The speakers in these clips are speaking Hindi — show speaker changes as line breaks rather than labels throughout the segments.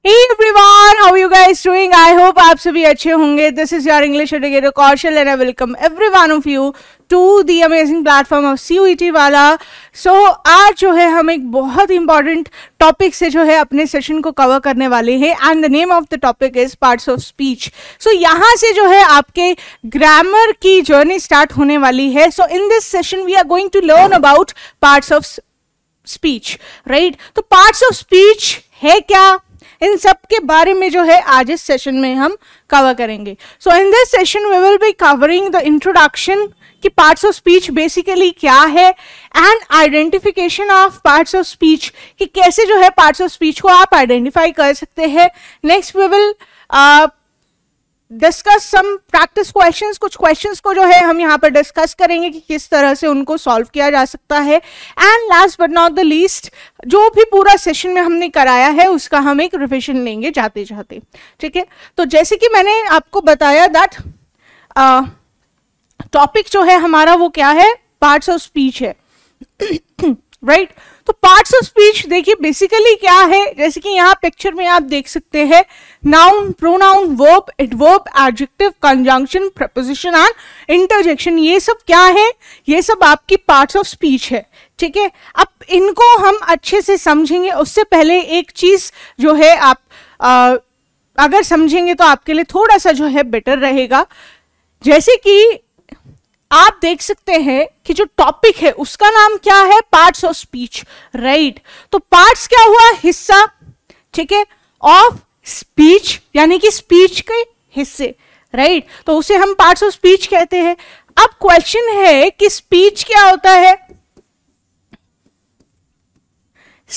हम एक बहुत इंपॉर्टेंट टॉपिक से जो है अपने सेशन को कवर करने वाले हैं and the name of the topic is part of speech so यहाँ से जो है आपके ग्रामर की जर्नी स्टार्ट होने वाली है so in this session we are going to learn about parts of speech right तो पार्ट्स ऑफ स्पीच है क्या इन सब के बारे में जो है आज इस सेशन में हम कवर करेंगे so in this session we will be covering the introduction कि पार्ट्स ऑफ स्पीच बेसिकली क्या है and identification of parts of speech कि कैसे जो है पार्ट्स ऑफ स्पीच को आप आइडेंटिफाई कर सकते हैं next we will discuss some practice questions कुछ क्वेश्चंस को जो है हम यहाँ पर डिस्कस करेंगे कि किस तरह से उनको सॉल्व किया जा सकता है and last but not the least जो भी पूरा सेशन में हमने कराया है उसका हम एक रिविजन लेंगे जाते जाते ठीक है तो जैसे कि मैंने आपको बताया दैट टॉपिक uh, जो है हमारा वो क्या है पार्ट्स ऑफ स्पीच है राइट right? तो पार्ट्स ऑफ स्पीच देखिए बेसिकली क्या है जैसे कि यहाँ पिक्चर में आप देख सकते हैं noun pronoun verb adverb adjective conjunction preposition and interjection ये सब क्या है ये सब आपकी पार्ट्स ऑफ स्पीच है ठीक है अब इनको हम अच्छे से समझेंगे उससे पहले एक चीज जो है आप आ, अगर समझेंगे तो आपके लिए थोड़ा सा जो है बेटर रहेगा जैसे कि आप देख सकते हैं कि जो टॉपिक है उसका नाम क्या है पार्ट्स ऑफ स्पीच राइट तो पार्ट्स क्या हुआ हिस्सा ठीक है ऑफ स्पीच यानी कि स्पीच के हिस्से राइट right? तो उसे हम पार्ट्स ऑफ स्पीच कहते हैं अब क्वेश्चन है कि स्पीच क्या होता है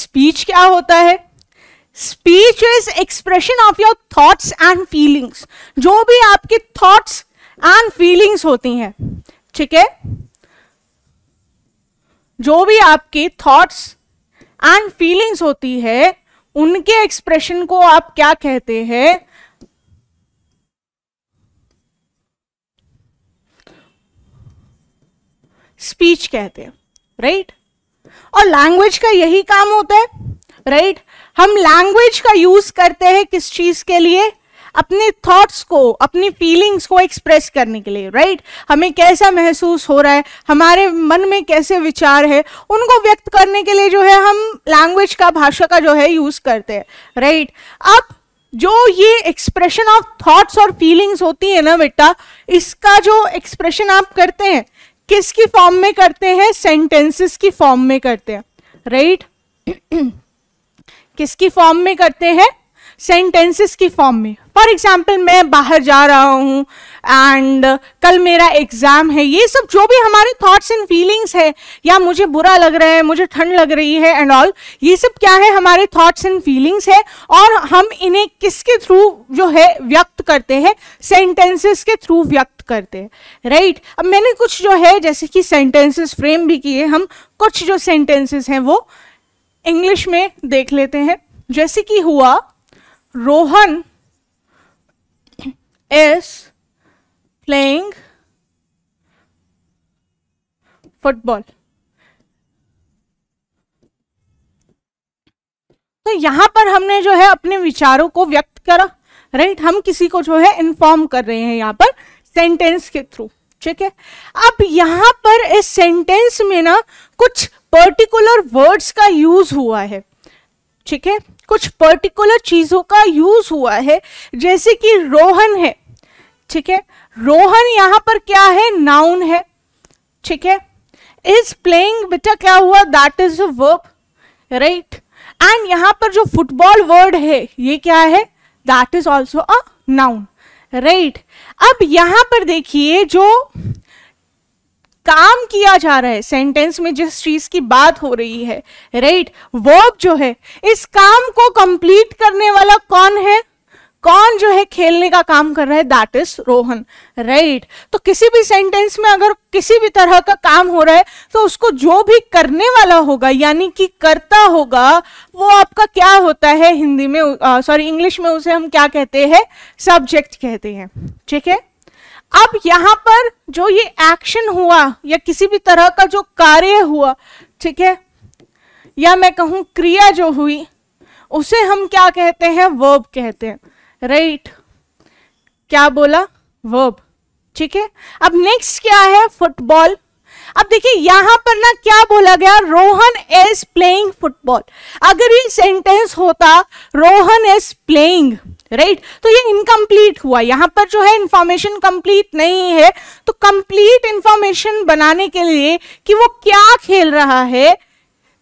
स्पीच क्या होता है speech is expression of your thoughts and feelings जो भी आपके थॉट्स एंड फीलिंग्स होती हैं ठीक है जो भी आपकी थॉट्स एंड फीलिंग्स होती है उनके एक्सप्रेशन को आप क्या कहते हैं स्पीच कहते हैं राइट और लैंग्वेज का यही काम होता है राइट हम लैंग्वेज का यूज करते हैं किस चीज के लिए अपने थॉट्स को अपनी फीलिंग्स को एक्सप्रेस करने के लिए राइट right? हमें कैसा महसूस हो रहा है हमारे मन में कैसे विचार है उनको व्यक्त करने के लिए जो है हम लैंग्वेज का भाषा का जो है यूज़ करते हैं राइट right? अब जो ये एक्सप्रेशन ऑफ थॉट्स और फीलिंग्स होती है ना बेटा इसका जो एक्सप्रेशन आप करते हैं किसकी फॉर्म में करते हैं सेंटेंसेस की फॉर्म में करते हैं राइट right? किसकी फॉर्म में करते हैं सेंटेंसेस की फॉर्म में फॉर एग्जाम्पल मैं बाहर जा रहा हूँ एंड कल मेरा एग्ज़ाम है ये सब जो भी हमारे थॉट्स एंड फीलिंग्स है या मुझे बुरा लग रहा है मुझे ठंड लग रही है एंड ऑल ये सब क्या है हमारे थॉट्स एंड फीलिंग्स है और हम इन्हें किसके थ्रू जो है व्यक्त करते हैं सेंटेंसेस के थ्रू व्यक्त करते हैं राइट right? अब मैंने कुछ जो है जैसे कि सेंटेंसेस फ्रेम भी किए हम कुछ जो सेंटेंसेस हैं वो इंग्लिश में देख लेते हैं जैसे कि हुआ Rohan is playing football. तो यहां पर हमने जो है अपने विचारों को व्यक्त करा राइट right? हम किसी को जो है इन्फॉर्म कर रहे हैं यहाँ पर सेंटेंस के थ्रू ठीक है अब यहाँ पर इस सेंटेंस में ना कुछ पर्टिकुलर वर्ड्स का यूज हुआ है ठीक है कुछ पर्टिकुलर चीज़ों का यूज हुआ है जैसे कि रोहन है ठीक है रोहन यहाँ पर क्या है नाउन है ठीक है इज प्लेइंग बेटा क्या हुआ that is a verb right and यहाँ पर जो फुटबॉल वर्ड है ये क्या है that is also a noun right अब यहाँ पर देखिए जो काम किया जा रहा है सेंटेंस में जिस चीज की बात हो रही है राइट right? वर्ब जो है इस काम को कंप्लीट करने वाला कौन है कौन जो है खेलने का काम कर रहा है दैट इज रोहन राइट तो किसी भी सेंटेंस में अगर किसी भी तरह का काम हो रहा है तो उसको जो भी करने वाला होगा यानी कि करता होगा वो आपका क्या होता है हिंदी में सॉरी इंग्लिश में उसे हम क्या कहते हैं सब्जेक्ट कहते हैं ठीक है अब यहाँ पर जो ये एक्शन हुआ या किसी भी तरह का जो कार्य हुआ ठीक है या मैं कहूँ क्रिया जो हुई उसे हम क्या कहते हैं वर्ब कहते हैं राइट क्या बोला वर्ब ठीक है अब नेक्स्ट क्या है फुटबॉल अब देखिए यहां पर ना क्या बोला गया रोहन इज प्लेइंग फुटबॉल अगर ये सेंटेंस होता Rohan is playing right right? तो ये इनकम्प्लीट हुआ यहाँ पर जो है इंफॉर्मेशन कंप्लीट नहीं है तो कंप्लीट इंफॉर्मेशन बनाने के लिए कि वो क्या खेल रहा है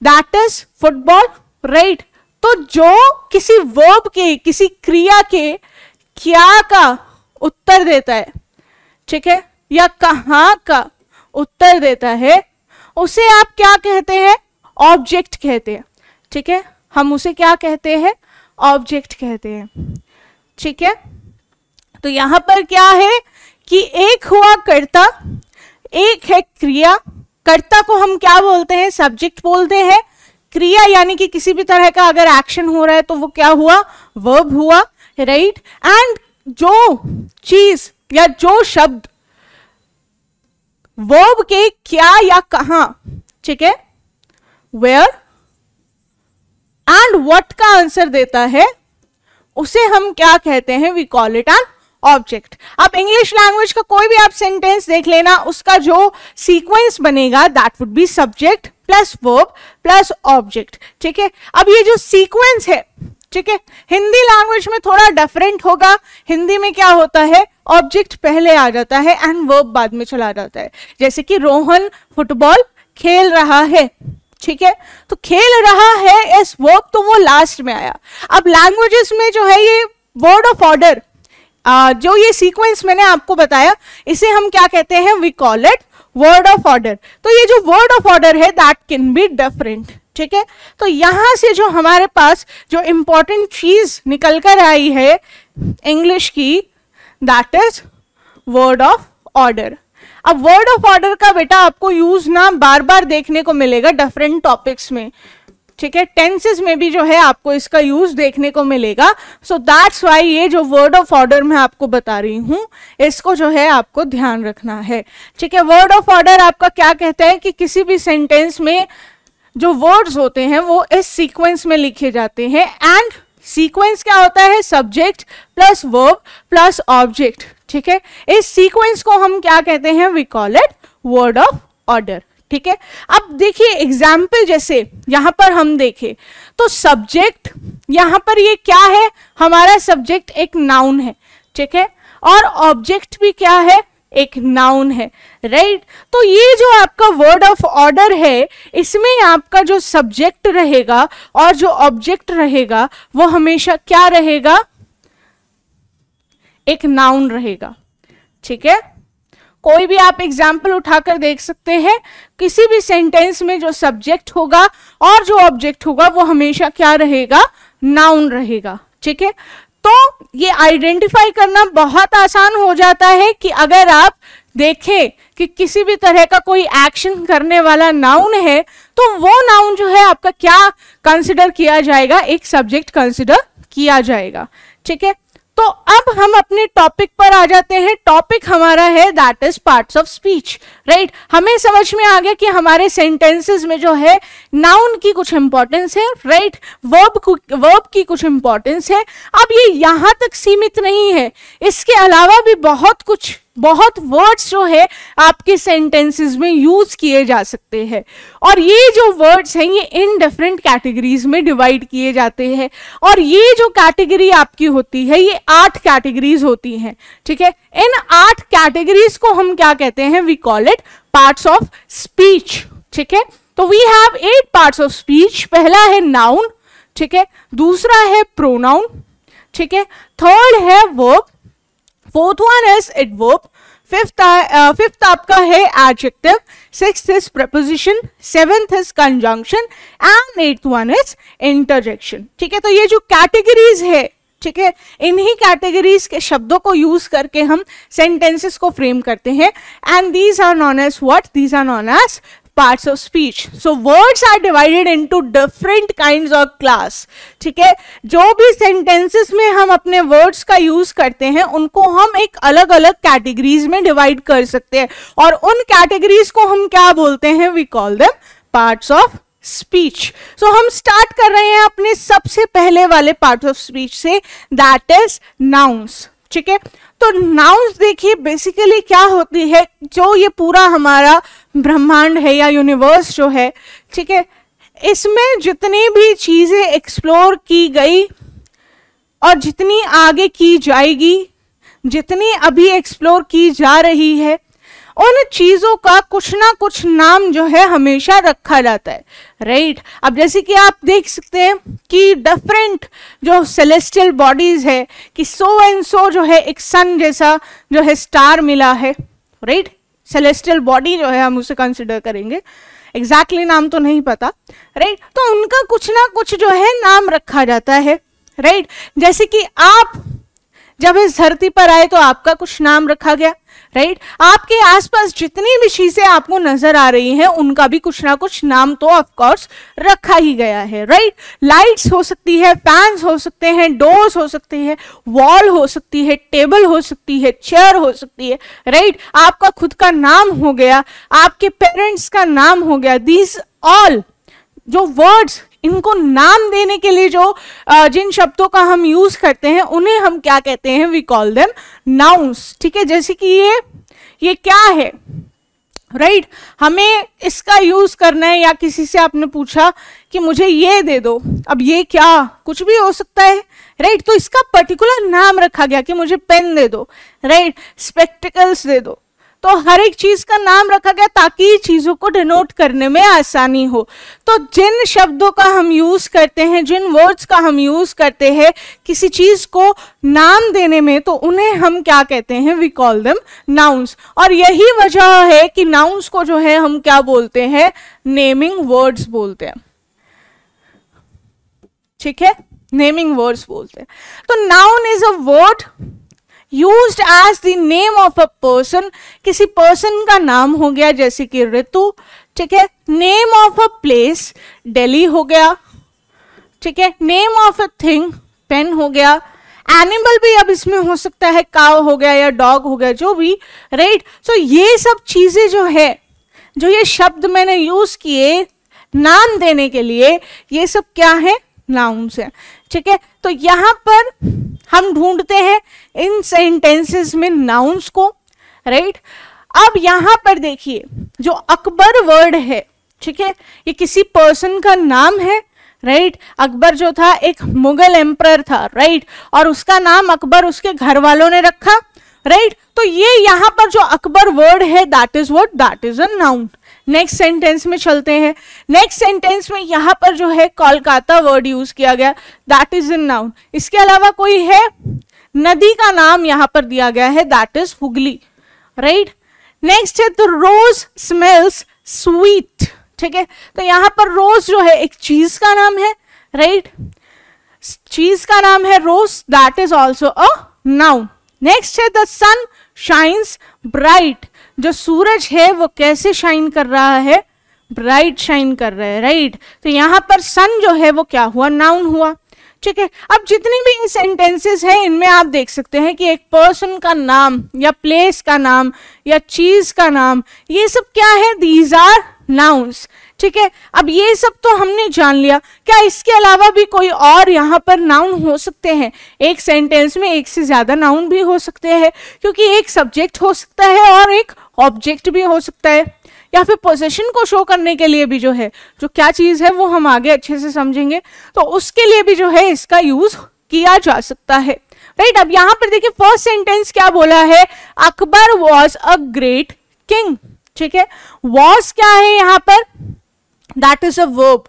दैट इज फुटबॉल राइट तो जो किसी वर्ब के किसी क्रिया के क्या का उत्तर देता है ठीक है या कहा का उत्तर देता है उसे आप क्या कहते हैं ऑब्जेक्ट कहते हैं ठीक है हम उसे क्या कहते हैं ऑब्जेक्ट कहते हैं ठीक है तो यहां पर क्या है कि एक हुआ कर्ता एक है क्रिया कर्ता को हम क्या बोलते हैं सब्जेक्ट बोलते हैं क्रिया यानी कि किसी भी तरह का अगर एक्शन हो रहा है तो वो क्या हुआ वर्ब हुआ राइट एंड जो चीज या जो शब्द वर्ब के क्या या कहा ठीक है वेयर एंड व्हाट का आंसर देता है उसे हम क्या कहते हैं we call it an object अब इंग्लिश लैंग्वेज का कोई भी आप सेंटेंस देख लेना उसका जो सीक्वेंस बनेगा that would be subject plus verb plus object ठीक है अब ये जो सीक्वेंस है ठीक है हिंदी लैंग्वेज में थोड़ा डिफरेंट होगा हिंदी में क्या होता है ऑब्जेक्ट पहले आ जाता है एंड वर्ब बाद में चला जाता है जैसे कि रोहन फुटबॉल खेल रहा है ठीक है तो खेल रहा है इस वर्ब तो वो लास्ट में आया अब लैंग्वेजेस में जो है ये वर्ड ऑफ ऑर्डर जो ये सीक्वेंस मैंने आपको बताया इसे हम क्या कहते हैं we call it word of order तो ये जो वर्ड ऑफ ऑर्डर है दैट कैन बी डिफरेंट ठीक है तो यहां से जो हमारे पास जो इंपॉर्टेंट चीज निकल कर आई है इंग्लिश की that is word of order अब वर्ड ऑफ ऑर्डर का बेटा आपको यूज ना बार बार देखने को मिलेगा डिफरेंट टॉपिक्स में ठीक है टेंसेज में भी जो है आपको इसका यूज देखने को मिलेगा सो दैट्स वाई ये जो वर्ड ऑफ ऑर्डर मैं आपको बता रही हूँ इसको जो है आपको ध्यान रखना है ठीक है वर्ड ऑफ ऑर्डर आपका क्या कहता है कि किसी भी सेंटेंस में जो वर्ड्स होते हैं वो इस सीक्वेंस में लिखे जाते हैं एंड सीक्वेंस क्या होता है subject plus verb plus object ठीक है इस सीक्वेंस को हम क्या कहते हैं we call it word of order ठीक है अब देखिए एग्जाम्पल जैसे यहां पर हम देखें तो सब्जेक्ट यहां पर ये क्या है हमारा सब्जेक्ट एक नाउन है ठीक है और ऑब्जेक्ट भी क्या है एक नाउन है राइट तो ये जो आपका वर्ड ऑफ ऑर्डर है इसमें आपका जो सब्जेक्ट रहेगा और जो ऑब्जेक्ट रहेगा वो हमेशा क्या रहेगा एक नाउन रहेगा ठीक है कोई भी आप एग्जाम्पल उठाकर देख सकते हैं किसी भी सेंटेंस में जो सब्जेक्ट होगा और जो ऑब्जेक्ट होगा वो हमेशा क्या रहेगा नाउन रहेगा ठीक है तो ये आइडेंटिफाई करना बहुत आसान हो जाता है कि अगर आप देखें कि किसी भी तरह का कोई एक्शन करने वाला नाउन है तो वो नाउन जो है आपका क्या कंसिडर किया जाएगा एक सब्जेक्ट कंसिडर किया जाएगा ठीक है तो अब हम अपने टॉपिक पर आ जाते हैं टॉपिक हमारा है that is parts of speech right हमें समझ में आ गया कि हमारे सेंटेंसेस में जो है नाउन की कुछ इंपॉर्टेंस है राइट वर्ब वर्ब की कुछ इंपॉर्टेंस है अब ये यहां तक सीमित नहीं है इसके अलावा भी बहुत कुछ बहुत वर्ड्स जो है आपके सेंटेंसेस में यूज किए जा सकते हैं और ये जो वर्ड्स हैं ये इन डिफरेंट कैटेगरीज में डिवाइड किए जाते हैं और ये जो कैटेगरी आपकी होती है ये आठ कैटेगरीज होती हैं ठीक है इन आठ कैटेगरीज को हम क्या कहते हैं we call it parts of speech ठीक है तो we have eight parts of speech पहला है नाउन ठीक है दूसरा है प्रोनाउन ठीक है थर्ड है verb fourth one is it adverb fifth fifth आपका है adjective six is preposition seventh is conjunction and eighth one is interjection ठीक है तो ये जो कैटेगरीज है ठीक है इन्हीं कैटेगरीज के शब्दों को यूज करके हम सेंटेंसेस को फ्रेम करते हैं and these are known as what these are known as parts of speech so words are divided into different kind of class ठीक है जो भी सेंटेंसेस में हम अपने वर्ड्स का यूज करते हैं उनको हम एक अलग अलग कैटेगरीज में डिवाइड कर सकते हैं और उन कैटेगरीज को हम क्या बोलते हैं we call them parts of speech so हम स्टार्ट कर रहे हैं अपने सबसे पहले वाले पार्ट ऑफ स्पीच से दैट इज नाउंस ठीक है तो नाउन्स देखिए बेसिकली क्या होती है जो ये पूरा हमारा ब्रह्मांड है या यूनिवर्स जो है ठीक है इसमें जितनी भी चीज़ें एक्सप्लोर की गई और जितनी आगे की जाएगी जितनी अभी एक्सप्लोर की जा रही है उन चीज़ों का कुछ ना कुछ नाम जो है हमेशा रखा जाता है राइट right? अब जैसे कि आप देख सकते हैं कि डिफरेंट जो सेलेस्टियल बॉडीज़ है कि सो एंड सो जो है एक सन जैसा जो है स्टार मिला है राइट सेलेस्टियल बॉडी जो है हम उसे कंसिडर करेंगे एग्जैक्टली exactly नाम तो नहीं पता राइट right? तो उनका कुछ ना कुछ जो है नाम रखा जाता है राइट right? जैसे कि आप जब इस धरती पर आए तो आपका कुछ नाम रखा गया राइट आपके आसपास जितनी भी चीजें आपको नजर आ रही हैं उनका भी कुछ ना कुछ नाम तो कोर्स रखा ही गया है राइट लाइट्स हो सकती है फैंस हो सकते हैं डोर्स हो सकते हैं वॉल हो सकती है टेबल हो सकती है चेयर हो सकती है राइट आपका खुद का नाम हो गया आपके पेरेंट्स का नाम हो गया दीज ऑल जो वर्ड्स इनको नाम देने के लिए जो जिन शब्दों का हम यूज करते हैं उन्हें हम क्या कहते हैं वी कॉल देम नाउंस ठीक है जैसे कि ये ये क्या है राइट right? हमें इसका यूज करना है या किसी से आपने पूछा कि मुझे ये दे दो अब ये क्या कुछ भी हो सकता है राइट right? तो इसका पर्टिकुलर नाम रखा गया कि मुझे पेन दे दो राइट right? स्पेक्टिकल्स दे दो तो हर एक चीज का नाम रखा गया ताकि चीजों को डिनोट करने में आसानी हो तो जिन शब्दों का हम यूज करते हैं जिन वर्ड्स का हम यूज करते हैं किसी चीज को नाम देने में तो उन्हें हम क्या कहते हैं वी कॉल दम नाउन्स और यही वजह है कि नाउन्स को जो है हम क्या बोलते हैं नेमिंग वर्ड्स बोलते हैं ठीक है नेमिंग वर्ड्स बोलते हैं तो noun is a word use as the name of a person किसी पर्सन का नाम हो गया जैसे कि ऋतु ठीक है name of a place Delhi हो गया ठीक है name of a thing pen हो गया एनिमल भी अब इसमें हो सकता है काव हो गया या डॉग हो गया जो भी राइट right? सो so, ये सब चीज़ें जो है जो ये शब्द मैंने यूज़ किए नाम देने के लिए ये सब क्या है नाउन्स है ठीक है तो यहां पर हम ढूंढते हैं इन सेंटेंसेस में नाउन्स को राइट अब यहां पर देखिए जो अकबर वर्ड है ठीक है ये किसी पर्सन का नाम है राइट right? अकबर जो था एक मुगल एम्पर था राइट right? और उसका नाम अकबर उसके घर वालों ने रखा राइट right? तो ये यहां पर जो अकबर वर्ड है that is word that is a noun next sentence में चलते हैं नेक्स्ट सेंटेंस में यहाँ पर जो है कोलकाता वर्ड यूज किया गया दैट इज इन नाउन इसके अलावा कोई है नदी का नाम यहाँ पर दिया गया है that is Hooghly right next है तो रोज स्मेल्स स्वीट ठीक है तो यहाँ पर रोज जो है एक चीज का नाम है राइट right? चीज का नाम है rose that is also a noun next है द सन शाइन्स ब्राइट जो सूरज है वो कैसे शाइन कर रहा है ब्राइट शाइन कर रहा है राइट तो यहाँ पर सन जो है वो क्या हुआ नाउन हुआ ठीक है अब जितनी भी सेंटेंसेस हैं इनमें आप देख सकते हैं कि एक पर्सन का नाम या प्लेस का नाम या चीज का नाम ये सब क्या है दीज आर नाउन्स ठीक है अब ये सब तो हमने जान लिया क्या इसके अलावा भी कोई और यहाँ पर नाउन हो सकते हैं एक सेंटेंस में एक से ज्यादा नाउन भी हो सकते हैं क्योंकि एक सब्जेक्ट हो सकता है और एक ऑब्जेक्ट भी हो सकता है या फिर पोजिशन को शो करने के लिए भी जो है जो क्या चीज़ है वो हम आगे अच्छे से समझेंगे तो उसके लिए भी जो है इसका यूज़ किया जा सकता है राइट right? अब यहाँ पर देखिए फर्स्ट सेंटेंस क्या बोला है Akbar was a great king ठीक है वॉज क्या है यहाँ पर दैट इज अ वर्ब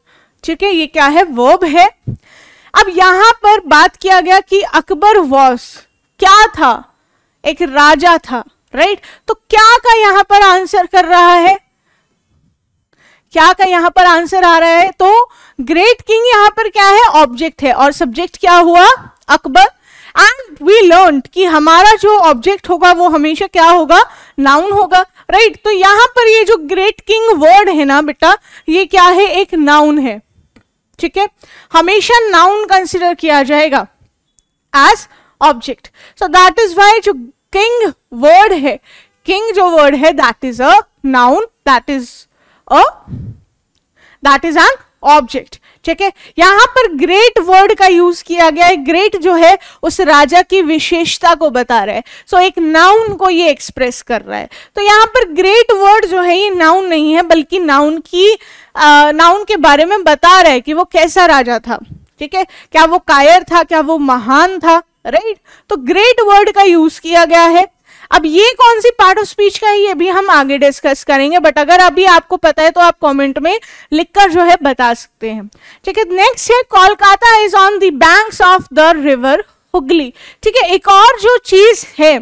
ठीक है ये क्या है वर्ब है अब यहां पर बात किया गया कि अकबर वॉस क्या था एक राजा था राइट right? तो क्या का यहां पर आंसर कर रहा है क्या का यहां पर आंसर आ रहा है तो ग्रेट किंग यहां पर क्या है ऑब्जेक्ट है और सब्जेक्ट क्या हुआ अकबर एंड वी लर्न कि हमारा जो ऑब्जेक्ट होगा वो हमेशा क्या होगा नाउन होगा राइट right? तो यहां पर ये जो ग्रेट किंग वर्ड है ना बेटा ये क्या है एक नाउन है ठीक है हमेशा नाउन कंसिडर किया जाएगा as object so that is why जो किंग वर्ड है किंग जो वर्ड है that is a noun that is a that is an object ठीक है यहां पर ग्रेट वर्ड का यूज किया गया है ग्रेट जो है उस राजा की विशेषता को बता रहा है सो so, एक नाउन को ये एक्सप्रेस कर रहा है तो यहाँ पर ग्रेट वर्ड जो है ये नाउन नहीं है बल्कि नाउन की नाउन के बारे में बता रहा है कि वो कैसा राजा था ठीक है क्या वो कायर था क्या वो महान था राइट तो ग्रेट वर्ड का यूज किया गया है अब ये कौन सी पार्ट ऑफ स्पीच का है ये भी हम आगे डिस्कस करेंगे बट अगर अभी आपको पता है तो आप कमेंट में लिखकर जो है बता सकते हैं ठीक है नेक्स्ट है Kolkata is on the banks of the river Hooghly ठीक है एक और जो चीज है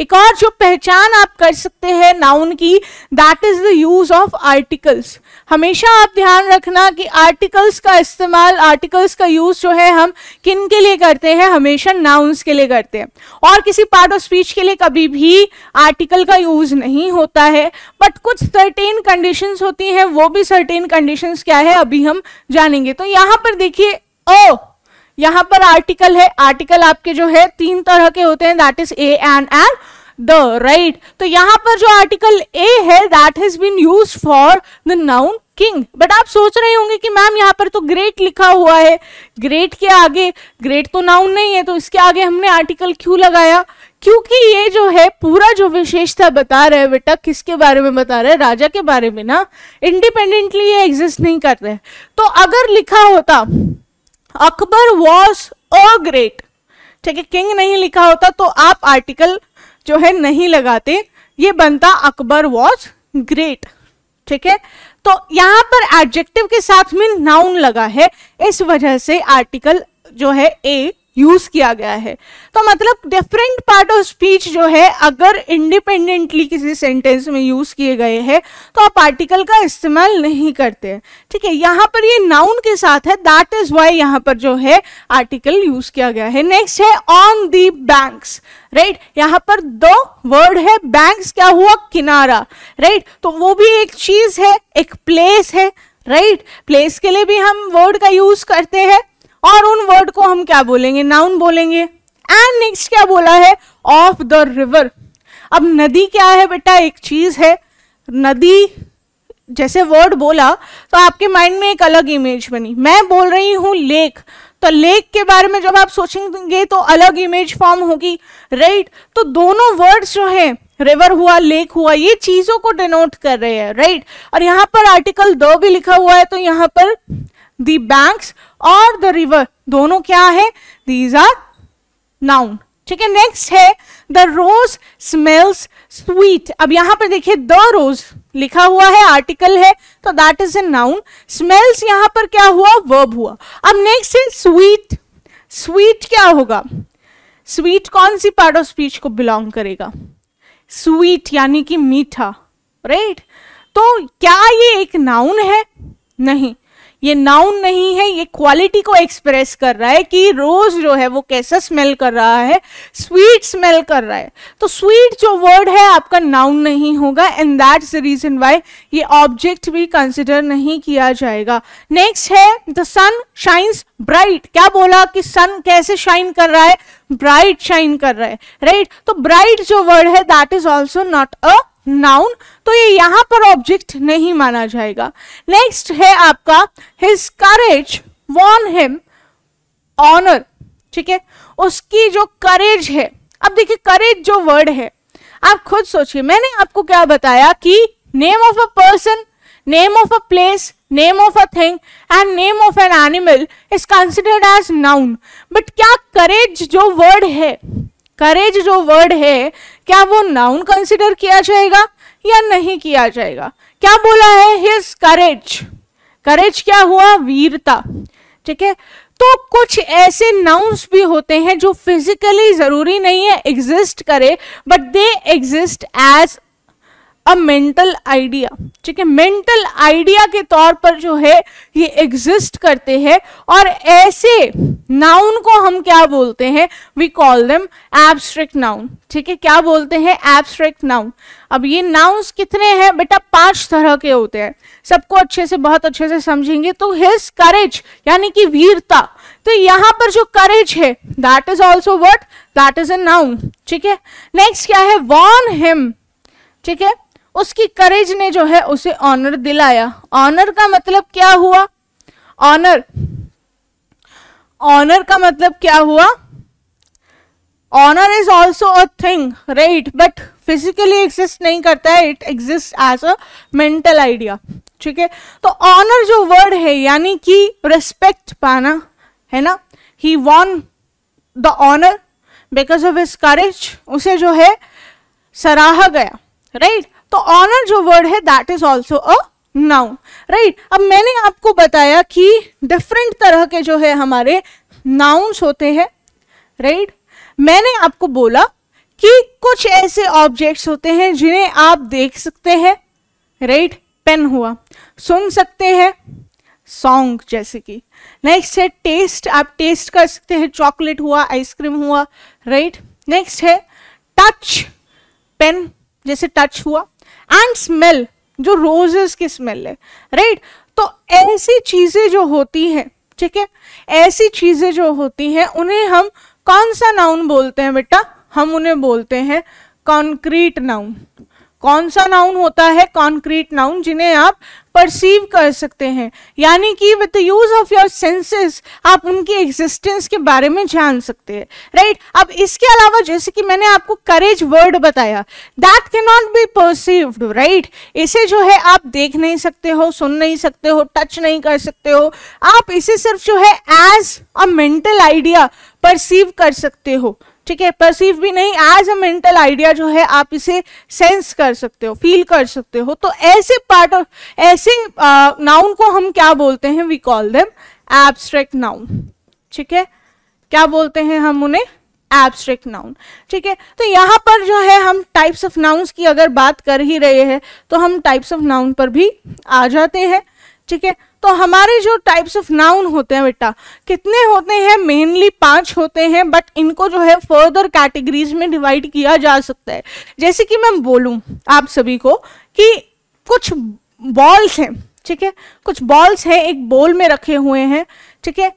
एक और जो पहचान आप कर सकते हैं नाउन की that is the use of articles हमेशा आप ध्यान रखना कि आर्टिकल्स का इस्तेमाल आर्टिकल्स का यूज़ जो है हम किन के लिए करते हैं हमेशा नाउन्स के लिए करते हैं और किसी पार्ट ऑफ स्पीच के लिए कभी भी आर्टिकल का यूज़ नहीं होता है बट कुछ सर्टेन कंडीशंस होती हैं वो भी सर्टेन कंडीशंस क्या है अभी हम जानेंगे तो यहाँ पर देखिए ओ यहाँ पर आर्टिकल है आर्टिकल आपके जो है तीन तरह के होते हैं that is a and and the right तो यहाँ पर जो आर्टिकल ए है that has been use for the noun king but आप सोच रहे होंगे कि मैम यहाँ पर तो ग्रेट लिखा हुआ है ग्रेट के आगे ग्रेट तो नाउन नहीं है तो इसके आगे हमने आर्टिकल क्यों लगाया क्योंकि ये जो है पूरा जो विशेषता बता रहे हैं बेटा किसके बारे में बता रहे हैं राजा के बारे में ना इंडिपेंडेंटली ये एग्जिस्ट नहीं कर रहे तो अगर लिखा होता अकबर वॉज अ ग्रेट ठीक है किंग नहीं लिखा होता तो आप आर्टिकल जो है नहीं लगाते ये बनता अकबर वॉज ग्रेट ठीक है तो यहाँ पर एडजेक्टिव के साथ में नाउन लगा है इस वजह से आर्टिकल जो है ए यूज किया गया है तो मतलब डिफरेंट पार्ट ऑफ स्पीच जो है अगर इंडिपेंडेंटली किसी सेंटेंस में यूज किए गए हैं तो आप आर्टिकल का इस्तेमाल नहीं करते ठीक है यहाँ पर ये नाउन के साथ है दैट इज वाई यहाँ पर जो है आर्टिकल यूज किया गया है नेक्स्ट है ऑन दी बैंक्स राइट यहाँ पर दो वर्ड है बैंक्स क्या हुआ किनारा राइट तो वो भी एक चीज है एक प्लेस है राइट प्लेस के लिए भी हम वर्ड का यूज करते हैं और उन वर्ड को हम क्या बोलेंगे नाउन बोलेंगे एंड नेक्स्ट क्या बोला है ऑफ द रिवर अब नदी क्या है बेटा एक चीज है नदी जैसे वर्ड बोला तो आपके माइंड में एक अलग इमेज बनी मैं बोल रही हूँ लेक तो लेक के बारे में जब आप सोचेंगे तो अलग इमेज फॉर्म होगी राइट तो दोनों वर्ड्स जो हैं रिवर हुआ लेक हुआ ये चीजों को डिनोट कर रहे हैं राइट और यहाँ पर आर्टिकल दो भी लिखा हुआ है तो यहाँ पर दी बैंक्स और द रिवर दोनों क्या है दीज आर नाउन ठीक है नेक्स्ट है द रोज स्मेल्स स्वीट अब यहां पर देखिए द रोज लिखा हुआ है आर्टिकल है तो that is a noun smells यहाँ पर क्या हुआ वर्ब हुआ अब नेक्स्ट है स्वीट स्वीट क्या होगा स्वीट कौन सी पार्ट ऑफ स्पीच को बिलोंग करेगा स्वीट यानी कि मीठा राइट right? तो क्या ये एक नाउन है नहीं ये नाउन नहीं है ये क्वालिटी को एक्सप्रेस कर रहा है कि रोज जो है वो कैसा स्मेल कर रहा है स्वीट स्मेल कर रहा है तो स्वीट जो वर्ड है आपका नाउन नहीं होगा and that's the reason why ये ऑब्जेक्ट भी कंसिडर नहीं किया जाएगा नेक्स्ट है द सन शाइन्स ब्राइट क्या बोला कि सन कैसे शाइन कर रहा है ब्राइट शाइन कर रहा है राइट right? तो ब्राइट जो वर्ड है that is also not a noun तो ये यहाँ पर ऑब्जेक्ट नहीं माना जाएगा नेक्स्ट है आपका his courage won him honour ठीक है उसकी जो करेज है अब देखिए करेज जो वर्ड है आप खुद सोचिए मैंने आपको क्या बताया कि name of a person name of a place name of a thing and name of an animal is considered as noun but क्या करेज जो वर्ड है करेज जो वर्ड है क्या वो नाउन कंसिडर किया जाएगा या नहीं किया जाएगा क्या बोला है हिज करेज करेज क्या हुआ वीरता ठीक है तो कुछ ऐसे नाउन्स भी होते हैं जो फिजिकली जरूरी नहीं है एग्जिस्ट करे but they exist as a mental idea ठीक है मेंटल आइडिया के तौर पर जो है ये एग्जिस्ट करते हैं और ऐसे नाउन को हम क्या बोलते हैं we call them abstract noun ठीक है क्या बोलते हैं एब्स्ट्रैक्ट नाउन अब ये नाउन्स कितने हैं बेटा पांच तरह के होते हैं सबको अच्छे से बहुत अच्छे से समझेंगे तो हिज करेज यानी कि वीरता तो यहाँ पर जो करेज है that is also what that is a noun ठीक है नेक्स्ट क्या है वॉन हिम ठीक है उसकी करेज ने जो है उसे ऑनर दिलाया ऑनर का मतलब क्या हुआ ऑनर ऑनर का मतलब क्या हुआ honour is also a thing right but physically exist नहीं करता है it exist as a mental idea ठीक है तो ऑनर जो वर्ड है यानी कि रिस्पेक्ट पाना है ना ही won the honour because of his courage उसे जो है सराहा गया राइट तो ऑनर जो वर्ड है that is also a noun right अब मैंने आपको बताया कि डिफरेंट तरह के जो है हमारे नाउन्स होते हैं राइट right? मैंने आपको बोला कि कुछ ऐसे ऑब्जेक्ट्स होते हैं जिन्हें आप देख सकते हैं राइट right? पेन हुआ सुन सकते हैं सॉन्ग जैसे कि नेक्स्ट है टेस्ट आप टेस्ट कर सकते हैं चॉकलेट हुआ आइसक्रीम हुआ राइट right? नेक्स्ट है टच पेन जैसे टच हुआ एंड स्मेल जो रोजेस की स्मेल है राइट right? तो ऐसी चीजें जो होती हैं ठीक है ऐसी चीजें जो होती हैं उन्हें हम कौन सा नाउन बोलते हैं बेटा हम उन्हें बोलते हैं कॉन्क्रीट नाउन कौन सा नाउन होता है कॉन्क्रीट नाउन जिन्हें आप परसीव कर सकते हैं यानी कि with the use of your senses आप उनकी एग्जिस्टेंस के बारे में जान सकते हैं राइट right? अब इसके अलावा जैसे कि मैंने आपको करेज वर्ड बताया that can not be perceived right इसे जो है आप देख नहीं सकते हो सुन नहीं सकते हो टच नहीं कर सकते हो आप इसे सिर्फ जो है as a mental idea perceive कर सकते हो ठीक है परसीव भी नहीं एज अ मेंटल आइडिया जो है आप इसे सेंस कर सकते हो फील कर सकते हो तो ऐसे पार्ट ऑफ ऐसे नाउन uh, को हम क्या बोलते हैं we call them abstract noun ठीक है क्या बोलते हैं हम उन्हें एब्स्ट्रैक्ट नाउन ठीक है तो यहाँ पर जो है हम टाइप्स ऑफ नाउन्स की अगर बात कर ही रहे हैं तो हम टाइप्स ऑफ नाउन पर भी आ जाते हैं ठीक है तो हमारे जो टाइप्स ऑफ नाउन होते हैं बेटा कितने होते हैं मेनली पांच होते हैं बट इनको जो है फर्दर कैटेगरीज में डिवाइड किया जा सकता है जैसे कि मैं बोलूं आप सभी को कि कुछ बॉल्स हैं ठीक है कुछ बॉल्स हैं एक बोल में रखे हुए हैं ठीक है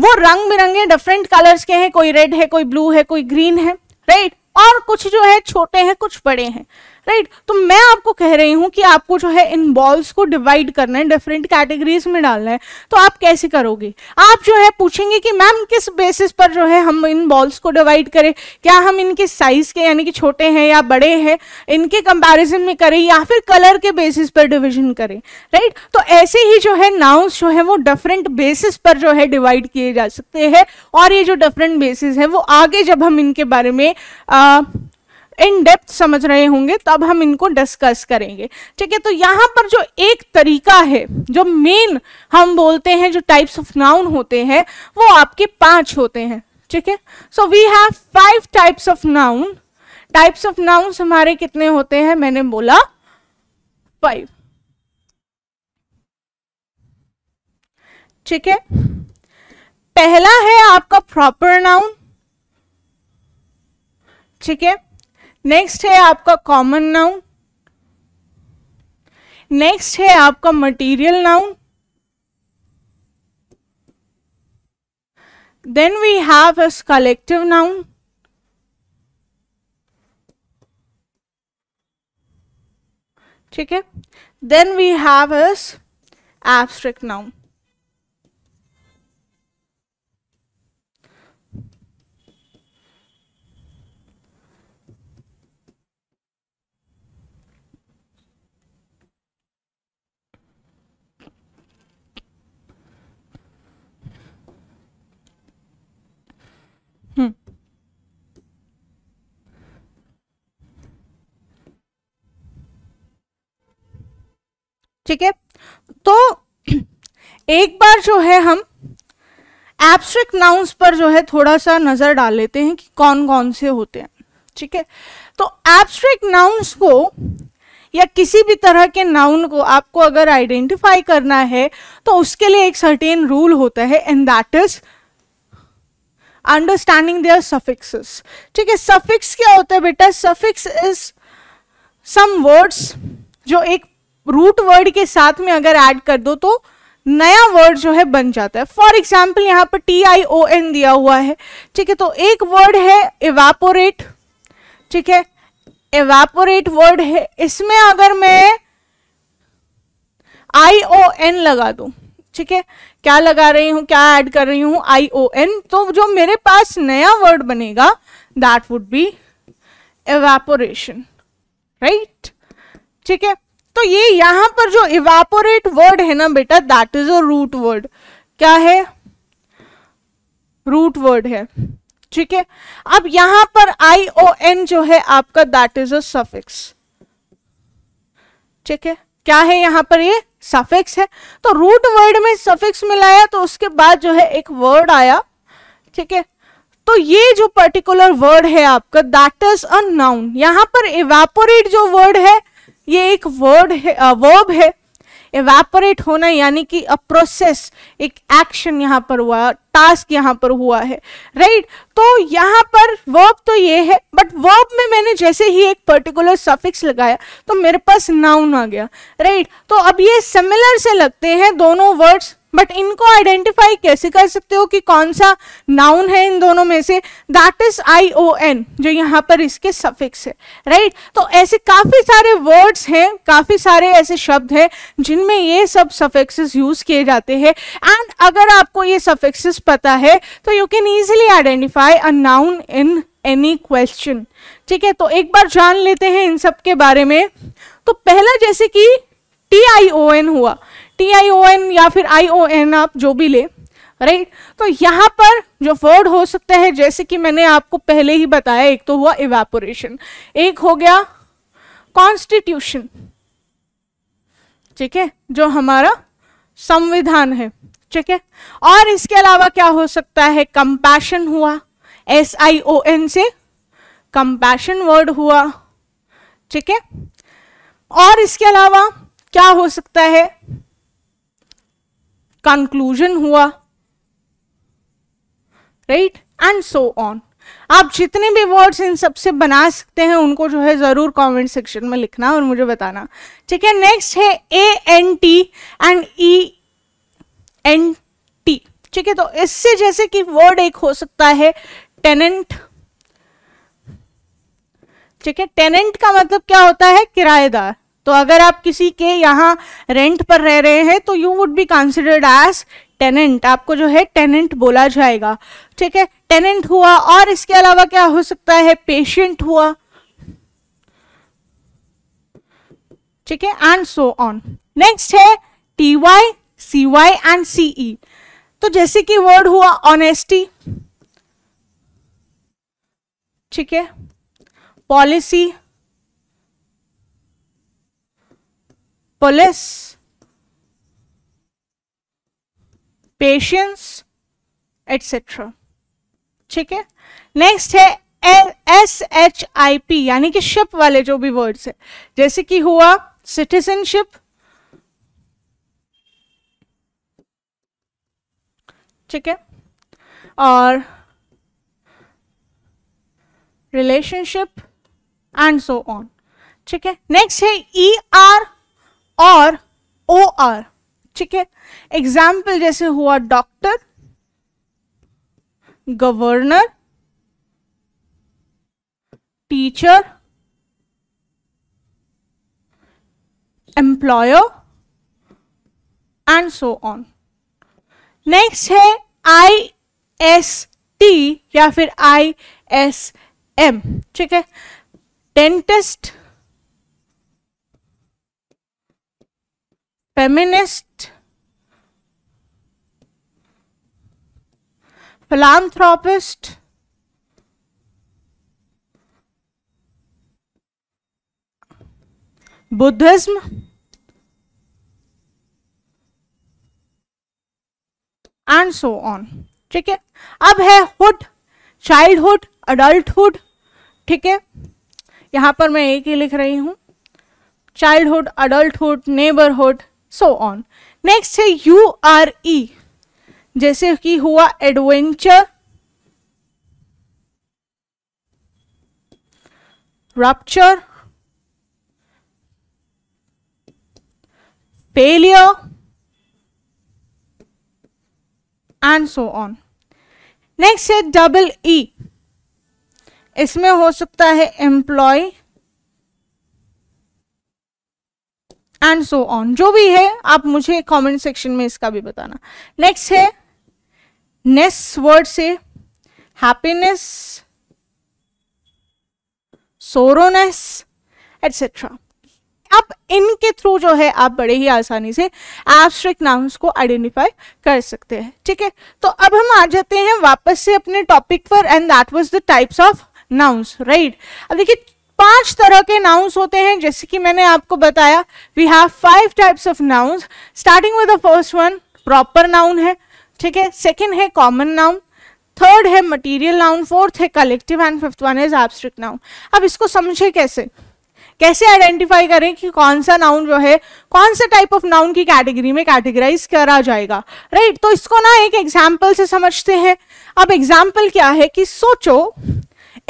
वो रंग बिरंगे डिफरेंट कलर्स के हैं कोई रेड है कोई ब्लू है कोई ग्रीन है राइट और कुछ जो है छोटे हैं कुछ बड़े हैं राइट तो मैं आपको कह रही हूँ कि आपको जो है इन बॉल्स को डिवाइड करना है डिफरेंट कैटेगरीज में डालना है तो आप कैसे करोगे आप जो है पूछेंगे कि मैम किस बेसिस पर जो है हम इन बॉल्स को डिवाइड करें क्या हम इनके साइज के यानी कि छोटे हैं या बड़े हैं इनके कंपेरिजन में करें या फिर कलर के बेसिस पर डिविजन करें राइट तो ऐसे ही जो है नाउस जो है वो डिफरेंट बेसिस पर जो है डिवाइड किए जा सकते हैं और ये जो डिफरेंट बेसिस है वो आगे जब हम इनके बारे में आ, इन डेप्थ समझ रहे होंगे तब हम इनको डिस्कस करेंगे ठीक है तो यहाँ पर जो एक तरीका है जो मेन हम बोलते हैं जो टाइप्स ऑफ नाउन होते हैं वो आपके पांच होते हैं ठीक है so we have five types of noun types of noun हमारे कितने होते हैं मैंने बोला फाइव ठीक है पहला है आपका प्रॉपर नाउन ठीक है नेक्स्ट है आपका कॉमन नाउन नेक्स्ट है आपका material noun then we have as collective noun ठीक है then we have as abstract noun ठीक है तो एक बार जो है हम एब्स्ट्रैक्ट नाउंस पर जो है थोड़ा सा नज़र डाल लेते हैं कि कौन कौन से होते हैं ठीक है तो एब्स्ट्रैक्ट नाउंस को या किसी भी तरह के नाउन को आपको अगर आइडेंटिफाई करना है तो उसके लिए एक सर्टेन रूल होता है and that is understanding their suffixes ठीक है सफिक्स क्या होता है बेटा सफिक्स इज सम वर्ड्स जो एक रूट वर्ड के साथ में अगर ऐड कर दो तो नया वर्ड जो है बन जाता है फॉर एग्जाम्पल यहाँ पर टी आई ओ एन दिया हुआ है ठीक है तो एक वर्ड है एवापोरेट ठीक है एवापोरेट वर्ड है इसमें अगर मैं आई ओ एन लगा दू ठीक है क्या लगा रही हूं क्या ऐड कर रही हूं आई ओ एन तो जो मेरे पास नया वर्ड बनेगा that would be evaporation right ठीक है तो ये यहां पर जो इवापोरेट वर्ड है ना बेटा that is a root word क्या है रूट वर्ड है ठीक है अब यहां पर आई ओ एन जो है आपका दैट इज अ सफिक्स ठीक है क्या है यहां पर ये सफिक्स है तो रूट वर्ड में सफिक्स मिलाया तो उसके बाद जो है एक वर्ड आया ठीक है तो ये जो पर्टिकुलर वर्ड है आपका दैट इज अ नाउन पर इवेपोरेट जो वर्ड है ये एक वर्ड है वर्ब है एवेपोरेट होना यानी कि अ प्रोसेस एक एक्शन यहाँ पर हुआ टास्क यहाँ पर हुआ है राइट right? तो यहाँ पर वर्ब तो ये है बट वर्ब में मैंने जैसे ही एक पर्टिकुलर सफिक्स लगाया तो मेरे पास नाउन आ गया राइट right? तो अब ये सिमिलर से लगते हैं दोनों वर्ड्स बट इनको आइडेंटिफाई कैसे कर सकते हो कि कौन सा नाउन है इन दोनों में से that is I O N जो यहाँ पर इसके सफिक्स है राइट right? तो ऐसे काफ़ी सारे वर्ड्स हैं काफ़ी सारे ऐसे शब्द हैं जिनमें ये सब सफिक्सेस यूज़ किए जाते हैं एंड अगर आपको ये सफिक्सेस पता है तो you can easily identify a noun in any question ठीक है तो एक बार जान लेते हैं इन सब के बारे में तो पहला जैसे कि टी आई ओ एन हुआ टी आई ओ एन या फिर आई ओ एन आप जो भी ले राइट right? तो यहाँ पर जो वर्ड हो सकता है जैसे कि मैंने आपको पहले ही बताया एक तो हुआ इवेपोरेशन एक हो गया कॉन्स्टिट्यूशन ठीक है जो हमारा संविधान है ठीक है और इसके अलावा क्या हो सकता है कंपैशन हुआ एस आई ओ एन से कंपैशन वर्ड हुआ ठीक है और इसके अलावा क्या हो सकता है कंक्लूजन हुआ राइट एंड सो ऑन आप जितने भी वर्ड्स इन सबसे बना सकते हैं उनको जो है ज़रूर कमेंट सेक्शन में लिखना और मुझे बताना ठीक है नेक्स्ट है A N T and E N T ठीक है तो इससे जैसे कि वर्ड एक हो सकता है टेनेंट ठीक है टेनेंट का मतलब क्या होता है किराएदार तो अगर आप किसी के यहाँ रेंट पर रह रहे हैं तो you would be considered as tenant आपको जो है टेनेंट बोला जाएगा ठीक है टेनेंट हुआ और इसके अलावा क्या हो सकता है पेशेंट हुआ ठीक है एंड सो ऑन नेक्स्ट है T Y C Y and C E तो जैसे कि वर्ड हुआ ऑनेस्टी ठीक है पॉलिसी पुलिस पेशेंस एटसेट्रा ठीक है नेक्स्ट है एस एच आई पी यानी कि शिप वाले जो भी वर्ड्स है जैसे कि हुआ सिटीजनशिप ठीक है और रिलेशनशिप एंड सो ऑन ठीक है नेक्स्ट है ई e आर और ओ आर ठीक है एग्जाम्पल जैसे हुआ doctor governor teacher employer and so on next है आई एस टी या फिर आई एस एम ठीक है dentist feminist philanthropist Buddhism and so on ठीक है अब है हुड चाइल्डहुड अडल्टुड ठीक है यहां पर मैं एक ही लिख रही हूँ childhood adulthood neighbourhood so on next है यू आर ई जैसे कि हुआ adventure rapture failure and so on next है डबल ई e. इसमें हो सकता है एम्प्लॉय एंड सो ऑन जो भी है आप मुझे कमेंट सेक्शन में इसका भी बताना नेक्स्ट है नेक्स्ट वर्ड से हैप्पीनेस सोरोनेस एटसेट्रा अब इनके थ्रू जो है आप बड़े ही आसानी से एब्स्ट्रैक्ट नाउन्स को आइडेंटिफाई कर सकते हैं ठीक है तो अब हम आ जाते हैं वापस से अपने टॉपिक पर and that was the types of nouns right अब देखिए पांच तरह के नाउंस होते हैं जैसे कि मैंने आपको बताया we have five types of nouns starting with the first one proper noun है ठीक है सेकेंड है कॉमन नाउन थर्ड है मटीरियल नाउन फोर्थ है collective and fifth one is abstract noun अब इसको समझे कैसे कैसे आइडेंटिफाई करें कि कौन सा नाउन जो है कौन से टाइप ऑफ नाउन की कैटेगरी में कैटेगराइज करा जाएगा राइट right? तो इसको ना एक एग्जाम्पल से समझते हैं अब एग्जाम्पल क्या है कि सोचो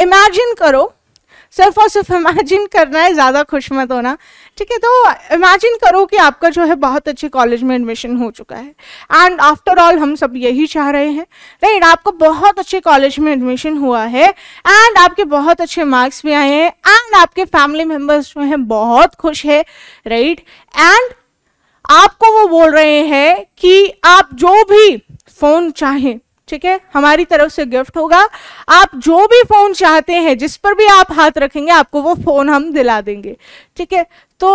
इमेजिन करो सिर्फ और सिर्फ इमेजिन करना है ज़्यादा खुश मत होना ठीक है तो इमेजिन करो कि आपका जो है बहुत अच्छे कॉलेज में एडमिशन हो चुका है एंड आफ्टर ऑल हम सब यही चाह रहे हैं राइट आपको बहुत अच्छे कॉलेज में एडमिशन हुआ है एंड आपके बहुत अच्छे मार्क्स भी आए हैं एंड आपके फैमिली मेम्बर्स जो हैं बहुत खुश है राइट एंड आपको वो बोल रहे हैं कि आप जो भी फ़ोन चाहें ठीक है हमारी तरफ से गिफ्ट होगा आप जो भी फोन चाहते हैं जिस पर भी आप हाथ रखेंगे आपको वो फोन हम दिला देंगे ठीक है तो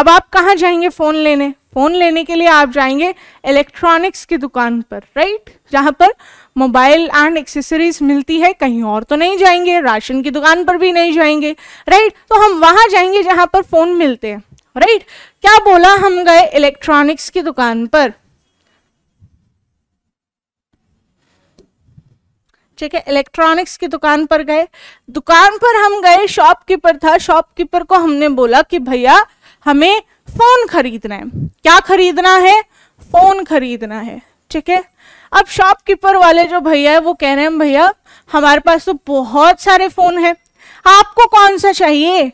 अब आप कहाँ जाएंगे फोन लेने फोन लेने के लिए आप जाएंगे इलेक्ट्रॉनिक्स की दुकान पर राइट जहाँ पर मोबाइल एंड एक्सेसरीज मिलती है कहीं और तो नहीं जाएंगे राशन की दुकान पर भी नहीं जाएंगे राइट तो हम वहाँ जाएंगे जहाँ पर फोन मिलते हैं राइट क्या बोला हम गए इलेक्ट्रॉनिक्स की दुकान पर ठीक है इलेक्ट्रॉनिक्स की दुकान पर गए दुकान पर हम गए शॉपकीपर था शॉपकीपर को हमने बोला कि भैया हमें फोन खरीदना है क्या खरीदना है फोन खरीदना है ठीक है अब शॉपकीपर वाले जो भैया है वो कह रहे हैं भैया हमारे पास तो बहुत सारे फोन हैं आपको कौन सा चाहिए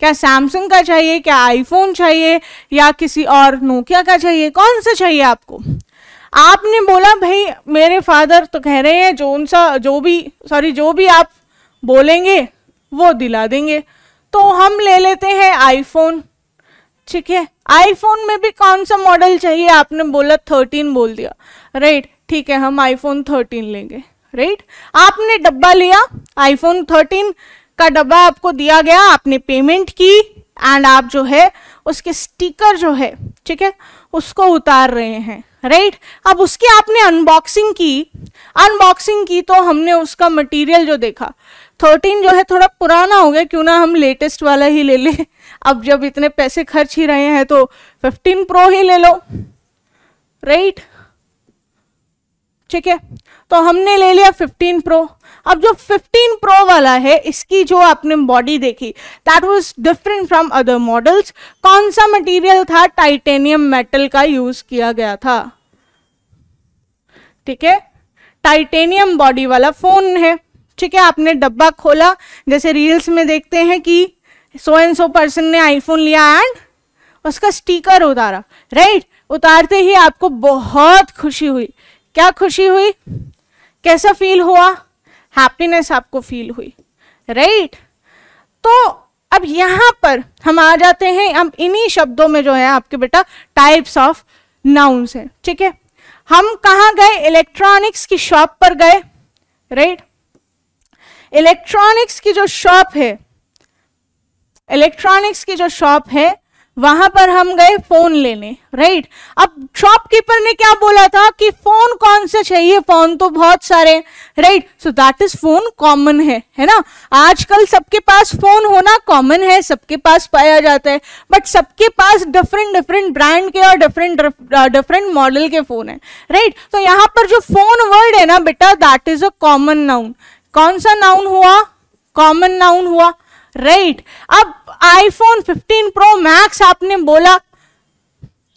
क्या सैमसंग का चाहिए क्या आईफोन चाहिए या किसी और नोकिया का चाहिए कौन सा चाहिए आपको आपने बोला भाई मेरे फादर तो कह रहे हैं जो उनसा जो भी सॉरी जो भी आप बोलेंगे वो दिला देंगे तो हम ले लेते हैं आईफोन ठीक है आईफोन में भी कौन सा मॉडल चाहिए आपने बोला थर्टीन बोल दिया राइट ठीक है हम आईफोन थर्टीन लेंगे राइट आपने डब्बा लिया आईफोन थर्टीन का डब्बा आपको दिया गया आपने पेमेंट की एंड आप जो है उसके स्टिकर जो है ठीक है उसको उतार रहे हैं राइट right? अब उसकी आपने अनबॉक्सिंग की अनबॉक्सिंग की तो हमने उसका मटेरियल जो देखा थर्टीन जो है थोड़ा पुराना हो गया क्यों ना हम लेटेस्ट वाला ही ले लें अब जब इतने पैसे खर्च ही रहे हैं तो फिफ्टीन प्रो ही ले लो राइट right? ठीक है तो हमने ले लिया फिफ्टीन प्रो अब जो 15 प्रो वाला है इसकी जो आपने बॉडी देखी that was different from other models कौन सा मटेरियल था टाइटेनियम मेटल का यूज किया गया था ठीक है टाइटेनियम बॉडी वाला फोन है ठीक है आपने डब्बा खोला जैसे रील्स में देखते हैं कि सो एंड सो पर्सन ने आईफोन लिया एंड उसका स्टीकर उतारा राइट उतारते ही आपको बहुत खुशी हुई क्या खुशी हुई कैसा फील हुआ हैप्पीनेस आपको फील हुई राइट तो अब यहाँ पर हम आ जाते हैं हम इन्हीं शब्दों में जो है आपके बेटा टाइप्स ऑफ नाउन्स है ठीक है हम कहाँ गए इलेक्ट्रॉनिक्स की शॉप पर गए राइट इलेक्ट्रॉनिक्स की जो शॉप है इलेक्ट्रॉनिक्स की जो शॉप है वहां पर हम गए फोन लेने राइट अब शॉपकीपर ने क्या बोला था कि फोन कौन सा चाहिए फोन तो बहुत सारे right so that is phone common है है ना आजकल सबके पास फोन होना कॉमन है सबके पास पाया जाता है बट सबके पास डिफरेंट डिफरेंट ब्रांड के और डिफरेंट डिफरेंट मॉडल के फोन है राइट तो यहाँ पर जो फोन वर्ड है ना बेटा that is a common noun कौन सा नाउन हुआ कॉमन नाउन हुआ राइट अब आईफोन 15 प्रो मैक्स आपने बोला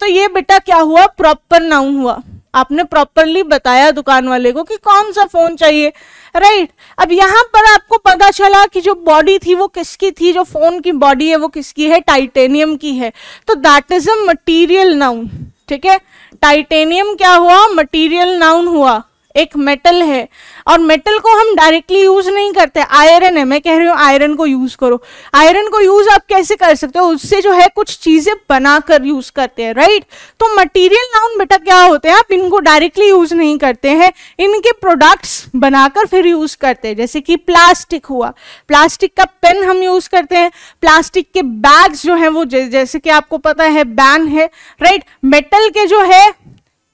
तो ये बेटा क्या हुआ प्रॉपर नाउन हुआ आपने प्रॉपरली बताया दुकान वाले को कि कौन सा फोन चाहिए राइट right. अब यहां पर आपको पता चला कि जो बॉडी थी वो किसकी थी जो फोन की बॉडी है वो किसकी है टाइटेनियम की है तो that is a material noun ठीक है टाइटेनियम क्या हुआ मटीरियल नाउन हुआ एक मेटल है और मेटल को हम डायरेक्टली यूज नहीं करते आयरन है मैं कह रही हूँ आयरन को यूज करो आयरन को यूज आप कैसे कर सकते हो उससे जो है कुछ चीजें बनाकर यूज करते हैं राइट तो मटेरियल नाउन बेटा क्या होते हैं आप इनको डायरेक्टली यूज नहीं करते हैं इनके प्रोडक्ट्स बनाकर फिर यूज करते हैं जैसे कि प्लास्टिक हुआ प्लास्टिक का पेन हम यूज करते हैं प्लास्टिक के बैग्स जो है वो जैसे कि आपको पता है बैन है राइट मेटल के जो है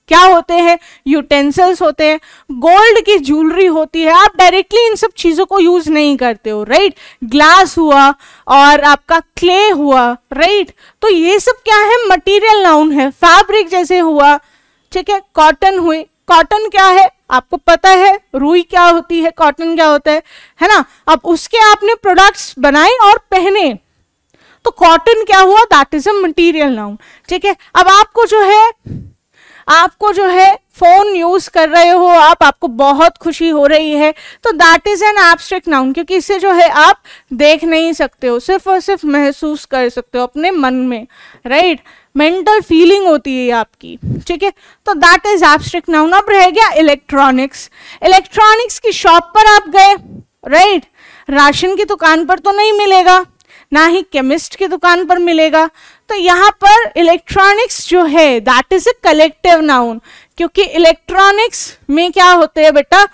क्या होते हैं यूटेंसिल्स होते हैं गोल्ड की ज्वेलरी होती है आप डायरेक्टली इन सब चीज़ों को यूज़ नहीं करते हो राइट ग्लास हुआ और आपका क्ले हुआ राइट तो ये सब क्या है मटेरियल नाउन है फैब्रिक जैसे हुआ ठीक है कॉटन हुई कॉटन क्या है आपको पता है रुई क्या होती है कॉटन क्या होता है है ना अब उसके आपने प्रोडक्ट्स बनाए और पहने तो कॉटन क्या हुआ that is a material noun ठीक है अब आपको जो है आपको जो है फोन यूज कर रहे हो आप आपको बहुत खुशी हो रही है तो that is an abstract noun क्योंकि इसे जो है आप देख नहीं सकते हो सिर्फ और सिर्फ महसूस कर सकते हो अपने मन में राइट मेंटल फीलिंग होती है आपकी ठीक है तो दैट इज एब्स्ट्रैक्ट नाउन अब रह गया इलेक्ट्रॉनिक्स इलेक्ट्रॉनिक्स की शॉप पर आप गए राइट राशन की दुकान पर तो नहीं मिलेगा ना ही केमिस्ट की दुकान पर मिलेगा तो यहाँ पर इलेक्ट्रॉनिक्स जो है that is a collective noun क्योंकि इलेक्ट्रॉनिक्स में क्या होते हैं बेटा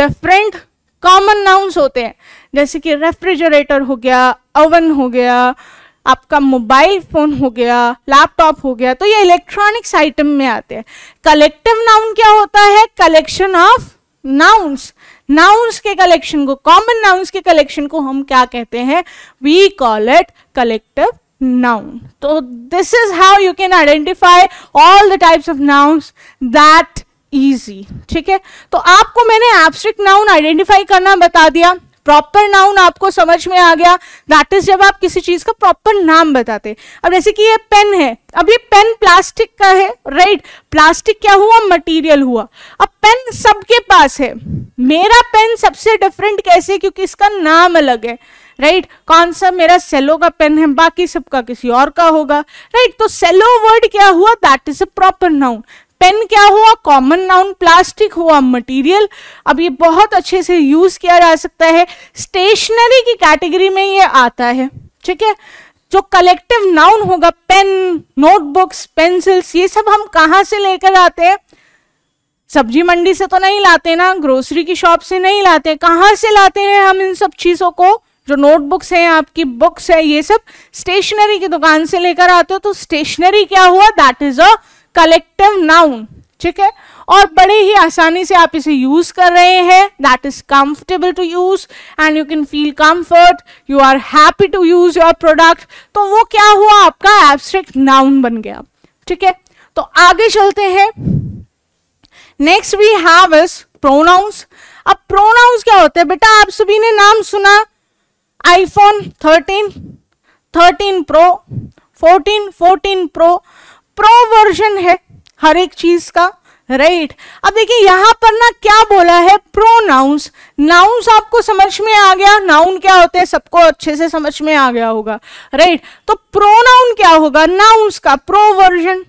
डिफरेंट कॉमन नाउन्स होते हैं जैसे कि रेफ्रिजरेटर हो गया ओवन हो गया आपका मोबाइल फोन हो गया लैपटॉप हो गया तो ये इलेक्ट्रॉनिक्स आइटम में आते हैं कलेक्टिव नाउन क्या होता है कलेक्शन ऑफ नाउन्स नाउन्स के कलेक्शन को कॉमन नाउन्स के कलेक्शन को हम क्या कहते हैं we call it collective noun. So this is how you can identify all the types of nouns that easy. ठीक है तो आपको मैंने abstract noun identify करना बता दिया प्रॉपर नाउन आपको समझ में आ गया दैट इज जब आप किसी चीज का प्रॉपर नाम बताते अब जैसे कि ये पेन है अब ये पेन प्लास्टिक का है राइट right? प्लास्टिक क्या हुआ मटेरियल हुआ अब पेन सबके पास है मेरा पेन सबसे डिफरेंट कैसे क्योंकि इसका नाम अलग है राइट कौन सा मेरा सेलो का पेन है बाकी सबका किसी और का होगा राइट तो सेलो वर्ड क्या हुआ that is a proper noun pen क्या हुआ कॉमन नाउन प्लास्टिक हुआ मटेरियल अब ये बहुत अच्छे से यूज किया जा सकता है स्टेशनरी की कैटेगरी में ये आता है ठीक है जो कलेक्टिव नाउन होगा पेन नोटबुक्स पेंसिल्स ये सब हम कहाँ से लेकर आते हैं सब्जी मंडी से तो नहीं लाते ना ग्रोसरी की शॉप से नहीं लाते कहाँ से लाते हैं हम इन सब चीज़ों को जो नोटबुक्स हैं आपकी बुक्स है ये सब स्टेशनरी की दुकान से लेकर आते हो तो स्टेशनरी क्या हुआ that is a collective noun ठीक है और बड़े ही आसानी से आप इसे यूज कर रहे हैं that is comfortable to use and you can feel comfort you are happy to use your product तो वो क्या हुआ आपका एब्स्ट्रैक्ट नाउन बन गया ठीक है तो आगे चलते हैं next we have is pronouns अब प्रोनाउंस क्या होते हैं बेटा आप सभी ने नाम सुना iPhone 13, 13 pro 14, 14 pro pro version है हर एक चीज का राइट right. अब देखिए यहां पर ना क्या बोला है प्रो नाउंस नाउंस आपको समझ में आ गया नाउन क्या होते हैं सबको अच्छे से समझ में आ गया होगा राइट right. तो नाउन क्या होगा नाउंस का प्रो वर्जन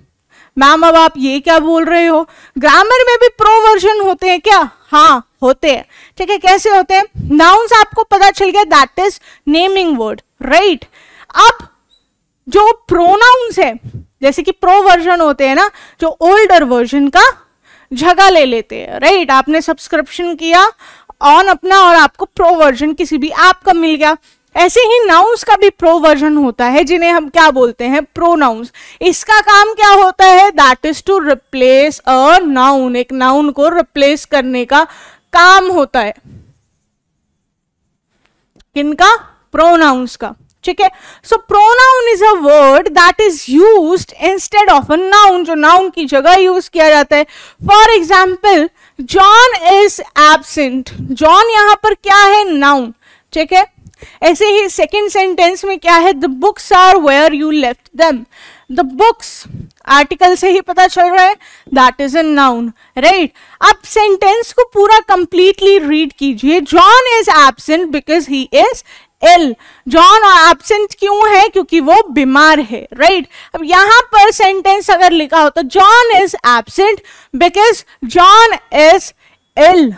मैम अब आप ये क्या बोल रहे हो ग्रामर में भी प्रो वर्जन होते हैं क्या हाँ होते हैं ठीक है कैसे होते हैं नाउन्स आपको पता चल गया that is naming word right अब जो प्रोनाउंस है जैसे कि प्रो वर्जन होते हैं ना जो ओल्डर वर्जन का जगह ले लेते हैं राइट आपने सब्सक्रिप्शन किया ऑन अपना और आपको प्रो वर्जन किसी भी ऐप का मिल गया ऐसे ही नाउंस का भी प्रो वर्जन होता है जिन्हें हम क्या बोलते हैं नाउंस इसका काम क्या होता है that is to replace a noun एक नाउन को रिप्लेस करने का काम होता है किनका प्रोनाउंस का ठीक है so pronoun is a word that is use instead of a noun जो नाउन की जगह यूज किया जाता है for example John is absent John यहां पर क्या है नाउन ठीक है ऐसे ही सेकेंड सेंटेंस में क्या है the books are where you left them the books article से ही पता चल रहा है that is a noun right अब सेंटेंस को पूरा कंप्लीटली रीड कीजिए John is absent because he is ill John absent क्यों है क्योंकि वो बीमार है राइट right? अब यहां पर सेंटेंस अगर लिखा हो तो John is absent because John is ill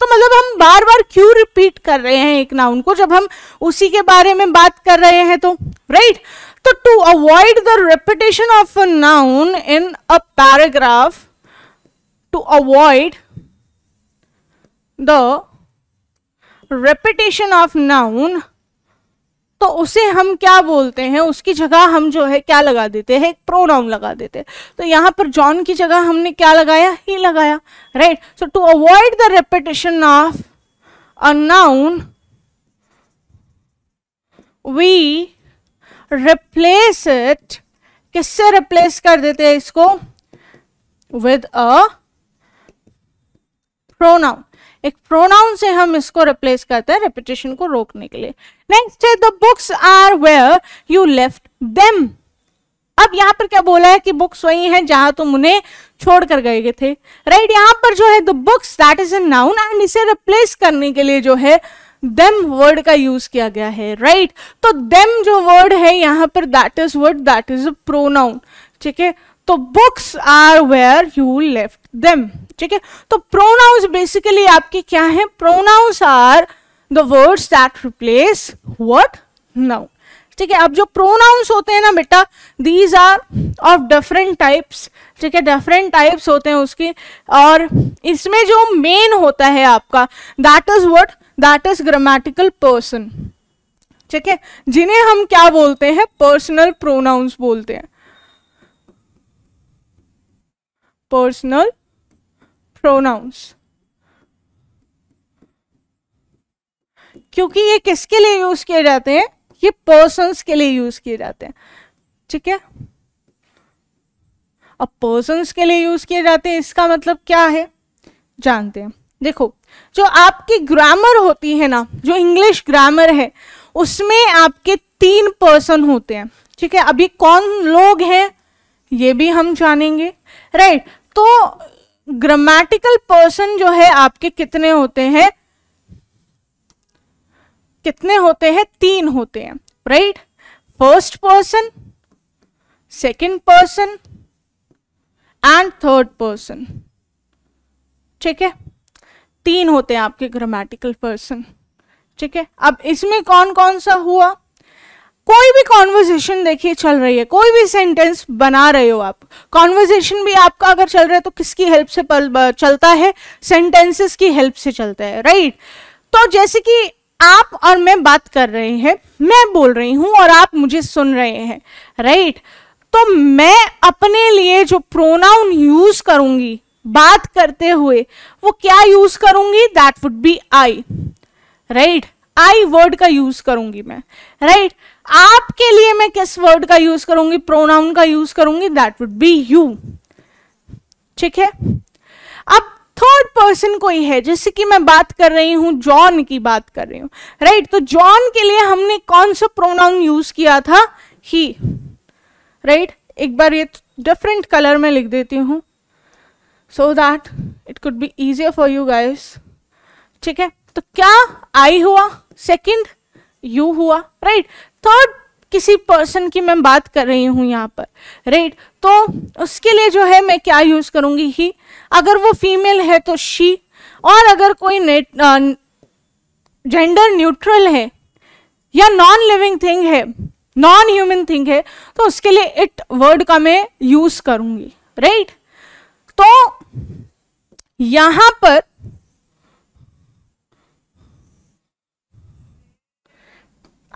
तो मतलब हम बार बार क्यों रिपीट कर रहे हैं एक नाउन को जब हम उसी के बारे में बात कर रहे हैं तो राइट right? तो to avoid the repetition of a noun in a paragraph to avoid the repetition of noun तो उसे हम क्या बोलते हैं उसकी जगह हम जो है क्या लगा देते हैं एक प्रोनाउन लगा देते हैं तो यहां पर जॉन की जगह हमने क्या लगाया ही लगाया right so to avoid the repetition of a noun we replace it किससे रिप्लेस कर देते हैं इसको विद अ प्रोनाउन एक प्रोनाउन से हम इसको रिप्लेस करते हैं रिपीटेशन को रोकने के लिए नेक्स्ट है the books are where you left them अब यहां पर क्या बोला है कि बुक्स वही हैं जहां तुम उन्हें छोड़ कर गए थे राइट right? यहां पर जो है the books that is a noun and इसे रिप्लेस करने के लिए जो है देम वर्ड का यूज किया गया है राइट right? तो देम जो वर्ड है यहाँ पर that is word that is a pronoun ठीक है तो books are where you left them ठीक है तो प्रोनाउंस बेसिकली आपके क्या है pronouns are the words that replace word noun ठीक है अब जो प्रोनाउंस होते हैं ना बेटा these are of different types ठीक है डिफरेंट टाइप्स होते हैं उसके और इसमें जो मेन होता है आपका that is word that is grammatical person ठीक है जिन्हें हम क्या बोलते हैं पर्सनल प्रोनाउंस बोलते हैं पर्सनल प्रोनाउंस क्योंकि ये किसके लिए यूज किए जाते हैं ये पर्सनस के लिए यूज किए जाते हैं ठीक है अब पर्सन के लिए यूज किए जाते हैं इसका मतलब क्या है जानते हैं देखो जो आपकी ग्रामर होती है ना जो इंग्लिश ग्रामर है उसमें आपके तीन पर्सन होते हैं ठीक है अभी कौन लोग हैं ये भी हम जानेंगे राइट तो ग्रामेटिकल पर्सन जो है आपके कितने होते हैं कितने होते हैं तीन होते हैं right first person second person and third person ठीक है तीन होते हैं आपके ग्रामेटिकल पर्सन ठीक है अब इसमें कौन कौन सा हुआ कोई भी कॉन्वर्जेशन देखिए चल रही है कोई भी सेंटेंस बना रहे हो आप कॉन्वर्जेशन भी आपका अगर चल रहा है तो किसकी हेल्प से पल, चलता है सेंटेंसेस की हेल्प से चलता है राइट तो जैसे कि आप और मैं बात कर रहे हैं मैं बोल रही हूँ और आप मुझे सुन रहे हैं राइट तो मैं अपने लिए जो प्रोनाउन यूज करूंगी बात करते हुए वो क्या यूज करूंगी that would be I right I word का यूज करूंगी मैं राइट right? आपके लिए मैं किस वर्ड का यूज करूंगी प्रोनाउन का यूज करूंगी दैट वुड बी यू ठीक है अब थर्ड पर्सन कोई है जैसे कि मैं बात कर रही हूं जॉन की बात कर रही हूँ राइट right? तो जॉन के लिए हमने कौन सा प्रोनाउन यूज किया था ही राइट right? एक बार ये डिफरेंट कलर में लिख देती हूं so that it could be easier for you guys ठीक है तो क्या आई हुआ सेकंड यू हुआ राइट right? थर्ड किसी पर्सन की मैं बात कर रही हूँ यहाँ पर राइट right? तो उसके लिए जो है मैं क्या यूज़ करूँगी ही अगर वो फीमेल है तो शी और अगर कोई नेट जेंडर न्यूट्रल है या नॉन लिविंग थिंग है नॉन ह्यूमन थिंग है तो उसके लिए इट वर्ड का मैं यूज़ करूँगी राइट right? तो यहां पर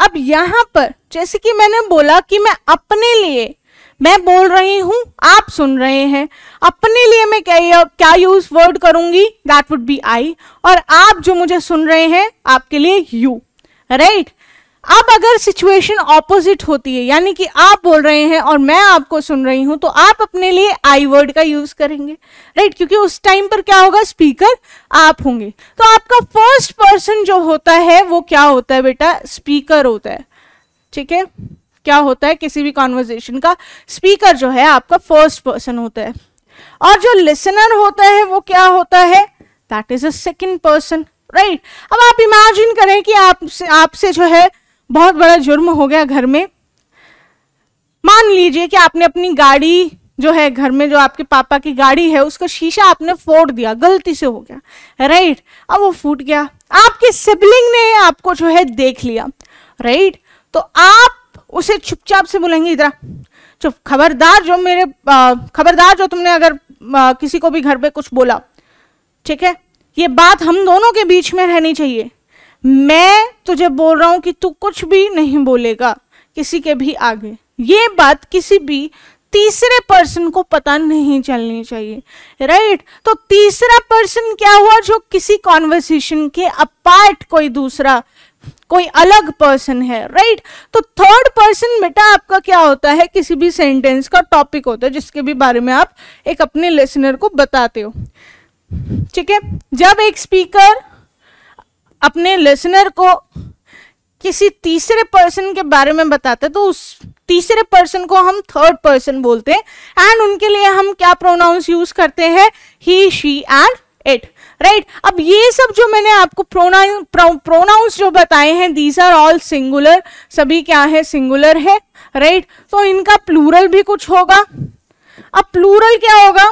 अब यहां पर जैसे कि मैंने बोला कि मैं अपने लिए मैं बोल रही हूं आप सुन रहे हैं अपने लिए मैं क्या क्या यूज वर्ड करूंगी दैट वुड बी आई और आप जो मुझे सुन रहे हैं आपके लिए यू राइट right? अब अगर सिचुएशन ऑपोजिट होती है यानी कि आप बोल रहे हैं और मैं आपको सुन रही हूं तो आप अपने लिए आई वर्ड का यूज करेंगे राइट right? क्योंकि उस टाइम पर क्या होगा स्पीकर आप होंगे तो आपका फर्स्ट पर्सन जो होता है वो क्या होता है बेटा स्पीकर होता है ठीक है क्या होता है किसी भी कॉन्वर्जेशन का स्पीकर जो है आपका फर्स्ट पर्सन होता है और जो लिसनर होता है वो क्या होता है that is a second person right अब आप इमेजिन करें कि आप आपसे जो है बहुत बड़ा जुर्म हो गया घर में मान लीजिए कि आपने अपनी गाड़ी जो है घर में जो आपके पापा की गाड़ी है उसका शीशा आपने फोड़ दिया गलती से हो गया राइट अब वो फूट गया आपके सिबलिंग ने आपको जो है देख लिया राइट तो आप उसे चुपचाप से बोलेंगे इधर चुप खबरदार जो मेरे खबरदार जो तुमने अगर आ, किसी को भी घर पे कुछ बोला ठीक है ये बात हम दोनों के बीच में रहनी चाहिए मैं तुझे बोल रहा हूँ कि तू कुछ भी नहीं बोलेगा किसी के भी आगे ये बात किसी भी तीसरे पर्सन को पता नहीं चलनी चाहिए राइट तो तीसरा पर्सन क्या हुआ जो किसी कॉन्वर्सेशन के अपार्ट कोई दूसरा कोई अलग पर्सन है राइट तो थर्ड पर्सन बेटा आपका क्या होता है किसी भी सेंटेंस का टॉपिक होता है जिसके भी बारे में आप एक अपने लिसनर को बताते हो ठीक है जब एक स्पीकर अपने लिसनर को किसी तीसरे पर्सन के बारे में बताते तो उस तीसरे पर्सन को हम थर्ड पर्सन बोलते हैं एंड उनके लिए हम क्या प्रोनाउंस यूज करते हैं he she and it right अब ये सब जो मैंने आपको प्रोनाउंस जो बताए हैं दीज आर ऑल सिंगुलर सभी क्या है सिंगुलर है राइट right? तो इनका प्लूरल भी कुछ होगा अब प्लूरल क्या होगा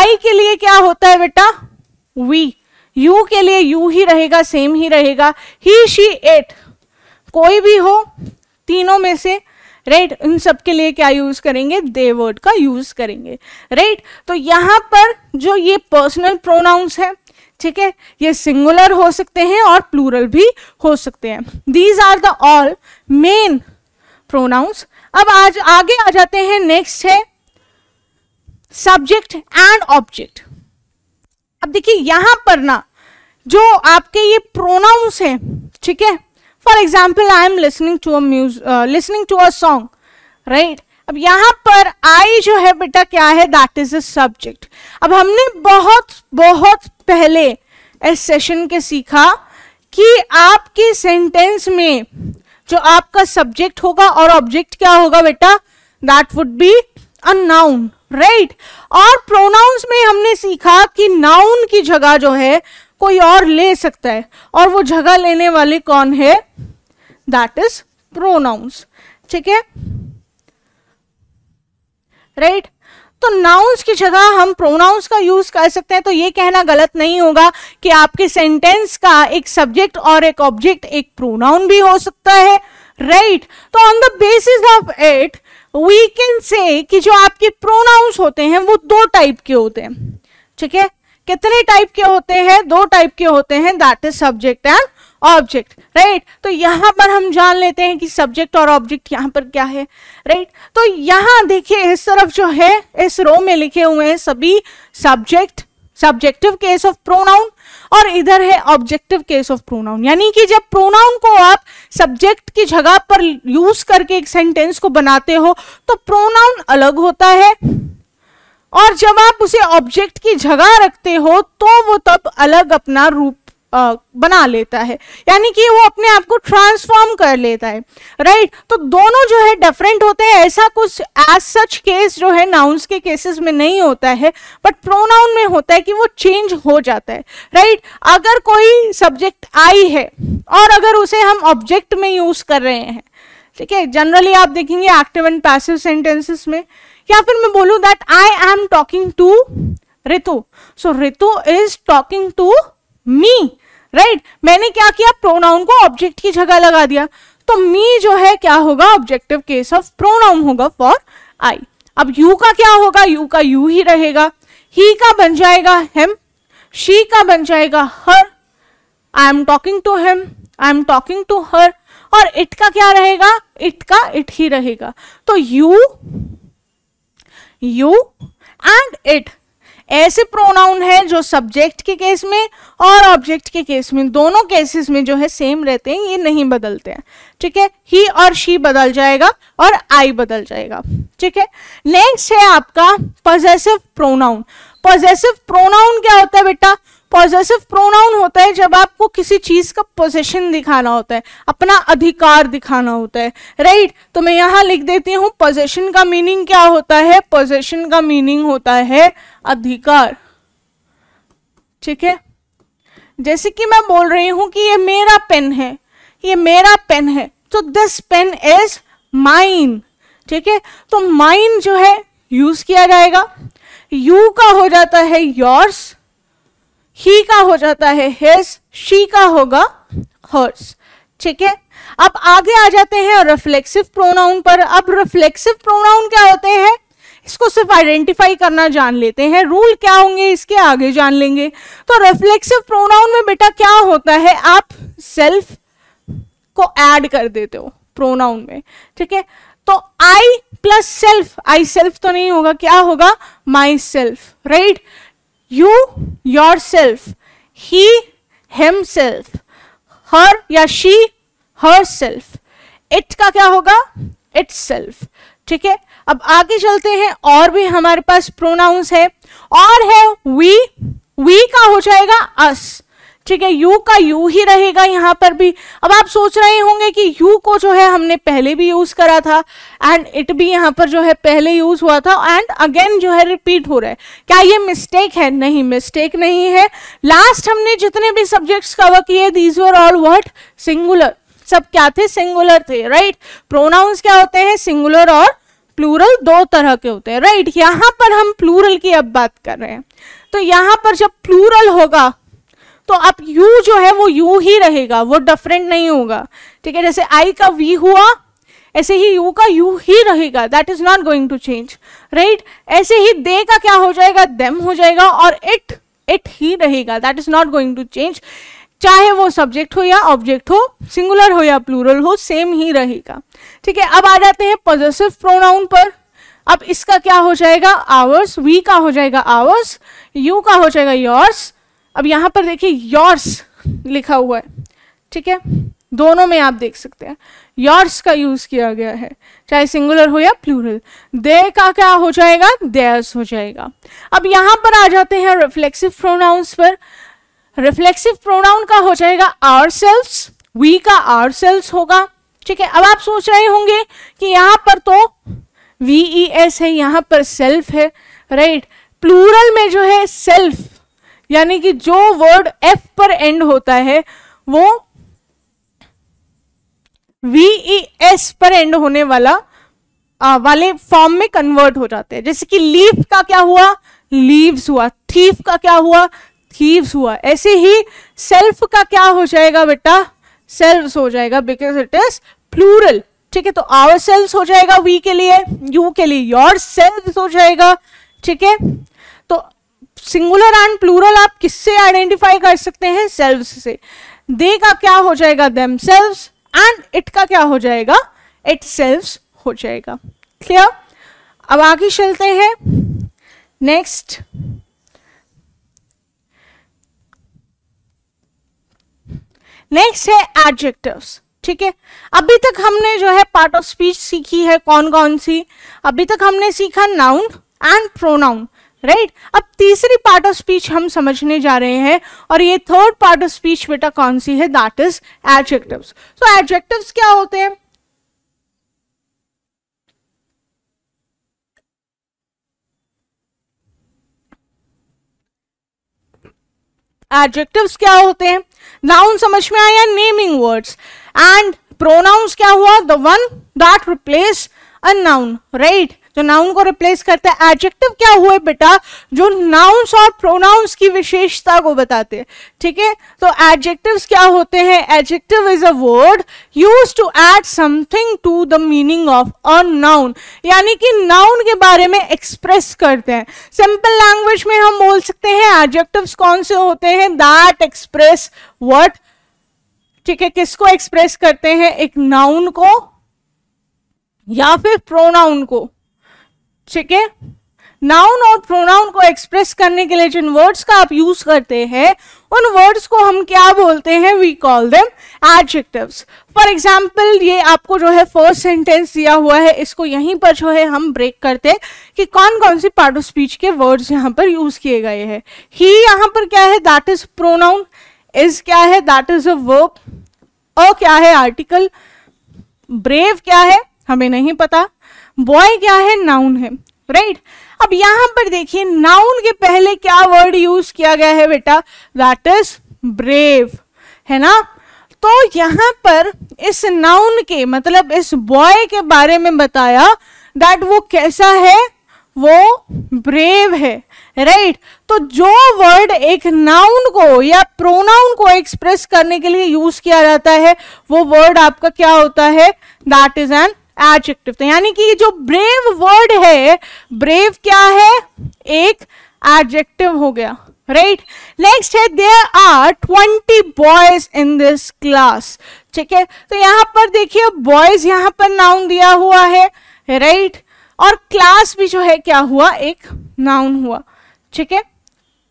आई के लिए क्या होता है बेटा वी यू के लिए यू ही रहेगा सेम ही रहेगा ही शी एट कोई भी हो तीनों में से राइट right, इन सब के लिए क्या यूज करेंगे दे वर्ड का यूज करेंगे राइट right? तो यहाँ पर जो ये पर्सनल प्रोनाउंस है ठीक है ये सिंगुलर हो सकते हैं और प्लूरल भी हो सकते हैं these are the all main pronouns अब आज आगे आ जाते हैं नेक्स्ट है सब्जेक्ट एंड ऑब्जेक्ट अब देखिए यहां पर ना जो आपके ये प्रोनाउंस हैं ठीक है for example I am listening to uh listening to a song right अब यहाँ पर आई जो है बेटा क्या है दैट इज अ सब्जेक्ट अब हमने बहुत बहुत पहले इस सेशन के सीखा कि आपके सेंटेंस में जो आपका सब्जेक्ट होगा और ऑब्जेक्ट क्या होगा बेटा that would be a noun right और प्रोनाउंस में हमने सीखा कि नाउन की जगह जो है कोई और ले सकता है और वो जगह लेने वाले कौन है दैट इज प्रोनाउंस ठीक है राइट तो नाउंस की जगह हम प्रोनाउंस का यूज कर सकते हैं तो ये कहना गलत नहीं होगा कि आपके सेंटेंस का एक सब्जेक्ट और एक ऑब्जेक्ट एक प्रोनाउन भी हो सकता है राइट तो on the basis of it we can say कि जो आपके प्रोनाउंस होते हैं वो दो टाइप के होते हैं ठीक है कितने टाइप के होते हैं दो टाइप के होते हैं that is subject and object right तो यहाँ पर हम जान लेते हैं कि सब्जेक्ट और ऑब्जेक्ट यहाँ पर क्या है राइट right? तो यहाँ देखिए इस तरफ जो है इस रो में लिखे हुए हैं सभी subject subjective case of pronoun और इधर है ऑब्जेक्टिव केस ऑफ प्रोनाउन यानी कि जब प्रोनाउन को आप सब्जेक्ट की जगह पर यूज करके एक सेंटेंस को बनाते हो तो प्रोनाउन अलग होता है और जब आप उसे ऑब्जेक्ट की जगह रखते हो तो वो तब अलग अपना रूप बना लेता है यानी कि वो अपने आप को ट्रांसफॉर्म कर लेता है राइट तो दोनों जो है डिफरेंट होते हैं ऐसा कुछ एज सच केस जो है नाउन्स के केसेस में नहीं होता है बट प्रोनाउन में होता है कि वो चेंज हो जाता है राइट अगर कोई सब्जेक्ट आई है और अगर उसे हम ऑब्जेक्ट में यूज कर रहे हैं ठीक है जनरली आप देखेंगे एक्टिव एंड पैसिव सेंटेंसेस में या फिर मैं बोलूं that I am talking to Ritu so Ritu is talking to me right मैंने क्या किया प्रोनाउन को ऑब्जेक्ट की जगह लगा दिया तो मी जो है क्या होगा ऑब्जेक्टिव केस ऑफ प्रोनाउन होगा फॉर आई अब यू का क्या होगा यू का यू ही रहेगा ही का बन जाएगा हिम शी का बन जाएगा her I am talking to him I am talking to her और इट का क्या रहेगा इट का इट ही रहेगा तो यू यू एंड इट ऐसे प्रोनाउन है जो सब्जेक्ट के केस में और ऑब्जेक्ट के केस में दोनों केसेस में जो है सेम रहते हैं ये नहीं बदलते हैं ठीक है ही और शी बदल जाएगा और आई बदल जाएगा ठीक है नेक्स्ट है आपका पॉजेसिव प्रोनाउन पॉजेसिव प्रोनाउन क्या होता है बेटा पॉजिटिव प्रोनाउन होता है जब आपको किसी चीज का पोजेशन दिखाना होता है अपना अधिकार दिखाना होता है राइट right? तो मैं यहाँ लिख देती हूँ पोजेशन का मीनिंग क्या होता है पोजेशन का मीनिंग होता है अधिकार ठीक है जैसे कि मैं बोल रही हूं कि ये मेरा पेन है ये मेरा पेन है तो दिस पेन इज माइन ठीक है तो माइन जो है यूज किया जाएगा यू का हो जाता है योर्स ही का हो जाता है हिज शी का होगा हर्स ठीक है अब आगे आ जाते हैं रिफ्लेक्सिव प्रोनाउन पर अब रिफ्लेक्सिव प्रोनाउन क्या होते हैं इसको सिर्फ आइडेंटिफाई करना जान लेते हैं रूल क्या होंगे इसके आगे जान लेंगे तो रिफ्लेक्सिव प्रोनाउन में बेटा क्या होता है आप सेल्फ को ऐड कर देते हो प्रोनाउन में ठीक है तो I plus self I self तो नहीं होगा क्या होगा myself right you yourself he himself her या शी हर सेल्फ इट का क्या होगा इट सेल्फ ठीक है अब आगे चलते हैं और भी हमारे पास प्रोनाउंस है और है वी वी का हो जाएगा अस ठीक है यू का यू ही रहेगा यहाँ पर भी अब आप सोच रहे होंगे कि यू को जो है हमने पहले भी यूज करा था एंड इट भी यहाँ पर जो है पहले यूज हुआ था एंड अगेन जो है रिपीट हो रहा है क्या ये मिस्टेक है नहीं मिस्टेक नहीं है लास्ट हमने जितने भी सब्जेक्ट्स कवर किए these were all word singular सब क्या थे सिंगुलर थे राइट प्रोनाउंस क्या होते हैं सिंगुलर और प्लूरल दो तरह के होते हैं राइट यहाँ पर हम प्लूरल की अब बात कर रहे हैं तो यहाँ पर जब प्लूरल होगा तो अब यू जो है वो यू ही रहेगा वो डिफरेंट नहीं होगा ठीक है जैसे आई का वी हुआ ऐसे ही यू का यू ही रहेगा that is not going to change right ऐसे ही दे का क्या हो जाएगा देम हो जाएगा और इट इट ही रहेगा that is not going to change चाहे वो सब्जेक्ट हो या ऑब्जेक्ट हो सिंगुलर हो या प्लूरल हो सेम ही रहेगा ठीक है अब आ जाते हैं पॉजिटिव प्रोनाउन पर अब इसका क्या हो जाएगा आवर्स वी का हो जाएगा आवर्स यू का हो जाएगा योर्स अब यहाँ पर देखिए योर्स लिखा हुआ है ठीक है दोनों में आप देख सकते हैं योर्स का यूज किया गया है चाहे सिंगुलर हो या प्लूरल दे का क्या हो जाएगा देयर्स हो जाएगा अब यहाँ पर आ जाते हैं रिफ्लेक्सिव प्रोनाउंस पर रिफ्लेक्सिव प्रोनाउन का हो जाएगा आर सेल्स वी का आर सेल्स होगा ठीक है अब आप सोच रहे होंगे कि यहाँ पर तो वी ई एस है यहाँ पर सेल्फ है राइट right? प्लूरल में जो है सेल्फ यानी कि जो वर्ड एफ पर एंड होता है वो वीई एस e पर एंड होने वाला आ, वाले फॉर्म में कन्वर्ट हो जाते हैं जैसे कि लीफ का क्या हुआ लीव्स हुआ थीफ का क्या हुआ थीव्स हुआ ऐसे ही सेल्फ का क्या हो जाएगा बेटा सेल्फ हो जाएगा बिकॉज इट इज प्लूरल ठीक है तो आवर सेल्स हो जाएगा वी के लिए यू के लिए योर सेल्फ हो जाएगा ठीक है सिंगुलर एंड प्लूरल आप किससे आइडेंटिफाई कर सकते हैं सेल्व से दे का क्या हो जाएगा देम सेल्व्स एंड इट का क्या हो जाएगा इट सेल्व्स हो जाएगा क्लियर अब आगे चलते हैं नेक्स्ट नेक्स्ट है एडजेक्टिव्स ठीक है अभी तक हमने जो है पार्ट ऑफ स्पीच सीखी है कौन कौन सी अभी तक हमने सीखा noun and pronoun right right? अब तीसरी पार्ट ऑफ स्पीच हम समझने जा रहे हैं और ये थर्ड पार्ट ऑफ स्पीच बेटा कौन सी है that is adjectives so adjectives क्या होते हैं एडजेक्टिव्स क्या होते हैं नाउन समझ में आया नेमिंग वर्ड्स एंड प्रोनाउंस क्या हुआ the one that replace a noun right तो नाउन को रिप्लेस करते हैं एडजेक्टिव क्या हुए बेटा जो नाउन्स और प्रोनाउंस की विशेषता को बताते हैं ठीक है तो एडजेक्टिव्स क्या होते हैं adjective is a word use to add something to the meaning of a noun यानी कि नाउन के बारे में एक्सप्रेस करते हैं सिंपल लैंग्वेज में हम बोल सकते हैं एडजेक्टिव्स कौन से होते हैं दैट एक्सप्रेस वट ठीक है किसको एक्सप्रेस करते हैं एक नाउन को या फिर प्रोनाउन को ठीक है नाउन और प्रोनाउन को एक्सप्रेस करने के लिए जिन वर्ड्स का आप यूज करते हैं उन वर्ड्स को हम क्या बोलते हैं we call them adjectives for example ये आपको जो है फर्स्ट सेंटेंस दिया हुआ है इसको यहीं पर जो है हम ब्रेक करते हैं कि कौन कौन से पार्ट ऑफ स्पीच के वर्ड्स यहाँ पर यूज किए गए हैं ही यहाँ पर क्या है दैट इज प्रोनाउन इज क्या है that is a verb a क्या है आर्टिकल ब्रेव क्या है हमें नहीं पता बॉय क्या है नाउन है राइट right? अब यहां पर देखिए नाउन के पहले क्या वर्ड यूज किया गया है बेटा दैट इज ब्रेव है ना तो यहां पर इस नाउन के मतलब इस बॉय के बारे में बताया दैट वो कैसा है वो ब्रेव है राइट right? तो जो वर्ड एक नाउन को या प्रोनाउन को एक्सप्रेस करने के लिए यूज किया जाता है वो वर्ड आपका क्या होता है दैट इज एन एडजेक्टिव तो यानी कि ये जो ब्रेव वर्ड है ब्रेव क्या है एक एडजेक्टिव हो गया राइट नेक्स्ट है there are twenty boys in this class ठीक है तो यहाँ पर देखिए बॉयज यहाँ पर नाउन दिया हुआ है राइट right? और क्लास भी जो है क्या हुआ एक नाउन हुआ ठीक है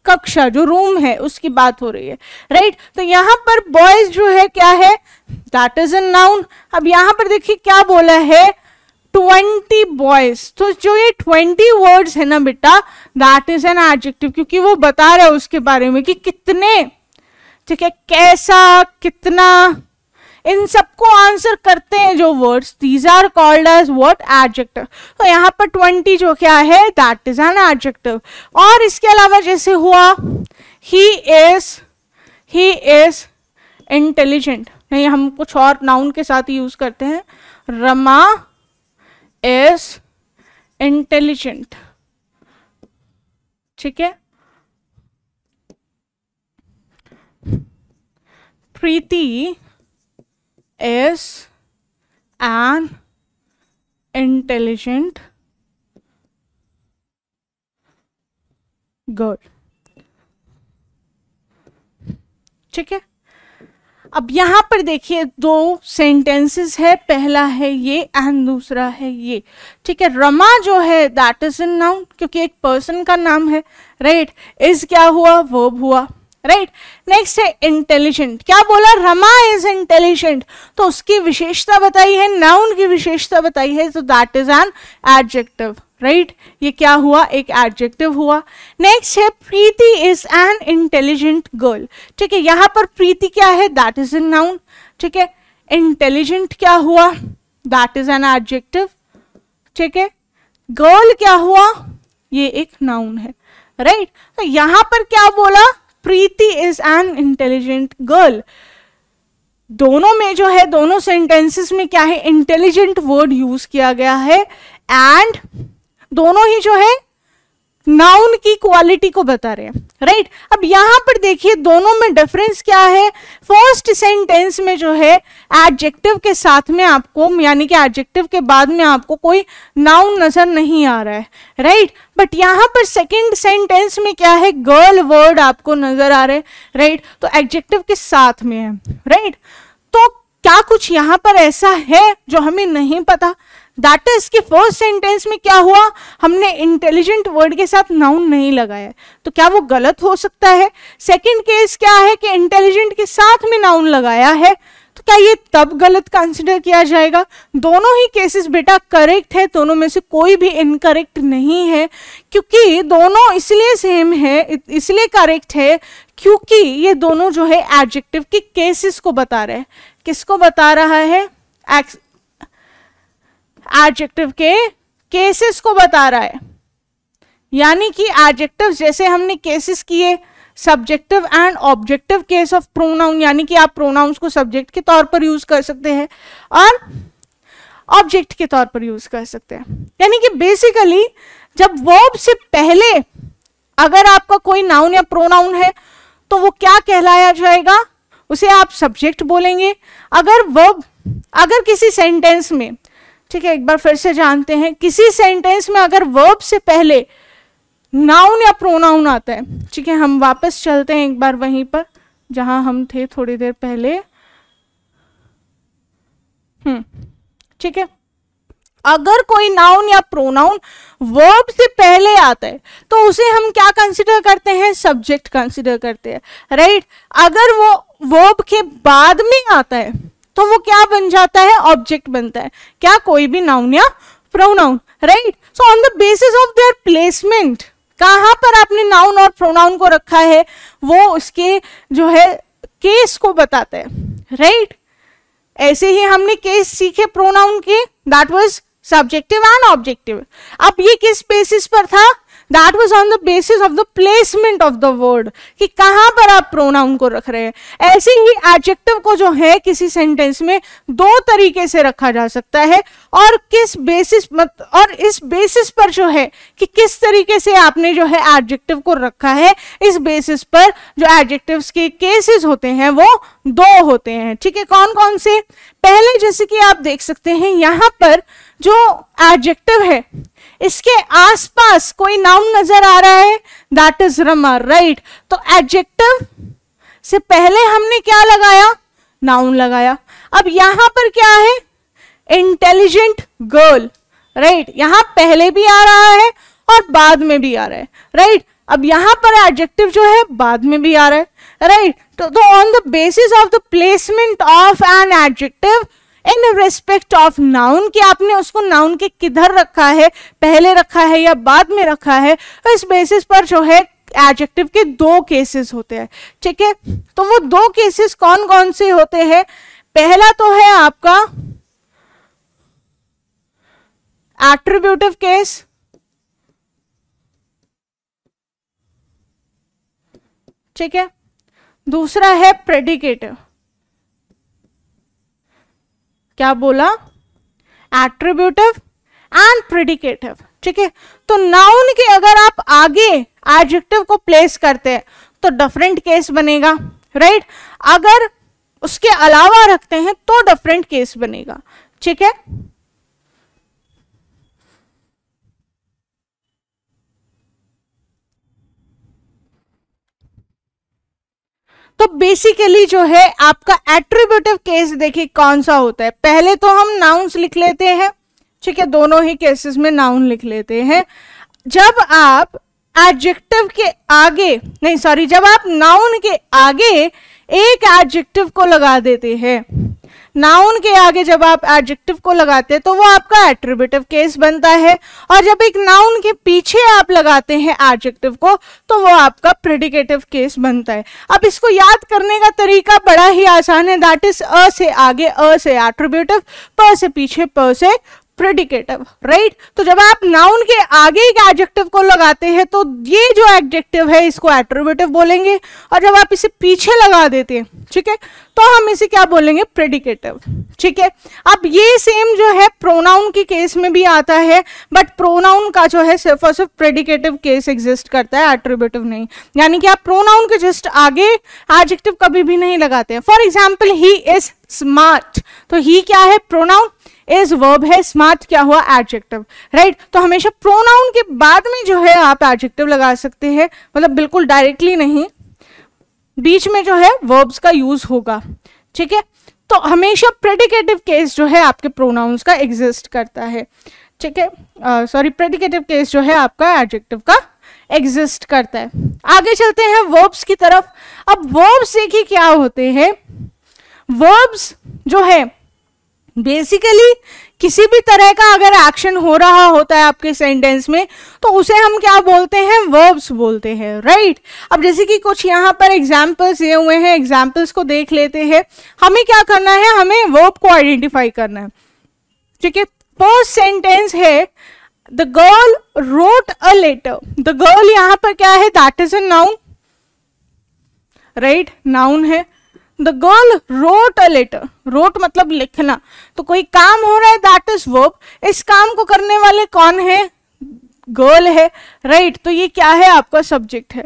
कक्षा जो रूम है उसकी बात हो रही है राइट right? तो यहाँ पर बॉयज जो है क्या है दैट इज एन नाउन अब यहाँ पर देखिए क्या बोला है ट्वेंटी बॉयज तो जो ये ट्वेंटी वर्ड्स है ना बेटा दैट इज एन एडजेक्टिव क्योंकि वो बता रहा है उसके बारे में कि कितने ठीक है कैसा कितना इन सबको आंसर करते हैं जो words these are called as word adjective तो यहाँ पर ट्वेंटी जो क्या है दैट इज एन एडजेक्टिव और इसके अलावा जैसे हुआ he is he is intelligent नहीं हम कुछ और नाउन के साथ यूज करते हैं रमा इज इंटेलिजेंट ठीक है प्रीति is an intelligent girl ठीक है अब यहां पर देखिए दो सेंटेंसेस है पहला है ये एंड दूसरा है ये ठीक है रमा जो है दैट इज इन नाउन क्योंकि एक पर्सन का नाम है राइट right? इज क्या हुआ वर्ब हुआ राइट नेक्स्ट है इंटेलिजेंट क्या बोला रमा इज इंटेलिजेंट तो उसकी विशेषता बताई है नाउन की विशेषता बताई है तो that is an adjective right ये क्या हुआ एक एडजेक्टिव हुआ नेक्स्ट है Preeti is an intelligent girl ठीक है यहाँ पर प्रीति क्या है दैट इज एन नाउन ठीक है इंटेलिजेंट क्या हुआ दैट इज एन एडजेक्टिव ठीक है गर्ल क्या हुआ ये एक नाउन है राइट right? तो so, यहाँ पर क्या बोला Preeti is an intelligent girl दोनों में जो है दोनों सेंटेंसेस में क्या है इंटेलिजेंट वर्ड यूज किया गया है एंड दोनों ही जो है नाउन की क्वालिटी को बता रहे हैं राइट right? अब यहां पर देखिए दोनों में डिफरेंस क्या है फर्स्ट सेंटेंस में जो है एडजेक्टिव के साथ में आपको यानी कि एडजेक्टिव के बाद में आपको कोई नाउन नजर नहीं आ रहा है राइट right? बट यहां पर सेकंड सेंटेंस में क्या है गर्ल वर्ड आपको नजर आ रहे हैं राइट right? तो एडजेक्टिव के साथ में है राइट right? तो क्या कुछ यहां पर ऐसा है जो हमें नहीं पता दैट इज कि फर्स्ट सेंटेंस में क्या हुआ हमने इंटेलिजेंट वर्ड के साथ नाउन नहीं लगाया तो क्या वो गलत हो सकता है सेकेंड केस क्या है कि इंटेलिजेंट के साथ में नाउन लगाया है तो क्या ये तब गलत कंसिडर किया जाएगा दोनों ही केसेस बेटा करेक्ट है दोनों में से कोई भी इनकरेक्ट नहीं है क्योंकि दोनों इसलिए सेम है इसलिए करेक्ट है क्योंकि ये दोनों जो है एडजेक्टिव के केसेस को बता रहे हैं किसको बता रहा है एडजेक्टिव के केसेस को बता रहा है यानी कि एडजेक्टिव जैसे हमने केसेस किए subjective and objective case of pronoun यानी कि आप प्रोनाउंस को सब्जेक्ट के तौर पर यूज कर सकते हैं और ऑब्जेक्ट के तौर पर यूज कर सकते हैं यानी कि बेसिकली जब वर्ब से पहले अगर आपका कोई नाउन या प्रोनाउन है तो वो क्या कहलाया जाएगा उसे आप सब्जेक्ट बोलेंगे अगर वर्ब अगर किसी सेंटेंस में ठीक है एक बार फिर से जानते हैं किसी सेंटेंस में अगर वर्ब से पहले नाउन या प्रोनाउन आता है ठीक है हम वापस चलते हैं एक बार वहीं पर जहां हम थे थोड़ी देर पहले हम्म ठीक है अगर कोई नाउन या प्रोनाउन वर्ब से पहले आता है तो उसे हम क्या कंसिडर करते हैं सब्जेक्ट कंसिडर करते हैं राइट right? अगर वो वर्ब के बाद में आता है तो वो क्या बन जाता है ऑब्जेक्ट बनता है क्या कोई भी नाउन या pronoun right so on the basis of their placement कहाँ पर आपने नाउन और प्रोनाउन को रखा है वो उसके जो है केस को बताता है राइट ऐसे ही हमने केस सीखे प्रोनाउन के that was subjective and objective अब ये किस बेसिस पर था that was on the basis of the placement of the word कि कहाँ पर आप प्रोनाउन को रख रहे हैं ऐसे ही एडजेक्टिव को जो है किसी सेंटेंस में दो तरीके से रखा जा सकता है और किस बेसिस मत और इस बेसिस पर जो है कि किस तरीके से आपने जो है एडजेक्टिव को रखा है इस बेसिस पर जो एडजेक्टिव्स के केसेस होते हैं वो दो होते हैं ठीक है कौन कौन से पहले जैसे कि आप देख सकते हैं यहाँ पर जो एडजेक्टिव है इसके आसपास कोई नाउन नजर आ रहा है दैट इज रमा राइट तो एडजेक्टिव से पहले हमने क्या लगाया नाउन लगाया अब यहां पर क्या है इंटेलिजेंट गर्ल राइट यहां पहले भी आ रहा है और बाद में भी आ रहा है राइट right? अब यहां पर एडजेक्टिव जो है बाद में भी आ रहा है राइट तो on the basis of the placement of an adjective in respect of noun कि आपने उसको नाउन के किधर रखा है पहले रखा है या बाद में रखा है तो इस बेसिस पर जो है एडजेक्टिव के दो केसेस होते हैं ठीक है तो वो दो केसेस कौन कौन से होते हैं पहला तो है आपका एट्रीब्यूटिव केस ठीक है दूसरा है प्रेडिकेटिव क्या बोला एट्रीब्यूटिव एंड प्रिडिकेटिव ठीक है तो नाउन के अगर आप आगे एडजेक्टिव को प्लेस करते हैं तो डिफरेंट केस बनेगा राइट right? अगर उसके अलावा रखते हैं तो डिफरेंट केस बनेगा ठीक है तो बेसिकली जो है आपका एट्रीब्यूटिव केस देखिए कौन सा होता है पहले तो हम नाउन्स लिख लेते हैं ठीक है दोनों ही केसेस में नाउन लिख लेते हैं जब आप एडजेक्टिव के आगे नहीं सॉरी जब आप नाउन के आगे एक एडजेक्टिव को लगा देते हैं नाउन के आगे जब आप एडजेक्टिव को लगाते हैं तो वो आपका एट्रीब्यूटिव केस बनता है और जब एक नाउन के पीछे आप लगाते हैं एडजेक्टिव को तो वो आपका प्रेडिकेटिव केस बनता है अब इसको याद करने का तरीका बड़ा ही आसान है दैट इज अ से आगे अ से एट्रीब्यूटिव प से पीछे प से प्रेडिकेटिव राइट right? तो जब आप नाउन के आगे एक एडजेक्टिव को लगाते हैं तो ये जो एडजेक्टिव है इसको एट्रीब्यूटिव बोलेंगे और जब आप इसे पीछे लगा देते हैं ठीक है तो हम इसे क्या बोलेंगे प्रेडिकेटिव ठीक है अब ये सेम जो है प्रोनाउन के केस में भी आता है बट प्रोनाउन का जो है सिर्फ और सिर्फ प्रेडिकेटिव केस एग्जिस्ट करता है एट्रीब्यूटिव नहीं यानी कि आप प्रोनाउन के जस्ट आगे एडजेक्टिव कभी भी नहीं लगाते हैं for example he is smart तो ही क्या है प्रोनाउन इज वर्ब है स्मार्ट क्या हुआ एडजेक्टिव राइट right? तो हमेशा प्रोनाउन के बाद में जो है आप एडजेक्टिव लगा सकते हैं मतलब बिल्कुल डायरेक्टली नहीं बीच में जो है वर्ब्स का यूज होगा ठीक है तो हमेशा प्रेडिकेटिव केस जो है आपके प्रोनाउंस का एग्जिस्ट करता है ठीक है सॉरी प्रेडिकेटिव केस जो है आपका एडजेक्टिव का एग्जिस्ट करता है आगे चलते हैं वर्ब्स की तरफ अब वर्ब्स देखिए क्या होते हैं वर्ब्स जो है बेसिकली किसी भी तरह का अगर एक्शन हो रहा होता है आपके सेंटेंस में तो उसे हम क्या बोलते हैं वर्ब्स बोलते हैं राइट अब जैसे कि कुछ यहाँ पर एग्जांपल्स दिए हुए हैं एग्जाम्पल्स को देख लेते हैं हमें क्या करना है हमें वर्ब को आइडेंटिफाई करना है ठीक है फर्स्ट सेंटेंस है the girl wrote a letter the girl यहाँ पर क्या है that is a noun right noun है the girl wrote a letter wrote मतलब लिखना तो कोई काम हो रहा है दैट इज वर्ब इस काम को करने वाले कौन है गर्ल है राइट right, तो ये क्या है आपका सब्जेक्ट है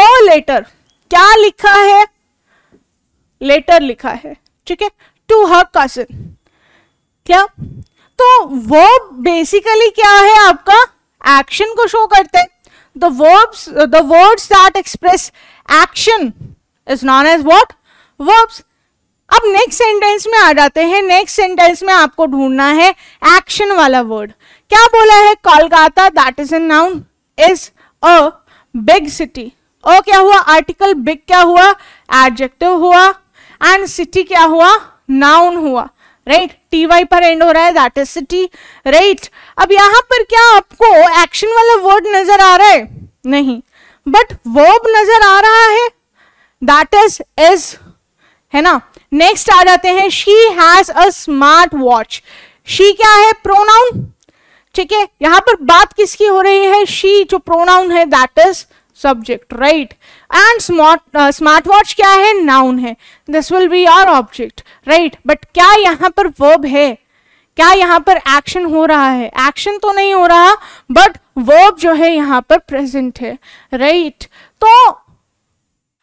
अ लेटर क्या लिखा है लेटर लिखा है ठीक है टू हर कजन क्या तो वो बेसिकली क्या है आपका एक्शन को शो करते हैं the verbs the words that express action is known as what verbs अब नेक्स्ट सेंटेंस में आ जाते हैं नेक्स्ट सेंटेंस में आपको ढूंढना है एक्शन वाला वर्ड क्या बोला है Kolkata that is a noun is a big city ओ क्या हुआ आर्टिकल बिग क्या हुआ एडजेक्टिव हुआ एंड सिटी क्या हुआ नाउन हुआ राइट टी वाई पर एंड हो रहा है दैट इज सिटी राइट अब यहाँ पर क्या आपको एक्शन वाला वर्ड नजर आ रहा है नहीं बट वर्ब नजर आ रहा है दैट इज इज है ना नेक्स्ट आ जाते हैं she has a smart watch she क्या है प्रोनाउन ठीक है यहां पर बात किसकी हो रही है शी जो प्रोनाउन है that is subject right and smart smart watch क्या है नाउन है this will be our object right but क्या यहां पर वर्ब है क्या यहां पर एक्शन हो रहा है एक्शन तो नहीं हो रहा बट वर्ब जो है यहां पर प्रेजेंट है राइट right? तो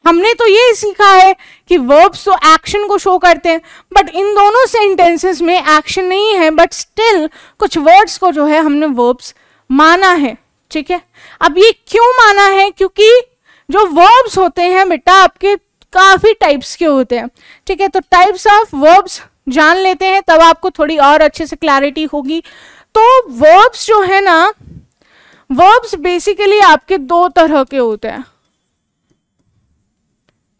हमने तो ये सीखा है कि वर्ब्स तो एक्शन को शो करते हैं बट इन दोनों सेंटेंसेस में एक्शन नहीं है बट स्टिल कुछ वर्ड्स को जो है हमने वर्ब्स माना है ठीक है अब ये क्यों माना है क्योंकि जो वर्ब्स होते हैं बेटा आपके काफ़ी टाइप्स के होते हैं ठीक है तो टाइप्स ऑफ वर्ब्स जान लेते हैं तब आपको थोड़ी और अच्छे से क्लैरिटी होगी तो वर्ब्स जो है ना वर्ब्स बेसिकली आपके दो तरह के होते हैं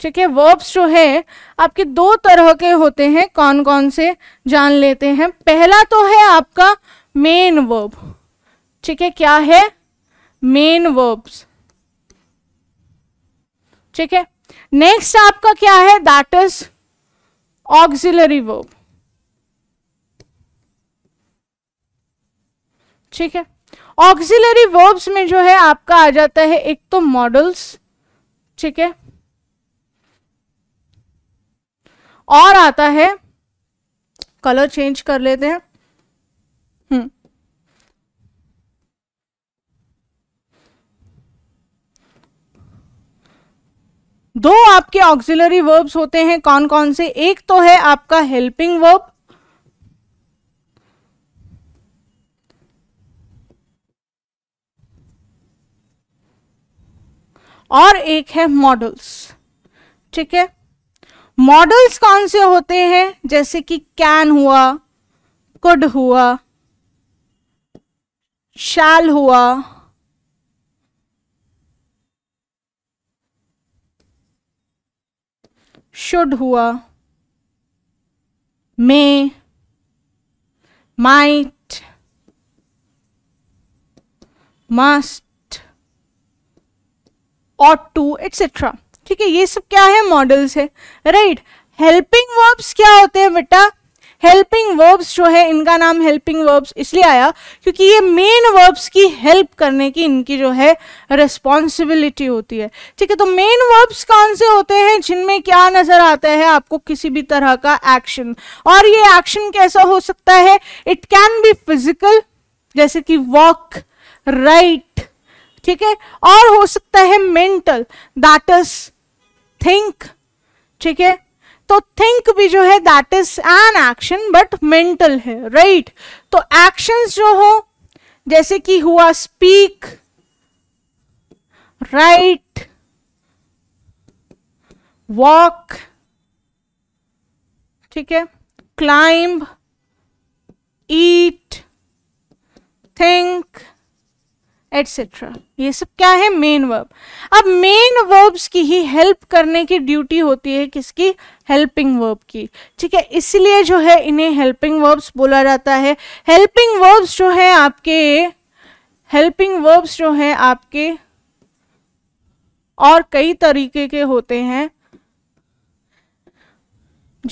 ठीक है वर्ब्स जो है आपके दो तरह के होते हैं कौन कौन से जान लेते हैं पहला तो है आपका मेन वर्ब ठीक है क्या है मेन वर्ब्स ठीक है नेक्स्ट आपका क्या है दैट इज ऑक्सिलरी वर्ब ठीक है ऑक्सिलरी वर्ब्स में जो है आपका आ जाता है एक तो मॉडल्स ठीक है और आता है कलर चेंज कर लेते हैं हम्म दो आपके ऑक्सिलरी वर्ब्स होते हैं कौन कौन से एक तो है आपका हेल्पिंग वर्ब और एक है मॉडल्स ठीक है मॉडल्स कौन से होते हैं जैसे कि कैन हुआ कुड हुआ शाल हुआ शुड हुआ may might must ought to etcetera ठीक है ये सब क्या है मॉडल्स है राइट हेल्पिंग वर्ब्स क्या होते हैं बेटा हेल्पिंग वर्ब्स जो है इनका नाम हेल्पिंग वर्ब्स इसलिए आया क्योंकि ये मेन वर्ब्स की हेल्प करने की इनकी जो है रिस्पॉन्सिबिलिटी होती है ठीक है तो मेन वर्ब्स कौन से होते हैं जिनमें क्या नजर आता है आपको किसी भी तरह का एक्शन और ये एक्शन कैसा हो सकता है इट कैन बी फिजिकल जैसे कि वॉक राइट ठीक है और हो सकता है मेंटल दैट इज थिंक ठीक है तो थिंक भी जो है that is an action but mental है राइट right? तो एक्शंस जो हो जैसे कि हुआ स्पीक राइट वॉक ठीक है क्लाइंब ईट थिंक एटसेट्रा ये सब क्या है मेन वर्ब अब मेन वर्ब्स की ही हेल्प करने की ड्यूटी होती है किसकी हेल्पिंग वर्ब की ठीक है इसलिए जो है इन्हें हेल्पिंग वर्ब्स बोला जाता है हेल्पिंग वर्ब्स जो है आपके हेल्पिंग वर्ब्स जो है आपके और कई तरीके के होते हैं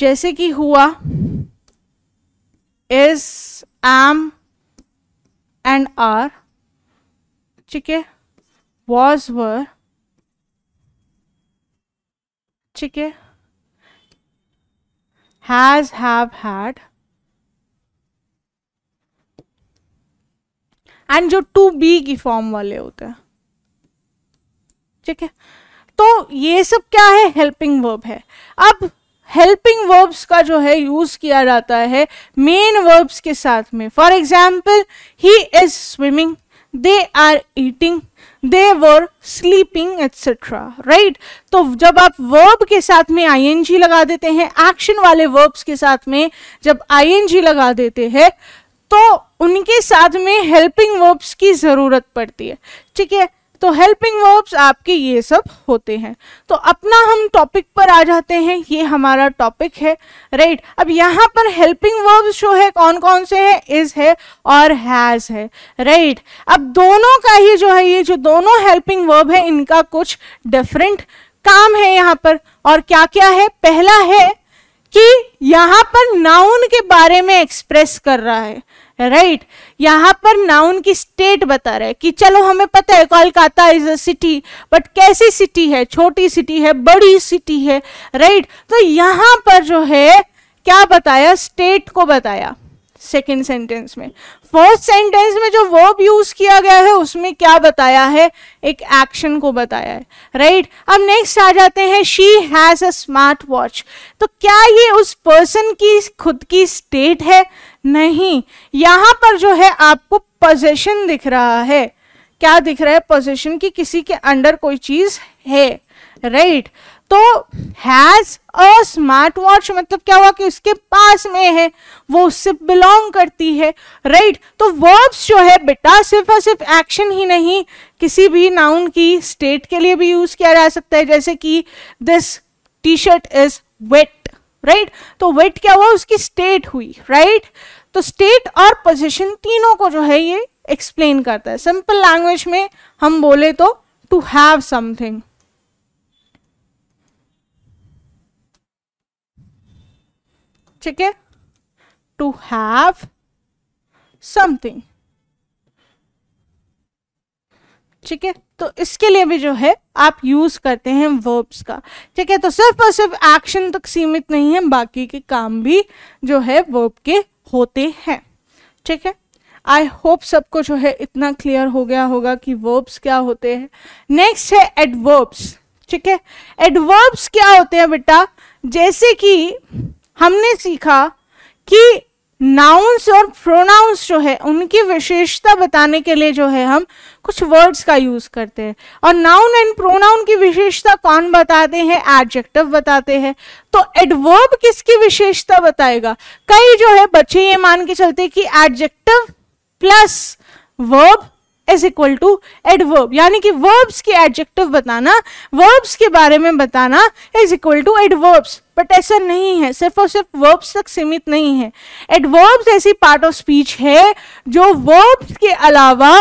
जैसे कि हुआ इज एम एंड आर ठीक है वॉज वर ठीक है हैज हैव हैड एंड जो टू बी की फॉर्म वाले होते हैं ठीक है तो ये सब क्या है हेल्पिंग वर्ब है अब हेल्पिंग वर्ब्स का जो है यूज किया जाता है मेन वर्ब्स के साथ में for example he is swimming they are eating they were sleeping etcetera right तो जब आप वर्ब के साथ में आई एन जी लगा देते हैं एक्शन वाले वर्ब्स के साथ में जब आई एन जी लगा देते हैं तो उनके साथ में हेल्पिंग वर्ब्स की ज़रूरत पड़ती है ठीक है तो हेल्पिंग वर्ब्स आपके ये सब होते हैं तो अपना हम टॉपिक पर आ जाते हैं ये हमारा टॉपिक है राइट right? अब यहाँ पर हेल्पिंग वर्ब्स जो है कौन कौन से हैं इज है और हैज है राइट right? अब दोनों का ही जो है ये जो दोनों हेल्पिंग वर्ब है इनका कुछ डिफरेंट काम है यहाँ पर और क्या क्या है पहला है कि यहाँ पर नाउन के बारे में एक्सप्रेस कर रहा है राइट right? यहाँ पर नाउन की स्टेट बता रहा है कि चलो हमें पता है Kolkata is a city but कैसी सिटी है छोटी सिटी है बड़ी सिटी है राइट तो यहाँ पर जो है क्या बताया स्टेट को बताया सेकेंड सेंटेंस में फर्स्ट सेंटेंस में जो वर्ब यूज किया गया है उसमें क्या बताया है एक एक्शन को बताया है राइट right? अब नेक्स्ट आ जाते हैं she has a smart watch तो क्या ये उस पर्सन की खुद की स्टेट है नहीं यहाँ पर जो है आपको पोजेशन दिख रहा है क्या दिख रहा है पोजेशन की किसी के अंडर कोई चीज है राइट right? तो हैज अ स्मार्ट वॉच मतलब क्या हुआ कि उसके पास में है वो उससे बिलोंग करती है राइट right? तो वर्ब्स जो है बेटा सिर्फ और सिर्फ एक्शन ही नहीं किसी भी नाउन की स्टेट के लिए भी यूज किया जा सकता है जैसे कि this T-shirt is wet right right? तो वेट क्या हुआ उसकी स्टेट हुई राइट right? तो स्टेट और पोजिशन तीनों को जो है ये एक्सप्लेन करता है सिंपल लैंग्वेज में हम बोले तो टू हैव समथिंग ठीक है टू हैव समथिंग ठीक है तो इसके लिए भी जो है आप यूज़ करते हैं वर्ब्स का ठीक है तो सिर्फ और सिर्फ एक्शन तक सीमित नहीं है बाकी के काम भी जो है वर्ब के होते हैं ठीक है आई होप सबको जो है इतना क्लियर हो गया होगा कि वर्ब्स क्या होते हैं नेक्स्ट है एडवर्ब्स ठीक है एडवर्ब्स क्या होते हैं बेटा जैसे कि हमने सीखा कि नाउन्स और प्रोनाउंस जो है उनकी विशेषता बताने के लिए जो है हम कुछ वर्ड्स का यूज करते हैं और नाउन एंड प्रोनाउन की विशेषता कौन बताते हैं एडजेक्टिव बताते हैं तो एडवर्ब किसकी विशेषता बताएगा कई जो है बच्चे ये मान के चलते कि adjective plus verb is equal to adverb यानी कि वर्ब्स के एडजेक्टिव बताना वर्ब्स के बारे में बताना is equal to adverbs but ऐसा नहीं है सिर्फ और सिर्फ वर्ब्स तक सीमित नहीं है एडवर्ब्स ऐसी पार्ट ऑफ स्पीच है जो वर्ब्स के अलावा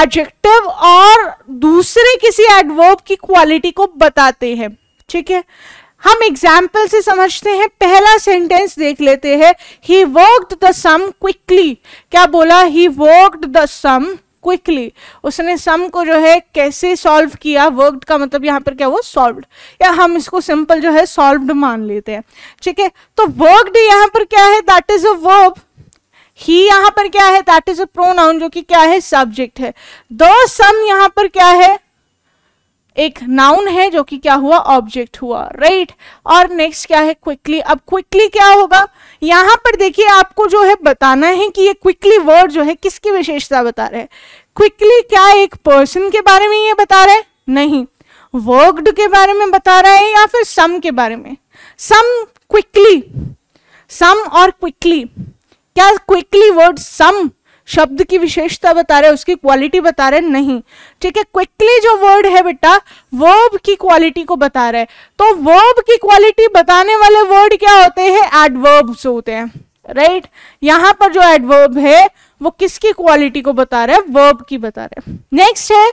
एडजेक्टिव और दूसरे किसी एडवर्ब की क्वालिटी को बताते हैं ठीक है हम एग्जाम्पल से समझते हैं पहला सेंटेंस देख लेते हैं he worked the sum quickly क्या बोला he worked the sum quickly उसने सम को जो है कैसे सॉल्व किया वर्कड का मतलब यहाँ पर क्या हुआ सॉल्व्ड या हम इसको सिंपल जो है सॉल्व्ड मान लेते हैं ठीक है तो वर्कड यहाँ पर क्या है that is a verb he यहाँ पर क्या है दैट इज अ प्रोनाउन जो कि क्या है सब्जेक्ट है द सम यहाँ पर क्या है एक नाउन है जो कि क्या हुआ ऑब्जेक्ट हुआ राइट right? और नेक्स्ट क्या है क्विकली अब क्विकली क्या होगा यहां पर देखिए आपको जो है बताना है कि ये क्विकली वर्ड जो है किसकी विशेषता बता रहे क्विकली क्या एक पर्सन के बारे में ये बता रहे नहीं वर्कड के बारे में बता रहा है या फिर सम के बारे में सम क्विकली सम और क्विकली क्या क्विकली वर्ड सम शब्द की विशेषता बता रहे हैं उसकी क्वालिटी बता रहे हैं नहीं ठीक है क्विकली जो वर्ड है बेटा वर्ब की क्वालिटी को बता रहे हैं तो वर्ब की क्वालिटी बताने वाले वर्ड क्या होते हैं एडवर्ब्स होते हैं राइट यहां पर जो एडवर्ब है वो किसकी क्वालिटी को बता रहे हैं वर्ब की बता रहे नेक्स्ट है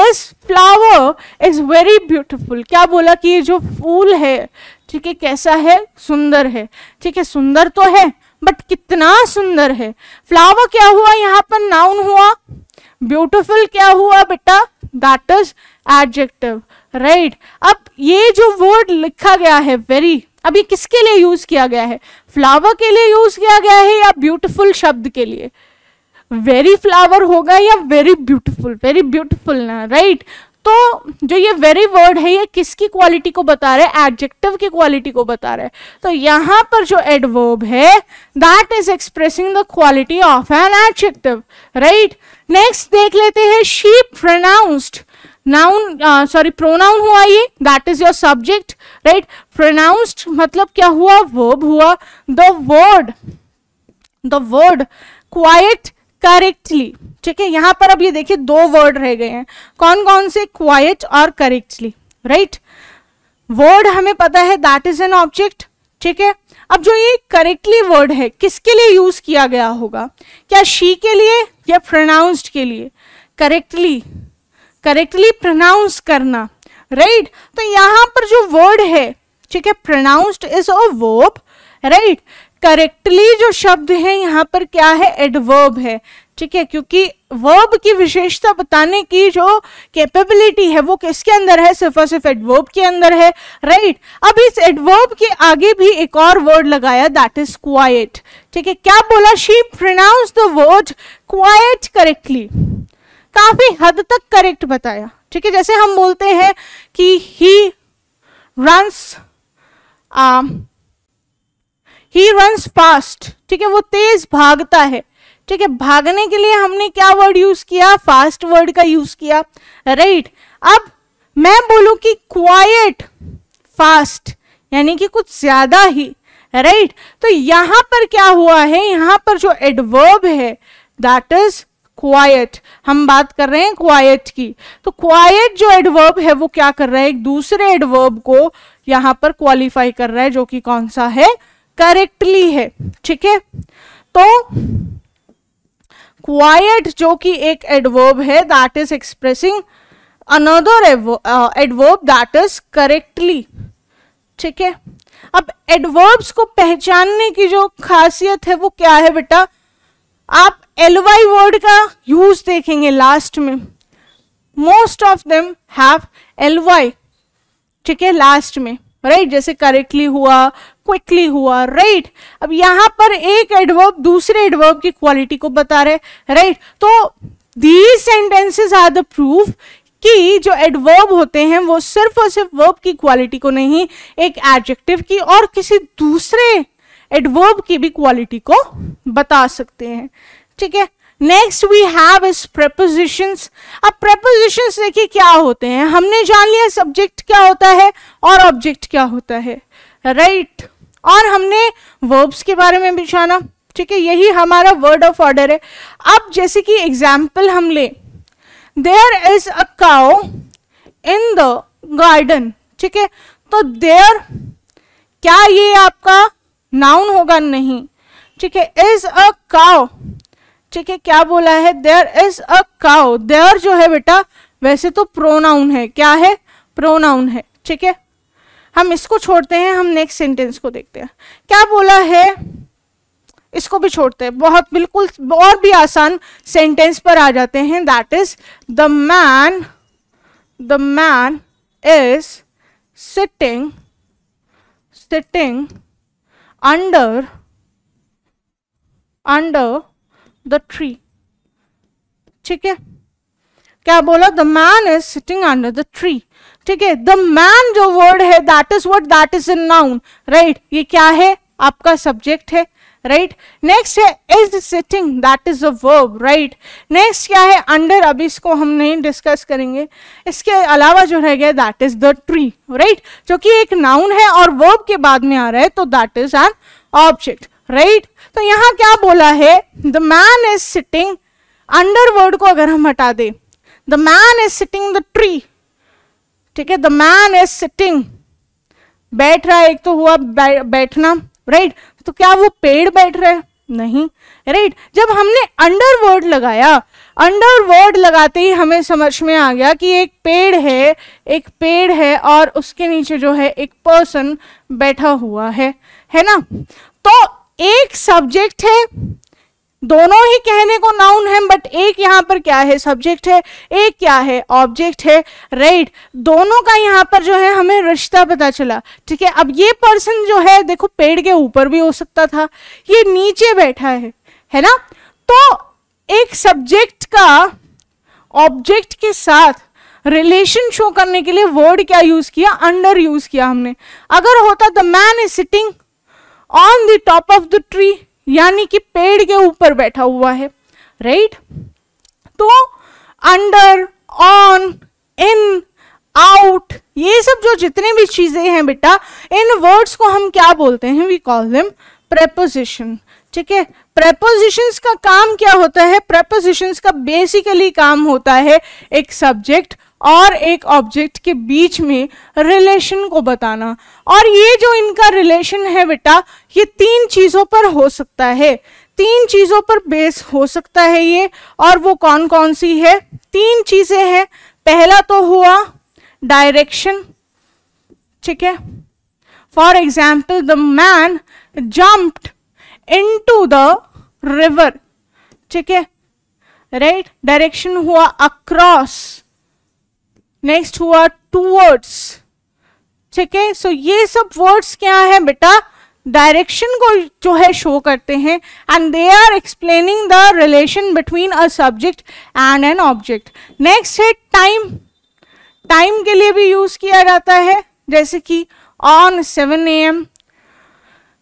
this flower is very beautiful क्या बोला कि ये जो फूल है ठीक है कैसा है सुंदर है ठीक है सुंदर तो है बट कितना सुंदर है फ्लावर क्या हुआ यहाँ पर नाउन हुआ ब्यूटिफुल क्या हुआ बेटा दैट इज एडजेक्टिव राइट अब ये जो वर्ड लिखा गया है वेरी अभी किसके लिए यूज किया गया है फ्लावर के लिए यूज किया गया है या ब्यूटिफुल शब्द के लिए वेरी फ्लावर होगा या वेरी ब्यूटिफुल वेरी ब्यूटिफुल ना राइट तो जो ये वेरी वर्ड है ये किसकी क्वालिटी को बता रहा है एडजेक्टिव की क्वालिटी को बता रहा है तो यहां पर जो एडवर्ब है that is expressing the quality of an adjective right next देख लेते हैं she pronounced noun sorry pronoun हुआ ये that is your subject right pronounced मतलब क्या हुआ वर्ब हुआ the word the word quite correctly ठीक है यहाँ पर अब ये देखिए दो वर्ड रह गए हैं कौन कौन से क्वाइट और करेक्टली राइट वर्ड हमें पता है दैट इज एन ऑब्जेक्ट ठीक है अब जो ये करेक्टली वर्ड है किसके लिए यूज किया गया होगा क्या शी के लिए या प्रोनाउंस्ड के लिए करेक्टली करेक्टली प्रोनाउंस करना राइट right? तो यहां पर जो वर्ड है ठीक है pronounced is a verb right correctly जो शब्द है यहाँ पर क्या है एडवर्ब है ठीक है क्योंकि वर्ब की विशेषता बताने की जो कैपेबिलिटी है वो किसके अंदर है सिर्फ और सिर्फ एडवर्ब के अंदर है राइट right? अब इस एडवर्ब के आगे भी एक और वर्ड लगाया दैट इज क्वाइट ठीक है क्या बोला she pronounce the word quite correctly काफी हद तक करेक्ट बताया ठीक है जैसे हम बोलते हैं कि he runs he runs fast ठीक है वो तेज भागता है ठीक है भागने के लिए हमने क्या वर्ड यूज किया फास्ट वर्ड का यूज किया राइट right. अब मैं बोलूं कि क्वाइट फास्ट यानी कि कुछ ज्यादा ही राइट right? तो यहां पर क्या हुआ है यहां पर जो एडवर्ब है दैट इज क्वाइट हम बात कर रहे हैं क्वाइट की तो क्वाइट जो एडवर्ब है वो क्या कर रहा है एक दूसरे एडवर्ब को यहां पर क्वालिफाई कर रहा है जो कि कौन सा है करेक्टली है ठीक है तो क्वाइट जो कि एक एडवर्ब है that is expressing another adverb that is correctly ठीक है अब एडवर्ब्स को पहचानने की जो खासियत है वो क्या है बेटा आप एलवाई वर्ड का यूज देखेंगे लास्ट में most of them have L Y ठीक है लास्ट में राइट right? जैसे करेक्टली हुआ क्विकली हुआ राइट right? अब यहां पर एक एडवर्ब दूसरे एडवर्ब की क्वालिटी को बता रहे राइट right? तो the sentences are the proof कि जो एडवर्ब होते हैं वो सिर्फ और सिर्फ वर्ब की क्वालिटी को नहीं एक एडजेक्टिव की और किसी दूसरे एडवर्ब की भी क्वालिटी को बता सकते हैं ठीक है next we have is prepositions अब प्रेपोजिशंस देखिए क्या होते हैं हमने जान लिया सब्जेक्ट क्या होता है और ऑब्जेक्ट क्या होता है राइट right. और हमने वर्ब्स के बारे में भी जाना ठीक है यही हमारा वर्ड ऑफ ऑर्डर है अब जैसे कि एग्जाम्पल हम ले there is a cow in the garden ठीक है तो देयर क्या ये आपका नाउन होगा नहीं ठीक है इज अ काउ ठीक है क्या बोला है there is a cow there जो है बेटा वैसे तो प्रोनाउन है क्या है प्रोनाउन है ठीक है हम इसको छोड़ते हैं हम नेक्स्ट सेंटेंस को देखते हैं क्या बोला है इसको भी छोड़ते हैं बहुत बिल्कुल और भी आसान सेंटेंस पर आ जाते हैं that is the man the man is sitting sitting under under the tree ठीक है क्या बोला the man is sitting under the tree ठीक है द मैन जो वर्ड है that is what that is in noun right ये क्या है आपका सब्जेक्ट है राइट नेक्स्ट है is sitting that is a verb right next क्या है अंडर अभी इसको हम नहीं डिस्कस करेंगे इसके अलावा जो रह गया that is the tree right जो कि एक नाउन है और वर्ब के बाद में आ रहा है तो that is an object right तो यहाँ क्या बोला है the man is sitting under word को अगर हम हटा दें the man is sitting the tree ठीक है द मैन इज सिटिंग बैठ रहा है एक तो हुआ बै, बैठना राइट right? तो क्या वो पेड़ बैठ रहा है नहीं राइट right? जब हमने अंडर वर्ड लगाया अंडर वर्ड लगाते ही हमें समझ में आ गया कि एक पेड़ है एक पेड़ है और उसके नीचे जो है एक पर्सन बैठा हुआ है है ना तो एक सब्जेक्ट है दोनों ही कहने को नाउन है बट एक यहाँ पर क्या है सब्जेक्ट है एक क्या है ऑब्जेक्ट है राइट right? दोनों का यहाँ पर जो है हमें रिश्ता पता चला ठीक है अब ये पर्सन जो है देखो पेड़ के ऊपर भी हो सकता था ये नीचे बैठा है है ना तो एक सब्जेक्ट का ऑब्जेक्ट के साथ रिलेशन शो करने के लिए वर्ड क्या यूज किया अंडर यूज किया हमने अगर होता the man is sitting on the top of the tree यानी कि पेड़ के ऊपर बैठा हुआ है राइट तो अंडर ऑन इन आउट ये सब जो जितने भी चीजें हैं बेटा इन वर्ड्स को हम क्या बोलते हैं वी कॉल देम प्रेपोजिशन ठीक है प्रेपोजिशंस का काम क्या होता है प्रेपोजिशंस का बेसिकली काम होता है एक सब्जेक्ट और एक ऑब्जेक्ट के बीच में रिलेशन को बताना और ये जो इनका रिलेशन है बेटा ये तीन चीज़ों पर हो सकता है तीन चीज़ों पर बेस हो सकता है ये और वो कौन कौन सी है तीन चीज़ें हैं पहला तो हुआ डायरेक्शन ठीक है for example the man jumped to the river ठीक है राइट डायरेक्शन हुआ अक्रॉस नेक्स्ट हुआ टू वर्ड्स ठीक है सो ये सब वर्ड्स क्या है बेटा डायरेक्शन को जो है शो करते हैं and they are explaining the relation between a subject and an object next है टाइम टाइम के लिए भी यूज किया जाता है जैसे कि ऑन सेवन ए एम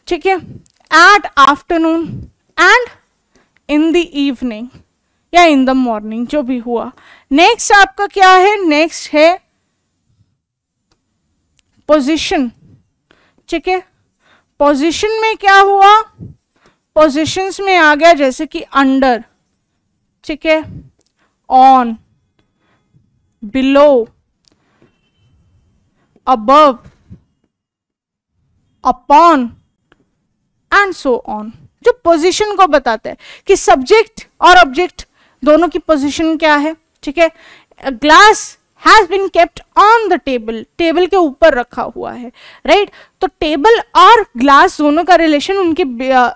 ठीक है at afternoon and in the evening या इन द मॉर्निंग जो भी हुआ नेक्स्ट आपका क्या है नेक्स्ट है पोजीशन ठीक है पोजीशन में क्या हुआ पोजीशंस में आ गया जैसे कि अंडर ठीक है ऑन बिलो अब अपॉन एंड सो ऑन जो पोजीशन को बताते हैं कि सब्जेक्ट और ऑब्जेक्ट दोनों की पोजिशन क्या है ठीक है glass has been kept on the table table के ऊपर रखा हुआ है राइट right? तो टेबल और ग्लास दोनों का रिलेशन उनके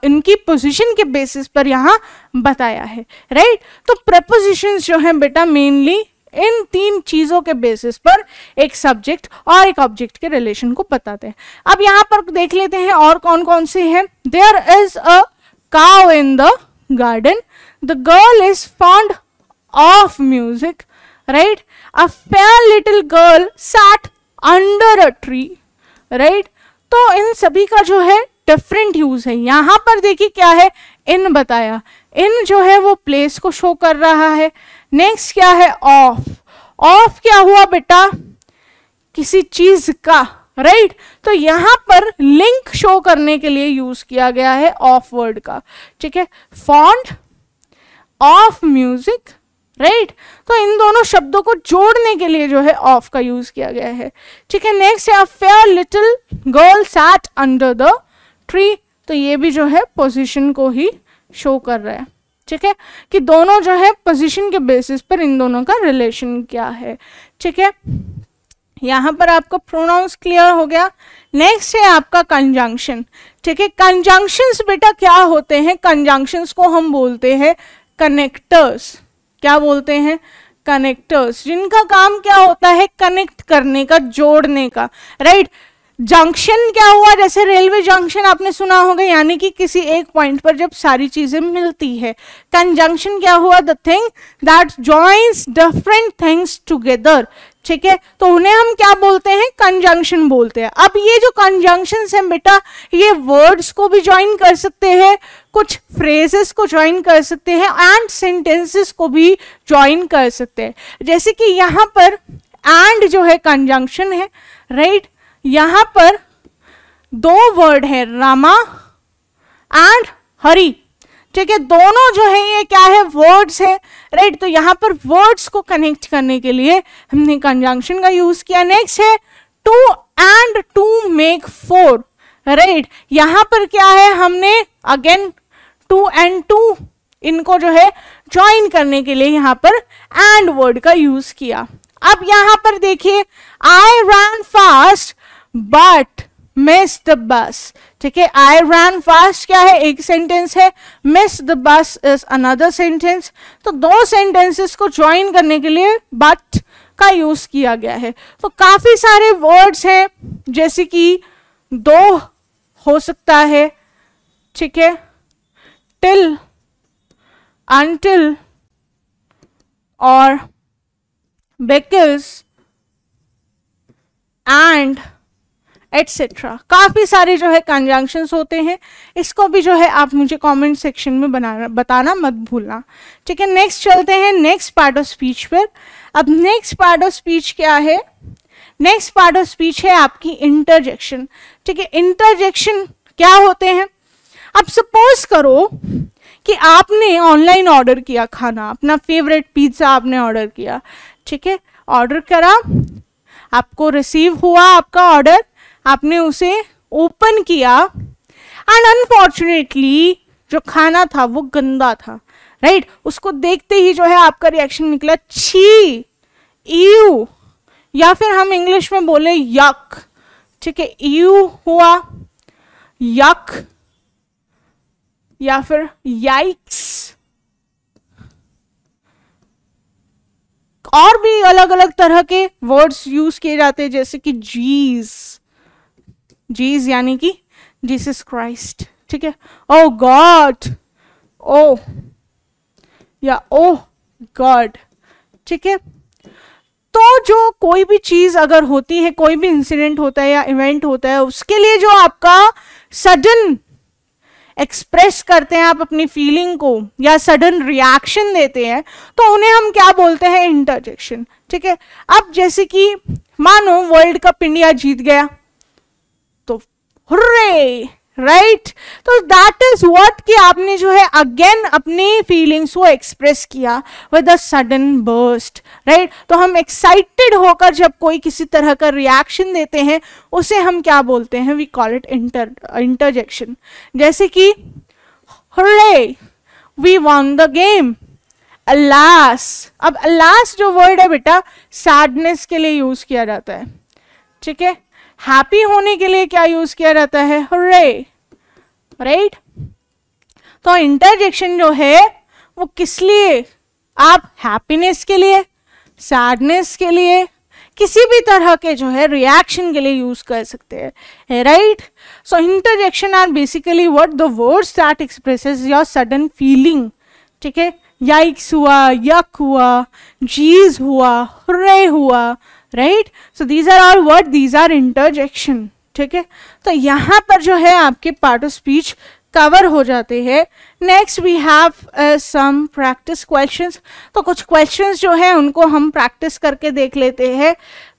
इनकी पोजिशन के बेसिस पर यहाँ बताया है राइट right? तो प्रपोजिशन जो है बेटा मेनली इन तीन चीजों के बेसिस पर एक सब्जेक्ट और एक ऑब्जेक्ट के रिलेशन को बताते हैं अब यहाँ पर देख लेते हैं और कौन कौन से हैं there is a cow in the garden the girl is fond of music right a fair little girl sat under a tree right तो इन सभी का जो है डिफरेंट यूज है यहां पर देखिए क्या है इन बताया इन जो है वो प्लेस को शो कर रहा है नेक्स्ट क्या है ऑफ ऑफ क्या हुआ बेटा किसी चीज का राइट right? तो यहाँ पर लिंक शो करने के लिए यूज किया गया है ऑफ वर्ड का ठीक है फॉन्ड ऑफ म्यूजिक राइट तो इन दोनों शब्दों को जोड़ने के लिए जो है ऑफ का यूज किया गया है ठीक है नेक्स्ट है fair little girl sat under the tree तो ये भी जो है पोजिशन को ही शो कर रहा है ठीक है कि दोनों जो है पोजीशन के बेसिस पर इन दोनों का रिलेशन क्या है ठीक है यहाँ पर आपका प्रोनाउंस क्लियर हो गया नेक्स्ट है आपका कंजंक्शन ठीक है कंजंक्शंस बेटा क्या होते हैं कंजंक्शंस को हम बोलते हैं कनेक्टर्स क्या बोलते हैं कनेक्टर्स जिनका काम क्या होता है कनेक्ट करने का जोड़ने का राइट right? जंक्शन क्या हुआ जैसे रेलवे जंक्शन आपने सुना होगा यानी कि किसी एक पॉइंट पर जब सारी चीजें मिलती है कंजंक्शन क्या हुआ the thing that joins different things together ठीक है तो उन्हें हम क्या बोलते हैं कंजंक्शन बोलते हैं अब ये जो कंजंक्शन है बेटा ये वर्ड्स को भी ज्वाइन कर सकते हैं कुछ फ्रेजेस को ज्वाइन कर सकते हैं एंड सेंटेंसेस को भी ज्वाइन कर सकते हैं जैसे कि यहां पर एंड जो है कंजंक्शन है राइट यहां पर दो वर्ड है रामा एंड हरी ठीक है दोनों जो है ये क्या है वर्ड्स है राइट तो यहाँ पर वर्ड्स को कनेक्ट करने के लिए हमने कंजंक्शन का यूज किया नेक्स्ट है two and two make four right यहाँ पर क्या है हमने अगेन टू एंड टू इनको जो है ज्वाइन करने के लिए यहाँ पर एंड वर्ड का यूज किया अब यहाँ पर देखिए I run fast but miss the bus ठीक है आई रन फास्ट क्या है एक सेंटेंस है miss the bus is another sentence तो दो सेंटेंसेस को ज्वाइन करने के लिए बट का यूज किया गया है तो काफी सारे वर्ड्स हैं जैसे कि दो हो सकता है ठीक है टिल अनटिल और बेकल्स एंड एट्सेट्रा काफ़ी सारे जो है कंजंक्शंस होते हैं इसको भी जो है आप मुझे कमेंट सेक्शन में बनाना बताना मत भूलना ठीक है नेक्स्ट चलते हैं नेक्स्ट पार्ट ऑफ स्पीच पर अब नेक्स्ट पार्ट ऑफ स्पीच क्या है नेक्स्ट पार्ट ऑफ स्पीच है आपकी इंटरजेक्शन ठीक है इंटरजेक्शन क्या होते हैं अब सपोज करो कि आपने ऑनलाइन ऑर्डर किया खाना अपना फेवरेट पिज्ज़ा आपने ऑर्डर किया ठीक है ऑर्डर करा आपको रिसीव हुआ आपका ऑर्डर आपने उसे ओपन किया एंड अनफॉर्चुनेटली जो खाना था वो गंदा था राइट right? उसको देखते ही जो है आपका रिएक्शन निकला छी यू या फिर हम इंग्लिश में बोले यक ठीक है यू हुआ यक या फिर याइक्स और भी अलग अलग तरह के वर्ड्स यूज किए जाते हैं जैसे कि जीज जीज यानी कि जीसस क्राइस्ट ठीक है ओ गॉड ओ या ओ oh गॉड ठीक है तो जो कोई भी चीज़ अगर होती है कोई भी इंसिडेंट होता है या इवेंट होता है उसके लिए जो आपका सडन एक्सप्रेस करते हैं आप अपनी फीलिंग को या सडन रिएक्शन देते हैं तो उन्हें हम क्या बोलते हैं इंटरजेक्शन ठीक है अब जैसे कि मानो वर्ल्ड कप इंडिया जीत गया हुर्रे राइट तो दैट इज व्हाट कि आपने जो है अगेन अपनी फीलिंग्स को एक्सप्रेस किया with a sudden burst right तो हम एक्साइटेड होकर जब कोई किसी तरह का रिएक्शन देते हैं उसे हम क्या बोलते हैं we call it inter interjection जैसे कि hooray we won the game alas अब अल्लास जो वर्ड है बेटा सैडनेस के लिए यूज किया जाता है ठीक है हैप्पी होने के लिए क्या यूज किया जाता है राइट तो इंटरजेक्शन जो है वो किस लिए आप हैप्पीनेस के लिए सैडनेस के लिए किसी भी तरह के जो है रिएक्शन के लिए यूज कर सकते हैं right so interjection are basically what the words that expresses your sudden feeling ठीक है याइक्स हुआ यक हुआ जीज हुआ हुर्रे हुआ right so these are all word these are interjection ठीक है तो यहाँ पर जो है आपके पार्ट ऑफ स्पीच कवर हो जाते हैं next we have some practice questions तो कुछ क्वेश्चंस जो है उनको हम प्रैक्टिस करके देख लेते हैं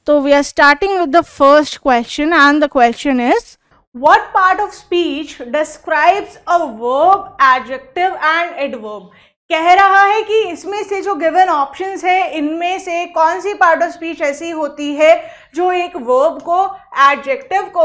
तो we are starting with the first question and the question is what part of speech describes a verb adjective and adverb कह रहा है कि इसमें से जो गिवन ऑप्शंस है इनमें से कौन सी पार्ट ऑफ स्पीच ऐसी होती है जो एक वर्ब को एडजेक्टिव को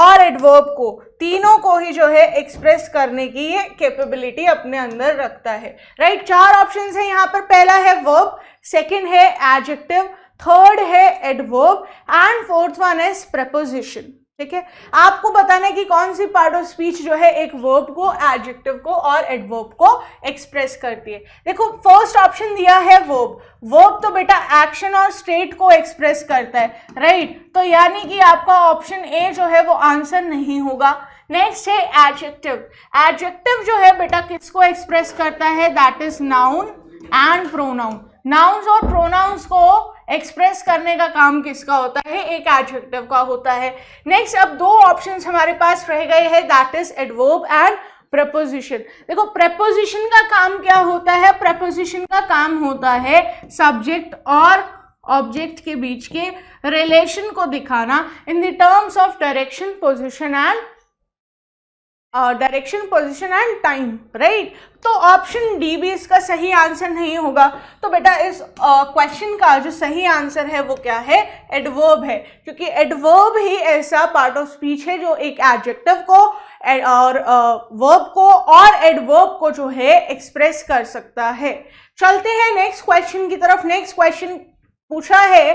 और एडवर्ब को तीनों को ही जो है एक्सप्रेस करने की ये कैपेबिलिटी अपने अंदर रखता है राइट right? चार ऑप्शंस है यहाँ पर पहला है वर्ब सेकंड है एडजेक्टिव थर्ड है एडवर्ब एंड फोर्थ वन है प्रपोजिशन ठीक है आपको बताना है कि कौन सी पार्ट ऑफ स्पीच जो है एक वर्ब को एडजेक्टिव को और एडवर्ब को एक्सप्रेस करती है देखो फर्स्ट ऑप्शन दिया है वर्ब वर्ब तो बेटा एक्शन और स्टेट को एक्सप्रेस करता है राइट right? तो यानी कि आपका ऑप्शन ए जो है वो आंसर नहीं होगा नेक्स्ट है एडजेक्टिव एडजेक्टिव जो है बेटा किसको एक्सप्रेस करता है that is noun and pronoun nouns और प्रोनाउंस को एक्सप्रेस करने का काम किसका होता है एक एडजेक्टिव का होता है नेक्स्ट अब दो ऑप्शन हमारे पास रह गए हैं that is adverb and preposition देखो प्रपोजिशन का काम क्या होता है प्रपोजिशन का काम होता है सब्जेक्ट और ऑब्जेक्ट के बीच के रिलेशन को दिखाना in the terms of direction position and direction position and time right तो ऑप्शन डी भी इसका सही आंसर नहीं होगा तो बेटा इस क्वेश्चन uh, का जो सही आंसर है वो क्या है एडवर्ब है क्योंकि एडवर्ब ही ऐसा पार्ट ऑफ स्पीच है जो एक एडजेक्टिव uh, को और वर्ब uh, को और एडवर्ब को जो है एक्सप्रेस कर सकता है चलते हैं नेक्स्ट क्वेश्चन की तरफ नेक्स्ट क्वेश्चन पूछा है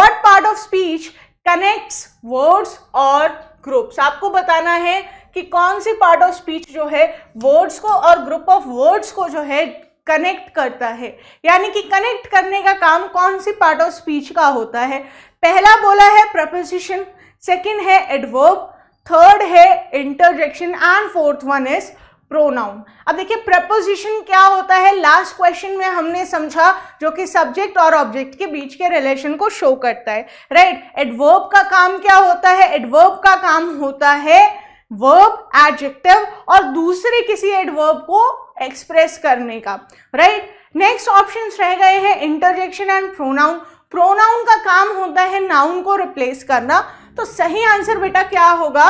what part of speech connects words और ग्रुप्स आपको बताना है कि कौन सी पार्ट ऑफ स्पीच जो है वर्ड्स को और ग्रुप ऑफ वर्ड्स को जो है कनेक्ट करता है यानी कि कनेक्ट करने का काम कौन सी पार्ट ऑफ स्पीच का होता है पहला बोला है प्रपोजिशन सेकेंड है एडवर्ब थर्ड है interjection and fourth one is pronoun अब देखिए प्रपोजिशन क्या होता है लास्ट क्वेश्चन में हमने समझा जो कि सब्जेक्ट और ऑब्जेक्ट के बीच के रिलेशन को शो करता है राइट right? एडवर्ब का काम क्या होता है एडवर्ब का काम होता है वर्ब एडजेक्टिव और दूसरे किसी एडवर्ब को एक्सप्रेस करने का राइट नेक्स्ट ऑप्शन रह गए हैं इंटरजेक्शन एंड प्रोनाउन प्रोनाउन का काम होता है नाउन को रिप्लेस करना तो सही आंसर बेटा क्या होगा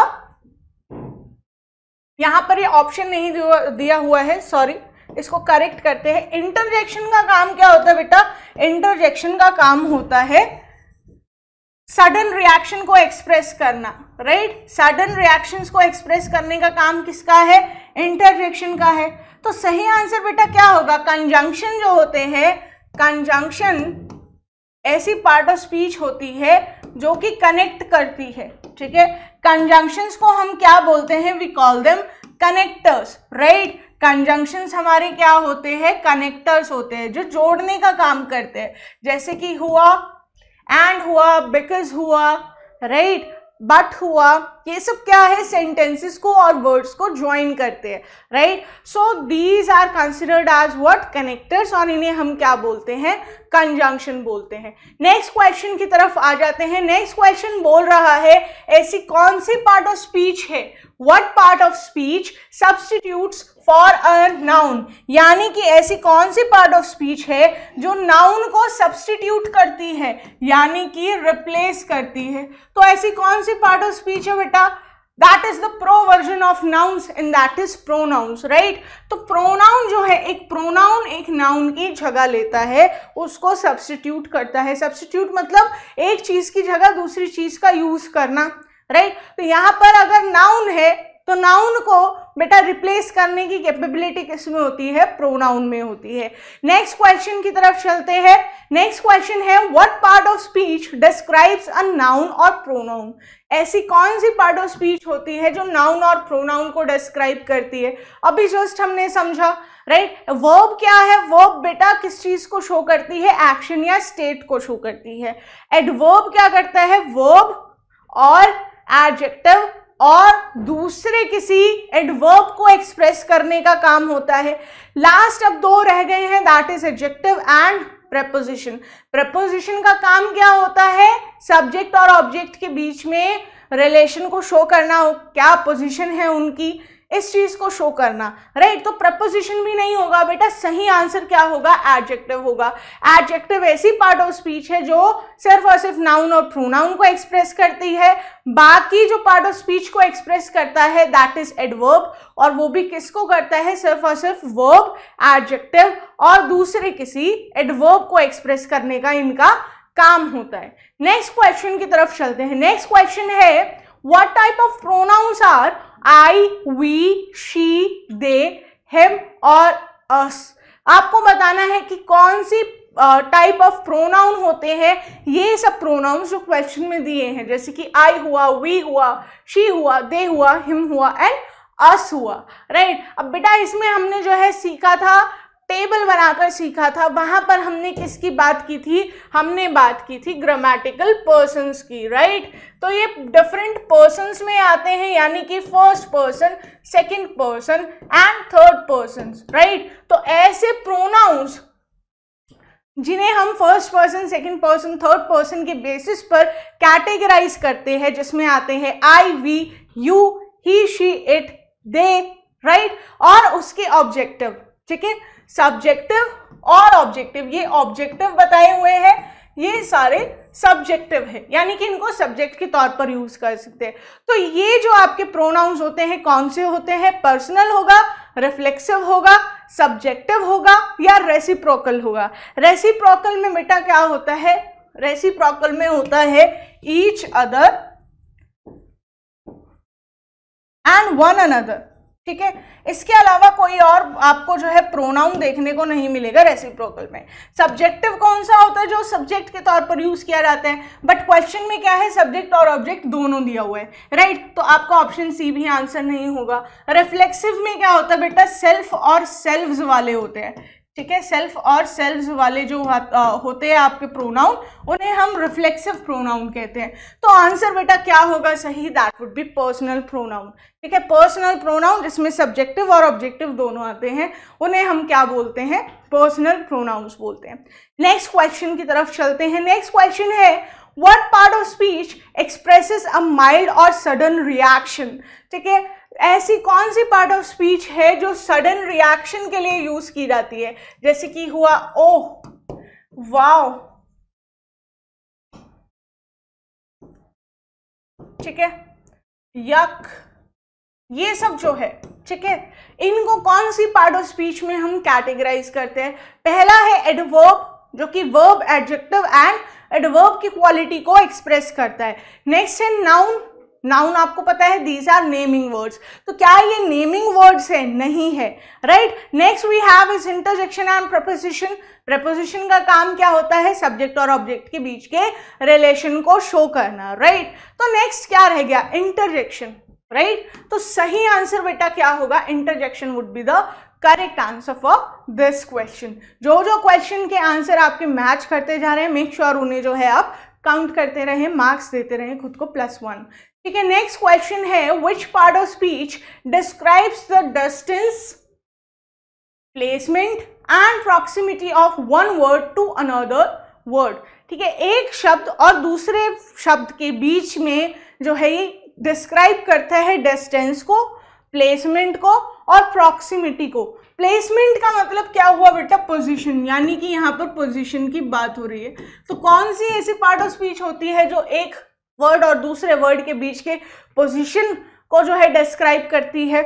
यहां पर ये यह ऑप्शन नहीं दिया हुआ है सॉरी इसको करेक्ट करते हैं इंटरजेक्शन का काम क्या होता है बेटा इंटरजेक्शन का काम होता है सडन रिएक्शन को एक्सप्रेस करना राइट सडन रिएक्शंस को एक्सप्रेस करने का काम किसका है इंटरजेक्शन का है तो सही आंसर बेटा क्या होगा कंजंक्शन जो होते हैं कंजंक्शन ऐसी पार्ट ऑफ स्पीच होती है जो कि कनेक्ट करती है ठीक है कंजंक्शंस को हम क्या बोलते हैं we call them connectors right conjunctions हमारे क्या होते हैं कनेक्टर्स होते हैं जो जोड़ने का काम करते हैं जैसे कि हुआ एंड हुआ बिकॉज हुआ राइट right? बट हुआ ये सब क्या है सेंटेंसेस को और वर्ड्स को ज्वाइन करते हैं right so these are considered as what connectors और इन्हें हम क्या बोलते हैं कंजंक्शन बोलते हैं नेक्स्ट क्वेश्चन की तरफ आ जाते हैं नेक्स्ट क्वेश्चन बोल रहा है ऐसी कौन सी पार्ट ऑफ स्पीच है what part of speech substitute for a noun यानी कि ऐसी कौन सी पार्ट ऑफ स्पीच है जो नाउन को सब्सटीट्यूट करती है यानी कि रिप्लेस करती है तो ऐसी कौन सी पार्ट ऑफ स्पीच है बेटा that is the pro version of nouns and that is pronouns right तो प्रोनाउन जो है एक प्रोनाउन एक नाउन की जगह लेता है उसको सब्सटीट्यूट करता है सब्सटीट्यूट मतलब एक चीज की जगह दूसरी चीज का यूज करना राइट right? तो यहां पर अगर नाउन है तो नाउन को बेटा रिप्लेस करने की कैपेबिलिटी किस में होती है प्रोनाउन में होती है नेक्स्ट क्वेश्चन की तरफ चलते हैं नेक्स्ट क्वेश्चन है what part of speech describes a noun और प्रोनाउन ऐसी कौन सी पार्ट ऑफ स्पीच होती है जो नाउन और प्रोनाउन को डिस्क्राइब करती है अभी जस्ट हमने समझा राइट right? वर्ब क्या है वर्ब बेटा किस चीज को शो करती है एक्शन या स्टेट को शो करती है एडवर्ब क्या करता है वर्ब और एडजेक्टिव और दूसरे किसी एडवर्ब को एक्सप्रेस करने का काम होता है लास्ट अब दो रह गए हैं that is adjective and preposition preposition का काम क्या होता है सब्जेक्ट और ऑब्जेक्ट के बीच में रिलेशन को शो करना हो क्या पोजीशन है उनकी इस चीज को शो करना राइट तो प्रपोजिशन भी नहीं होगा बेटा सही आंसर क्या होगा एडजेक्टिव होगा एडजेक्टिव ऐसी पार्ट ऑफ स्पीच है जो सिर्फ और सिर्फ नाउन और प्रोनाउन को एक्सप्रेस करती है बाकी जो पार्ट ऑफ स्पीच को एक्सप्रेस करता है दैट इज एडवर्ब और वो भी किसको करता है सिर्फ और सिर्फ वर्ब एडजेक्टिव और दूसरे किसी एडवर्ब को एक्सप्रेस करने का इनका काम होता है नेक्स्ट क्वेश्चन की तरफ चलते हैं नेक्स्ट क्वेश्चन है what type of pronouns are I we she they him और अस आपको बताना है कि कौन सी टाइप ऑफ प्रोनाउन होते हैं ये सब प्रोनाउन जो क्वेश्चन में दिए हैं जैसे कि आई हुआ वी हुआ शी हुआ दे हुआ हिम हुआ एंड अस हुआ राइट right? अब बेटा इसमें हमने जो है सीखा था टेबल बनाकर सीखा था वहां पर हमने किसकी बात की थी हमने बात की थी ग्रामेटिकल पर्सनस की राइट right? तो ये डिफरेंट पर्सनस में आते हैं यानी कि first person second person and third person right तो ऐसे प्रोनाउंस जिन्हें हम first person second person third person के बेसिस पर कैटेगराइज करते हैं जिसमें आते हैं I we you he she it they right और उसके ऑब्जेक्टिव ठीक है सब्जेक्टिव और ऑब्जेक्टिव ये ऑब्जेक्टिव बताए हुए हैं ये सारे सब्जेक्टिव है यानी कि इनको सब्जेक्ट के तौर पर यूज कर सकते हैं तो ये जो आपके प्रोनाउंस होते हैं कौन से होते हैं पर्सनल होगा रिफ्लेक्सिव होगा सब्जेक्टिव होगा या रेसिप्रोकल होगा रेसिप्रोकल में बेटा क्या होता है रेसिप्रोकल में होता है each other and one another ठीक है इसके अलावा कोई और आपको जो है प्रोनाउन देखने को नहीं मिलेगा रेसिप्रोकल में सब्जेक्टिव कौन सा होता है जो सब्जेक्ट के तौर पर यूज़ किया जाता है बट क्वेश्चन में क्या है सब्जेक्ट और ऑब्जेक्ट दोनों दिया हुआ है राइट तो आपका ऑप्शन सी भी आंसर नहीं होगा रिफ्लेक्सिव में क्या होता है बेटा सेल्फ और सेल्व वाले होते हैं ठीक है सेल्फ और सेल्व वाले जो आ, होते हैं आपके प्रोनाउन उन्हें हम रिफ्लेक्सिव प्रोनाउन कहते हैं तो आंसर बेटा क्या होगा सही that would be personal pronoun ठीक है पर्सनल प्रोनाउन जिसमें सब्जेक्टिव और ऑब्जेक्टिव दोनों आते हैं उन्हें हम क्या बोलते हैं पर्सनल प्रोनाउंस बोलते हैं नेक्स्ट क्वेश्चन की तरफ चलते हैं नेक्स्ट क्वेश्चन है what part of speech expresses a mild और सडन रिएक्शन ठीक है ऐसी कौन सी पार्ट ऑफ स्पीच है जो सडन रिएक्शन
के लिए यूज की जाती है जैसे कि हुआ ओ वाओ ठीक है यक ये सब जो है ठीक है इनको कौन सी पार्ट
ऑफ स्पीच में हम कैटेगराइज करते हैं पहला है एडवर्ब जो कि वर्ब एडजेक्टिव एंड एडवर्ब की क्वालिटी को एक्सप्रेस करता है नेक्स्ट है नाउन नाउन आपको पता है दीज आर नेमिंग वर्ड्स तो क्या ये नेमिंग वर्ड्स है नहीं है right next we have is interjection and preposition preposition का काम क्या होता है सब्जेक्ट और ऑब्जेक्ट के बीच के रिलेशन को शो करना राइट right? तो नेक्स्ट क्या रह गया इंटरजेक्शन राइट right? तो सही आंसर बेटा क्या होगा interjection would be the correct answer for this question जो जो क्वेश्चन के आंसर आपके मैच करते जा रहे हैं मेक श्योर sure उन्हें जो है आप काउंट करते रहें मार्क्स देते रहें खुद को प्लस वन ठीक है नेक्स्ट क्वेश्चन है which part of speech describes the distance placement and proximity of one word to another word ठीक है एक शब्द और दूसरे शब्द के बीच में जो है ये डिस्क्राइब करता है डिस्टेंस को प्लेसमेंट को और प्रॉक्सिमिटी को प्लेसमेंट का मतलब क्या हुआ बेटा पोजीशन यानी कि यहाँ पर पोजीशन की बात हो रही है तो कौन सी ऐसी पार्ट ऑफ स्पीच होती है जो एक वर्ड और दूसरे वर्ड के बीच के पोजीशन को जो है डिस्क्राइब करती है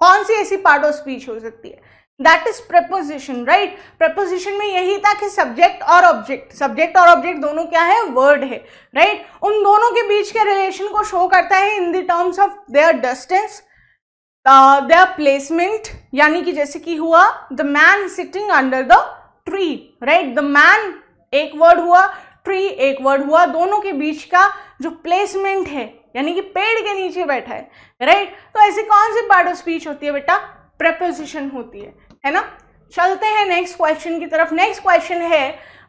कौन सी ऐसी पार्ट ऑफ स्पीच हो सकती है that is preposition right preposition में यही था कि सब्जेक्ट और ऑब्जेक्ट सब्जेक्ट और ऑब्जेक्ट दोनों क्या है वर्ड है राइट right? उन दोनों के बीच के रिलेशन को शो करता है in the terms of their distance their placement यानी कि जैसे कि हुआ the man sitting under the tree right the man एक वर्ड हुआ ट्री एक वर्ड हुआ दोनों के बीच का जो प्लेसमेंट है यानी कि पेड़ के नीचे बैठा है राइट तो ऐसी कौन सी पार्ट ऑफ स्पीच होती है बेटा प्रपोजिशन होती है है ना चलते हैं नेक्स्ट क्वेश्चन की तरफ नेक्स्ट क्वेश्चन है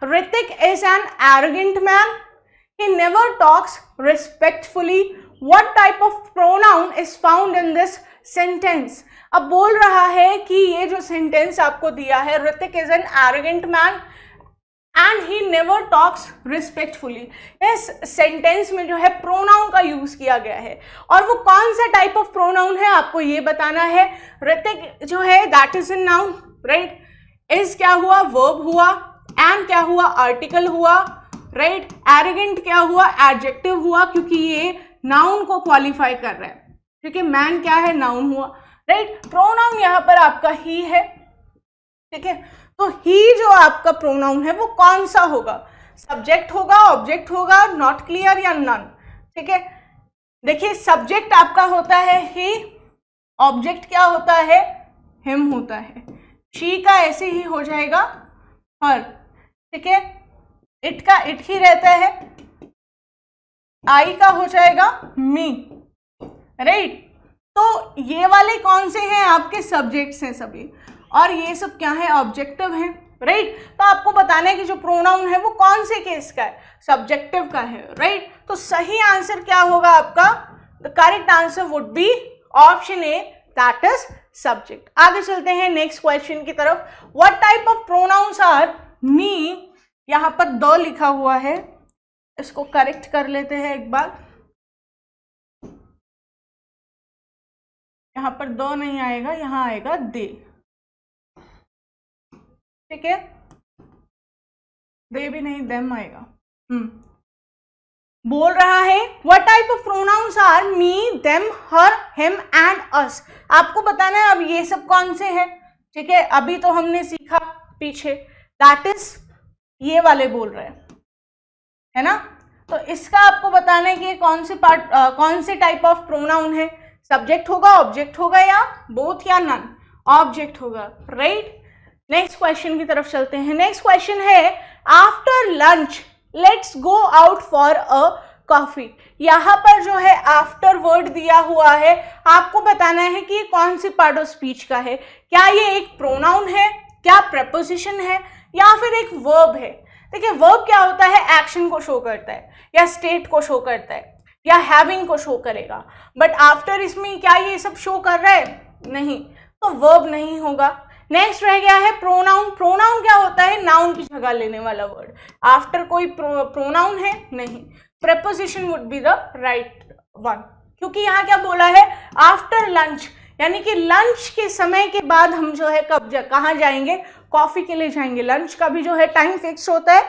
Hrithik is an arrogant man he never talks respectfully what type of pronoun is found in this sentence अब बोल रहा है कि ये जो सेंटेंस आपको दिया है Hrithik is an arrogant man and he never talks respectfully इस सेंटेंस में जो है प्रोनाउन का यूज़ किया गया है और वो कौन सा टाइप ऑफ प्रोनाउन है आपको ये बताना है ऋतिक जो है that is in noun right is क्या हुआ वर्ब हुआ एम क्या हुआ आर्टिकल हुआ राइट right? एरोगेंट क्या हुआ एडजेक्टिव हुआ क्योंकि ये नाउन को क्वालिफाई कर रहा है ठीक है मैन क्या है नाउन हुआ राइट प्रोनाउन यहाँ पर आपका ही है ठीक है तो ही जो आपका प्रोनाउन है वो कौन सा होगा सब्जेक्ट होगा ऑब्जेक्ट होगा नॉट क्लियर या नन ठीक है देखिए सब्जेक्ट आपका होता है ही ऑब्जेक्ट क्या होता है हिम होता है शी का ऐसे ही हो जाएगा हर ठीक है इट का इट ही रहता है आई का हो जाएगा मी राइट right? तो ये वाले कौन से हैं आपके सब्जेक्ट्स हैं सभी और ये सब क्या है ऑब्जेक्टिव है राइट right? तो आपको बताना है कि जो प्रोनाउन है वो कौन से केस का है सब्जेक्टिव का है राइट right? तो सही आंसर क्या होगा आपका the correct answer would be option A that is subject आगे चलते हैं नेक्स्ट क्वेश्चन की तरफ what type of pronouns are me यहां पर
द लिखा हुआ है इसको करेक्ट कर लेते हैं एक बार यहां पर द नहीं आएगा यहां आएगा दे ठीक है दे भी नहीं देम आएगा हम्म। बोल रहा है what type of pronouns
are me them her him and us आपको बताना है अब ये सब कौन से हैं ठीक है अभी तो हमने सीखा पीछे दैट इज ये वाले बोल रहे हैं है ना तो इसका आपको बताना है कि कौन से पार्ट कौन से टाइप ऑफ प्रोनाउन है सब्जेक्ट होगा ऑब्जेक्ट होगा या बोथ या नन ऑब्जेक्ट होगा राइट नेक्स्ट क्वेश्चन की तरफ चलते हैं नेक्स्ट क्वेश्चन है after lunch let's go out for a coffee यहाँ पर जो है आफ्टर वर्ड दिया हुआ है आपको बताना है कि ये कौन सी पार्ट ऑफ स्पीच का है क्या ये एक प्रोनाउन है क्या प्रपोजिशन है या फिर एक वर्ब है देखिए वर्ब क्या होता है एक्शन को शो करता है या स्टेट को शो करता है या हैविंग को शो करेगा बट आफ्टर इसमें क्या ये सब शो कर रहा है नहीं तो वर्ब नहीं होगा नेक्स्ट रह गया है प्रोनाउन प्रोनाउन क्या होता है नाउन की जगह लेने वाला वर्ड आफ्टर कोई प्रोनाउन है नहीं preposition would be the right one क्योंकि यहाँ क्या बोला है आफ्टर लंच यानी कि लंच के समय के बाद हम जो है कब जा, कहाँ जाएंगे कॉफ़ी के लिए जाएंगे लंच का भी जो है टाइम फिक्स होता है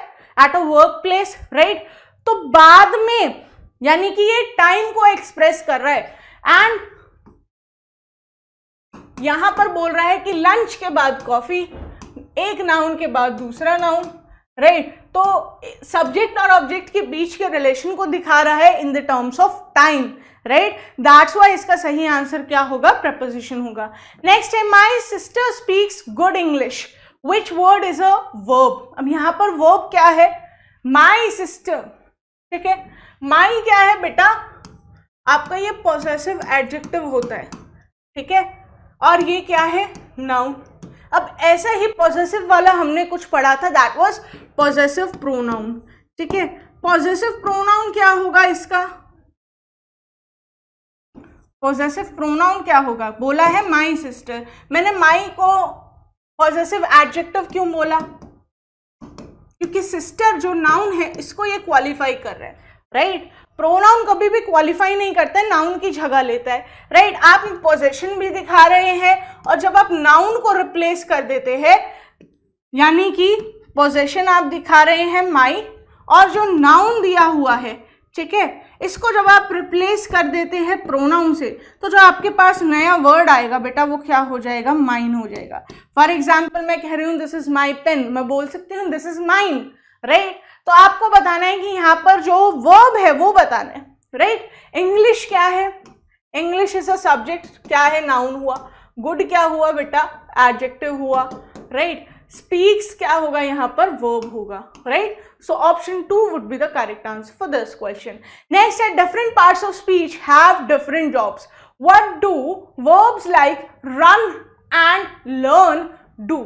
at a work place right तो बाद में यानी कि ये टाइम को एक्सप्रेस कर रहा है एंड यहाँ पर बोल रहा है कि लंच के बाद कॉफ़ी एक नाउन के बाद दूसरा नाउन राइट तो सब्जेक्ट और ऑब्जेक्ट के बीच के रिलेशन को दिखा रहा है in the terms of time right that's why इसका सही आंसर क्या होगा प्रपोजिशन होगा नेक्स्ट है my sister speaks good English which word is a verb अब यहाँ पर वर्ब क्या है माई सिस्टर ठीक है माई क्या है बेटा आपका ये पॉजिटिव एडजेक्टिव होता है ठीक है और ये क्या है नाउन अब ऐसा ही पॉजिटिव वाला हमने कुछ पढ़ा था दैट वॉज पॉजिटिव प्रोनाउन ठीक है पॉजिटिव प्रोनाउन क्या होगा इसका पॉजिटिव प्रोनाउन क्या होगा बोला है माई सिस्टर मैंने माई को पॉजिटिव एडजेक्टिव क्यों बोला क्योंकि सिस्टर जो नाउन है इसको ये क्वालिफाई कर रहा है राइट right? प्रोनाउन कभी भी क्वालिफाई नहीं करता है नाउन की जगह लेता है राइट right? आप पोजेशन भी दिखा रहे हैं और जब आप नाउन को रिप्लेस कर देते हैं यानी कि पोजेशन आप दिखा रहे हैं माई और जो नाउन दिया हुआ है ठीक है इसको जब आप रिप्लेस कर देते हैं प्रोनाउन से तो जो आपके पास नया वर्ड आएगा बेटा वो क्या हो जाएगा माइन हो जाएगा फॉर एग्जाम्पल मैं कह रही हूँ दिस इज माई पेन मैं बोल सकती हूँ दिस इज माइन राइट तो आपको बताना है कि यहाँ पर जो वर्ब है वो बताना है राइट इंग्लिश क्या है इंग्लिश इज अ सब्जेक्ट क्या है नाउन हुआ गुड क्या हुआ बेटा एडजेक्टिव हुआ राइट right? स्पीक्स क्या होगा यहाँ पर वर्ब होगा right so option two would be the correct answer for this question next है different parts of speech have different jobs what do verbs like run and learn do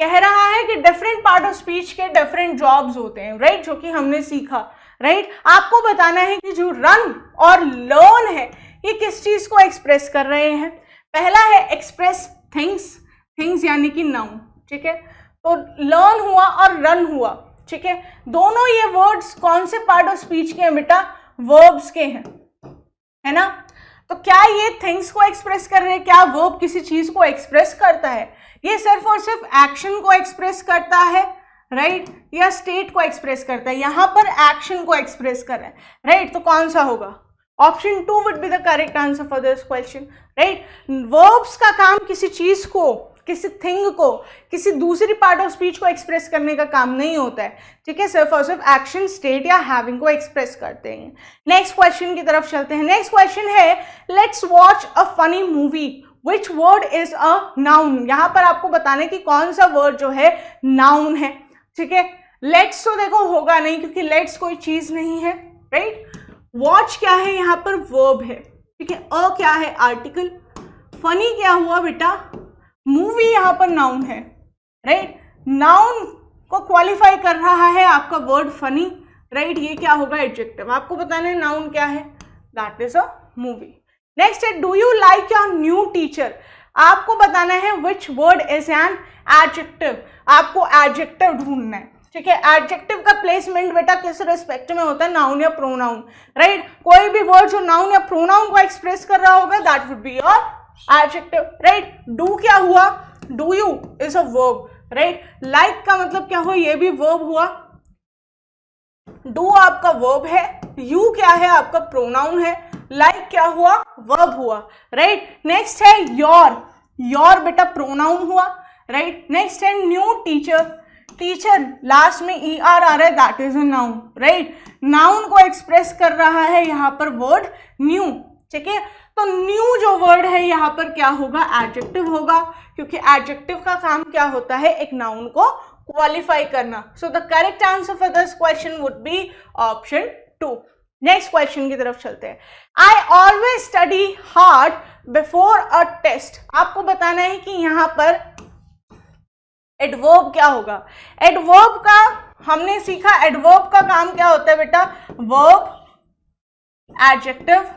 कह रहा है कि डिफरेंट पार्ट ऑफ स्पीच के डिफरेंट जॉब्स होते हैं राइट जो कि हमने सीखा राइट आपको बताना है कि जो रन और लर्न है ये किस चीज को एक्सप्रेस कर रहे हैं पहला है एक्सप्रेस थिंग्स थिंग्स यानी कि नाउ ठीक है तो लर्न हुआ और रन हुआ ठीक है दोनों ये वर्ड्स कौन से पार्ट ऑफ स्पीच के हैं बेटा वर्ब्स के हैं है ना तो क्या ये थिंग्स को एक्सप्रेस कर रहे हैं क्या वर्ब किसी चीज को एक्सप्रेस करता है ये सिर्फ और सिर्फ एक्शन को एक्सप्रेस करता है राइट right? या स्टेट को एक्सप्रेस करता है यहां पर एक्शन को एक्सप्रेस कर रहा है राइट right? तो कौन सा होगा option two would be the correct answer for this question right verbs का काम किसी चीज को किसी थिंग को किसी दूसरी पार्ट ऑफ स्पीच को एक्सप्रेस करने का काम नहीं होता है ठीक है सिर्फ और सिर्फ एक्शन स्टेट या हैविंग को एक्सप्रेस करते हैं नेक्स्ट क्वेश्चन की तरफ चलते हैं नेक्स्ट क्वेश्चन है let's watch a funny movie which word is a noun यहां पर आपको बताने की कौन सा वर्ड जो है नाउन है ठीक है लेट्स तो देखो होगा नहीं क्योंकि लेट्स कोई चीज नहीं है राइट वॉच क्या है यहां पर वर्ब है ठीक है अ क्या है आर्टिकल फनी क्या हुआ बेटा मूवी यहां पर नाउन है राइट नाउन को क्वालिफाई कर रहा है आपका वर्ड फनी राइट ये क्या होगा एडजेक्टिव आपको बताना है नाउन क्या है that is a movie next है do you like your new teacher आपको बताना है which word is an adjective आपको एडजेक्टिव ढूंढना है ठीक है एडजेक्टिव का प्लेसमेंट बेटा किस रिस्पेक्ट में होता है नाउन या प्रोनाउन राइट right? कोई भी वर्ड जो नाउन या प्रोनाउन को एक्सप्रेस कर रहा होगा that would be your adjective right do क्या हुआ do you is a verb right like का मतलब क्या हुआ ये भी वर्ब हुआ डू आपका वर्ब है यू क्या है आपका प्रोनाउन है लाइक like क्या हुआ वर्ब हुआ राइट नेक्स्ट है योर योर बेटा प्रोनाउन हुआ राइट नेक्स्ट है न्यू टीचर टीचर लास्ट में ई e आर आ रहा है that is a noun right noun को एक्सप्रेस कर रहा है यहाँ पर वर्ड न्यू ठीक है तो न्यू जो वर्ड है यहाँ पर क्या होगा एडजेक्टिव होगा क्योंकि एडजेक्टिव का काम क्या होता है एक नाउन को क्वालिफाई करना so the correct answer for this question would be option two next question की तरफ चलते हैं I always study hard before a test आपको बताना है कि यहां पर एडवर्ब क्या होगा एडवर्ब का हमने सीखा एडवर्ब
का काम क्या होता है बेटा वर्ब एडजेक्टिव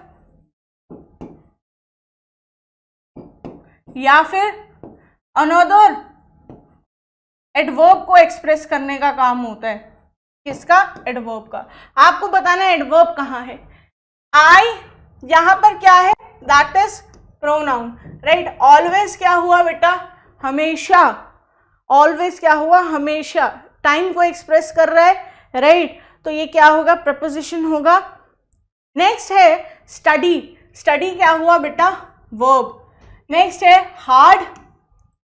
या फिर अनोदर एडवर्ब को एक्सप्रेस करने का काम होता है किसका
एडवर्ब का आपको बताना है एडवर्ब कहाँ है आई यहाँ पर क्या है that is pronoun right always क्या हुआ बेटा हमेशा ऑलवेज क्या हुआ हमेशा टाइम को एक्सप्रेस कर रहा है राइट right? तो ये क्या होगा प्रपोजिशन होगा नेक्स्ट है स्टडी स्टडी क्या हुआ बेटा वर्ब नेक्स्ट है हार्ड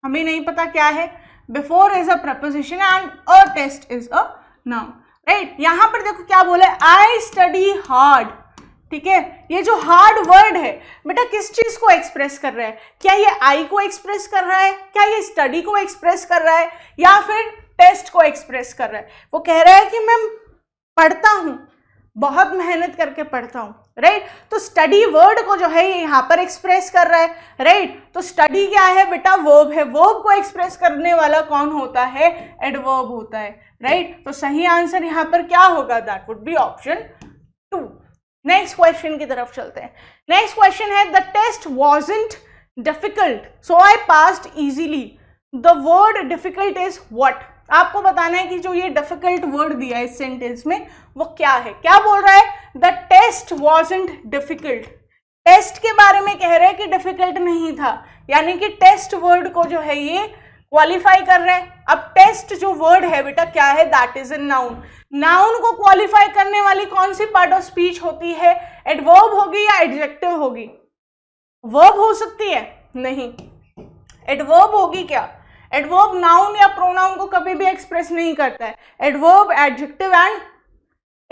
हमें नहीं पता क्या है before is a preposition and a test is a noun right यहाँ पर देखो क्या बोला आई स्टडी हार्ड ठीक है ये जो हार्ड वर्ड है बेटा किस चीज को एक्सप्रेस कर रहा है क्या ये आई को एक्सप्रेस कर रहा है क्या ये स्टडी को एक्सप्रेस कर रहा है या फिर टेस्ट को एक्सप्रेस कर रहा है वो कह रहा है कि मैं पढ़ता हूँ बहुत मेहनत करके पढ़ता हूँ राइट right? तो स्टडी वर्ड को जो है यहाँ पर एक्सप्रेस कर रहा है राइट right? तो स्टडी क्या है बेटा वर्ब है वर्ब को एक्सप्रेस करने वाला कौन होता है एडवर्ब होता है राइट right? तो सही आंसर यहाँ पर क्या होगा that would be option two next question की तरफ चलते हैं नेक्स्ट क्वेश्चन है the test isn't difficult so I pass easily the word difficult is what आपको बताना है कि जो ये डिफिकल्ट वर्ड दिया है इस सेंटेंस में वो क्या है क्या बोल रहा है the test was difficult test के बारे में कह रहे हैं कि डिफिकल्ट नहीं था यानी कि टेस्ट वर्ड को जो है ये क्वालिफाई कर रहे हैं अब टेस्ट जो वर्ड है बेटा क्या है that is a noun noun को क्वालिफाई करने वाली कौन सी पार्ट ऑफ स्पीच होती है एडवर्ब होगी या एडजेक्टिव होगी वर्ब हो सकती है नहीं एडवर्ब होगी क्या एडवर्ब नाउन या प्रोनाउन को कभी भी एक्सप्रेस नहीं करता है एडवर्ब एडजेक्टिव एंड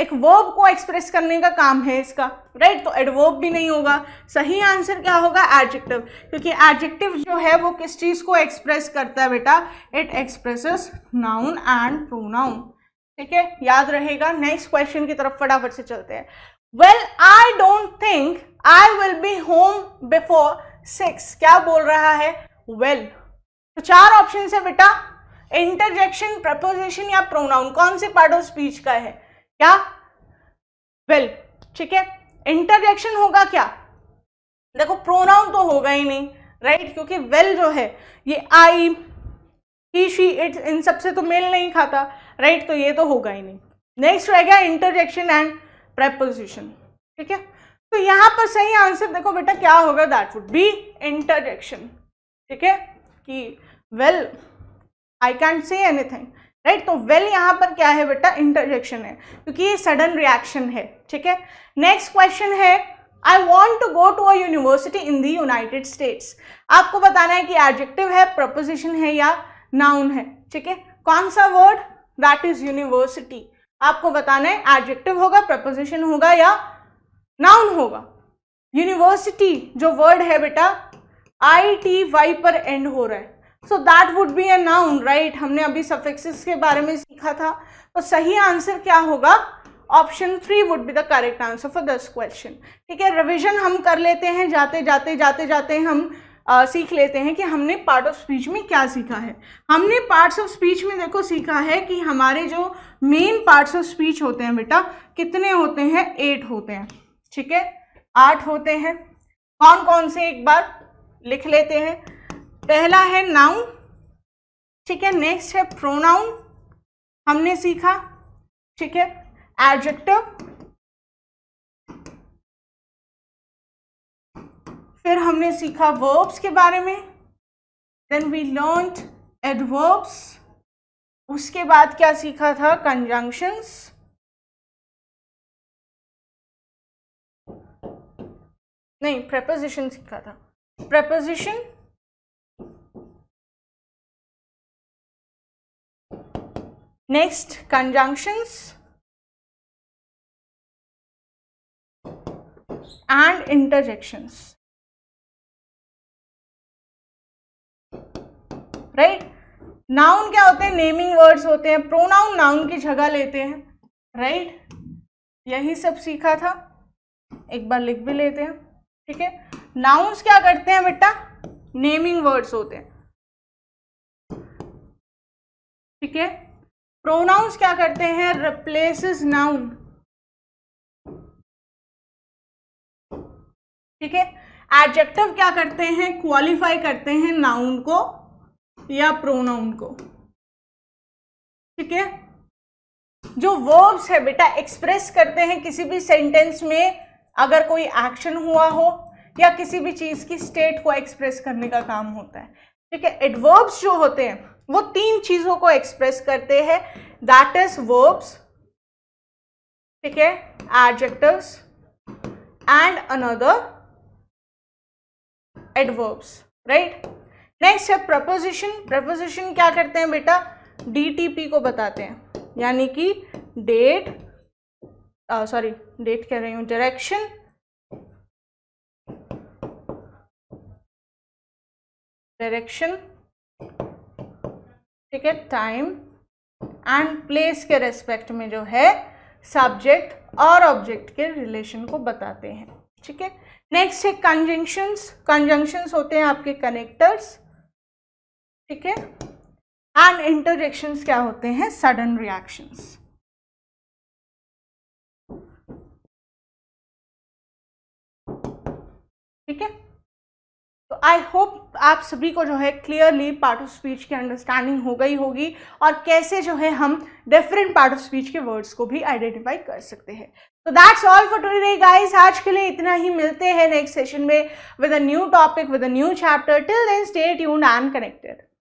एक वर्ब को एक्सप्रेस करने का काम है इसका राइट right? तो एडवर्ब भी नहीं होगा सही आंसर क्या होगा एडजेक्टिव क्योंकि एडजेक्टिव जो है वो किस चीज़ को एक्सप्रेस करता है बेटा it expresses noun and pronoun ठीक है याद रहेगा नेक्स्ट क्वेश्चन की तरफ फटाफट से चलते हैं well I don't think I will be home before six क्या बोल रहा है वेल well, तो चार ऑप्शन है बेटा इंटरजेक्शन प्रपोजिशन या प्रोनाउन कौन से पार्ट ऑफ स्पीच का है क्या वेल well, ठीक है इंटरजेक्शन होगा क्या देखो प्रोनाउन तो होगा ही नहीं राइट right? क्योंकि वेल well जो है ये आई ही शी इट इन सबसे तो मेल नहीं खाता राइट right? तो ये तो होगा ही नहीं नेक्स्ट रहेगा इंटरजेक्शन एंड प्रेपोजिशन ठीक है तो यहां पर सही आंसर देखो बेटा क्या होगा दैट वुड बी इंटरजेक्शन ठीक है कि well I can't say anything right तो वेल यहाँ पर क्या है बेटा इंटरजेक्शन है क्योंकि ये सडन रिएक्शन है ठीक है नेक्स्ट क्वेश्चन है I want to go to a university in the United States आपको बताना है कि एडजेक्टिव है प्रपोजिशन है या नाउन है ठीक है कौन सा वर्ड दैट इज यूनिवर्सिटी आपको बताना है एडजेक्टिव होगा प्रपोजिशन होगा या नाउन होगा यूनिवर्सिटी जो वर्ड है बेटा आई टी वाई पर एंड हो रहा है so that would be a noun right हमने अभी सफिक्सेस के बारे में सीखा था तो सही आंसर क्या होगा option three would be the correct answer for this question ठीक है रिविजन हम कर लेते हैं जाते जाते जाते जाते हम आ, सीख लेते हैं कि हमने पार्ट ऑफ स्पीच में क्या सीखा है हमने पार्ट्स ऑफ स्पीच में देखो सीखा है कि हमारे जो मेन पार्ट्स ऑफ स्पीच होते हैं बेटा कितने होते हैं एट होते हैं ठीक है आठ होते हैं कौन कौन से एक बार लिख लेते हैं पहला है नाउन
ठीक है नेक्स्ट है प्रोनाउन हमने सीखा ठीक है एडजेक्टिव फिर हमने सीखा वर्ब्स के बारे में देन वी लर्न एडवर्ब्स उसके बाद क्या सीखा था कंजंक्शंस नहीं प्रेपोजिशन सीखा था preposition next conjunctions and interjections right noun क्या होते हैं नेमिंग वर्ड्स होते हैं प्रोनाउन नाउन की जगह लेते हैं
राइट right? यही सब सीखा था एक बार लिख भी लेते हैं ठीक
है नाउन्स क्या करते हैं बेटा नेमिंग वर्ड्स होते हैं ठीक है प्रोनाउंस क्या करते हैं रिप्लेसेस नाउन ठीक है एडजेक्टिव क्या करते हैं क्वालिफाई करते हैं नाउन को या
प्रोनाउन को ठीक है जो वर्ब्स है बेटा एक्सप्रेस करते हैं किसी भी सेंटेंस में अगर कोई एक्शन हुआ हो या किसी भी चीज़ की स्टेट को एक्सप्रेस करने का काम होता है ठीक है एडवर्ब्स जो होते हैं वो तीन चीज़ों को एक्सप्रेस करते हैं दैट इज वर्ब्स
ठीक है adjectives and another adverbs right next है प्रपोजिशन
प्रपोजिशन क्या करते हैं बेटा डीटीपी को बताते हैं यानी कि डेट
सॉरी डेट कह रही हूँ डायरेक्शन डायरेक्शन
ठीक है टाइम एंड प्लेस के रेस्पेक्ट में जो है सब्जेक्ट और ऑब्जेक्ट के रिलेशन को बताते हैं ठीक है नेक्स्ट है कंजंक्शंस कंजंक्शंस होते हैं आपके कनेक्टर्स ठीक है
एंड इंटरजेक्शंस क्या होते हैं सडन रिएक्शंस ठीक है तो आई होप आप सभी को जो है क्लियरली पार्ट ऑफ स्पीच
की अंडरस्टैंडिंग हो गई होगी और कैसे जो है हम डिफरेंट पार्ट ऑफ स्पीच के वर्ड्स को भी आइडेंटिफाई कर सकते हैं तो that's all for today guys आज के लिए इतना ही मिलते हैं नेक्स्ट सेशन में with a new topic with a new chapter till then stay tuned and connected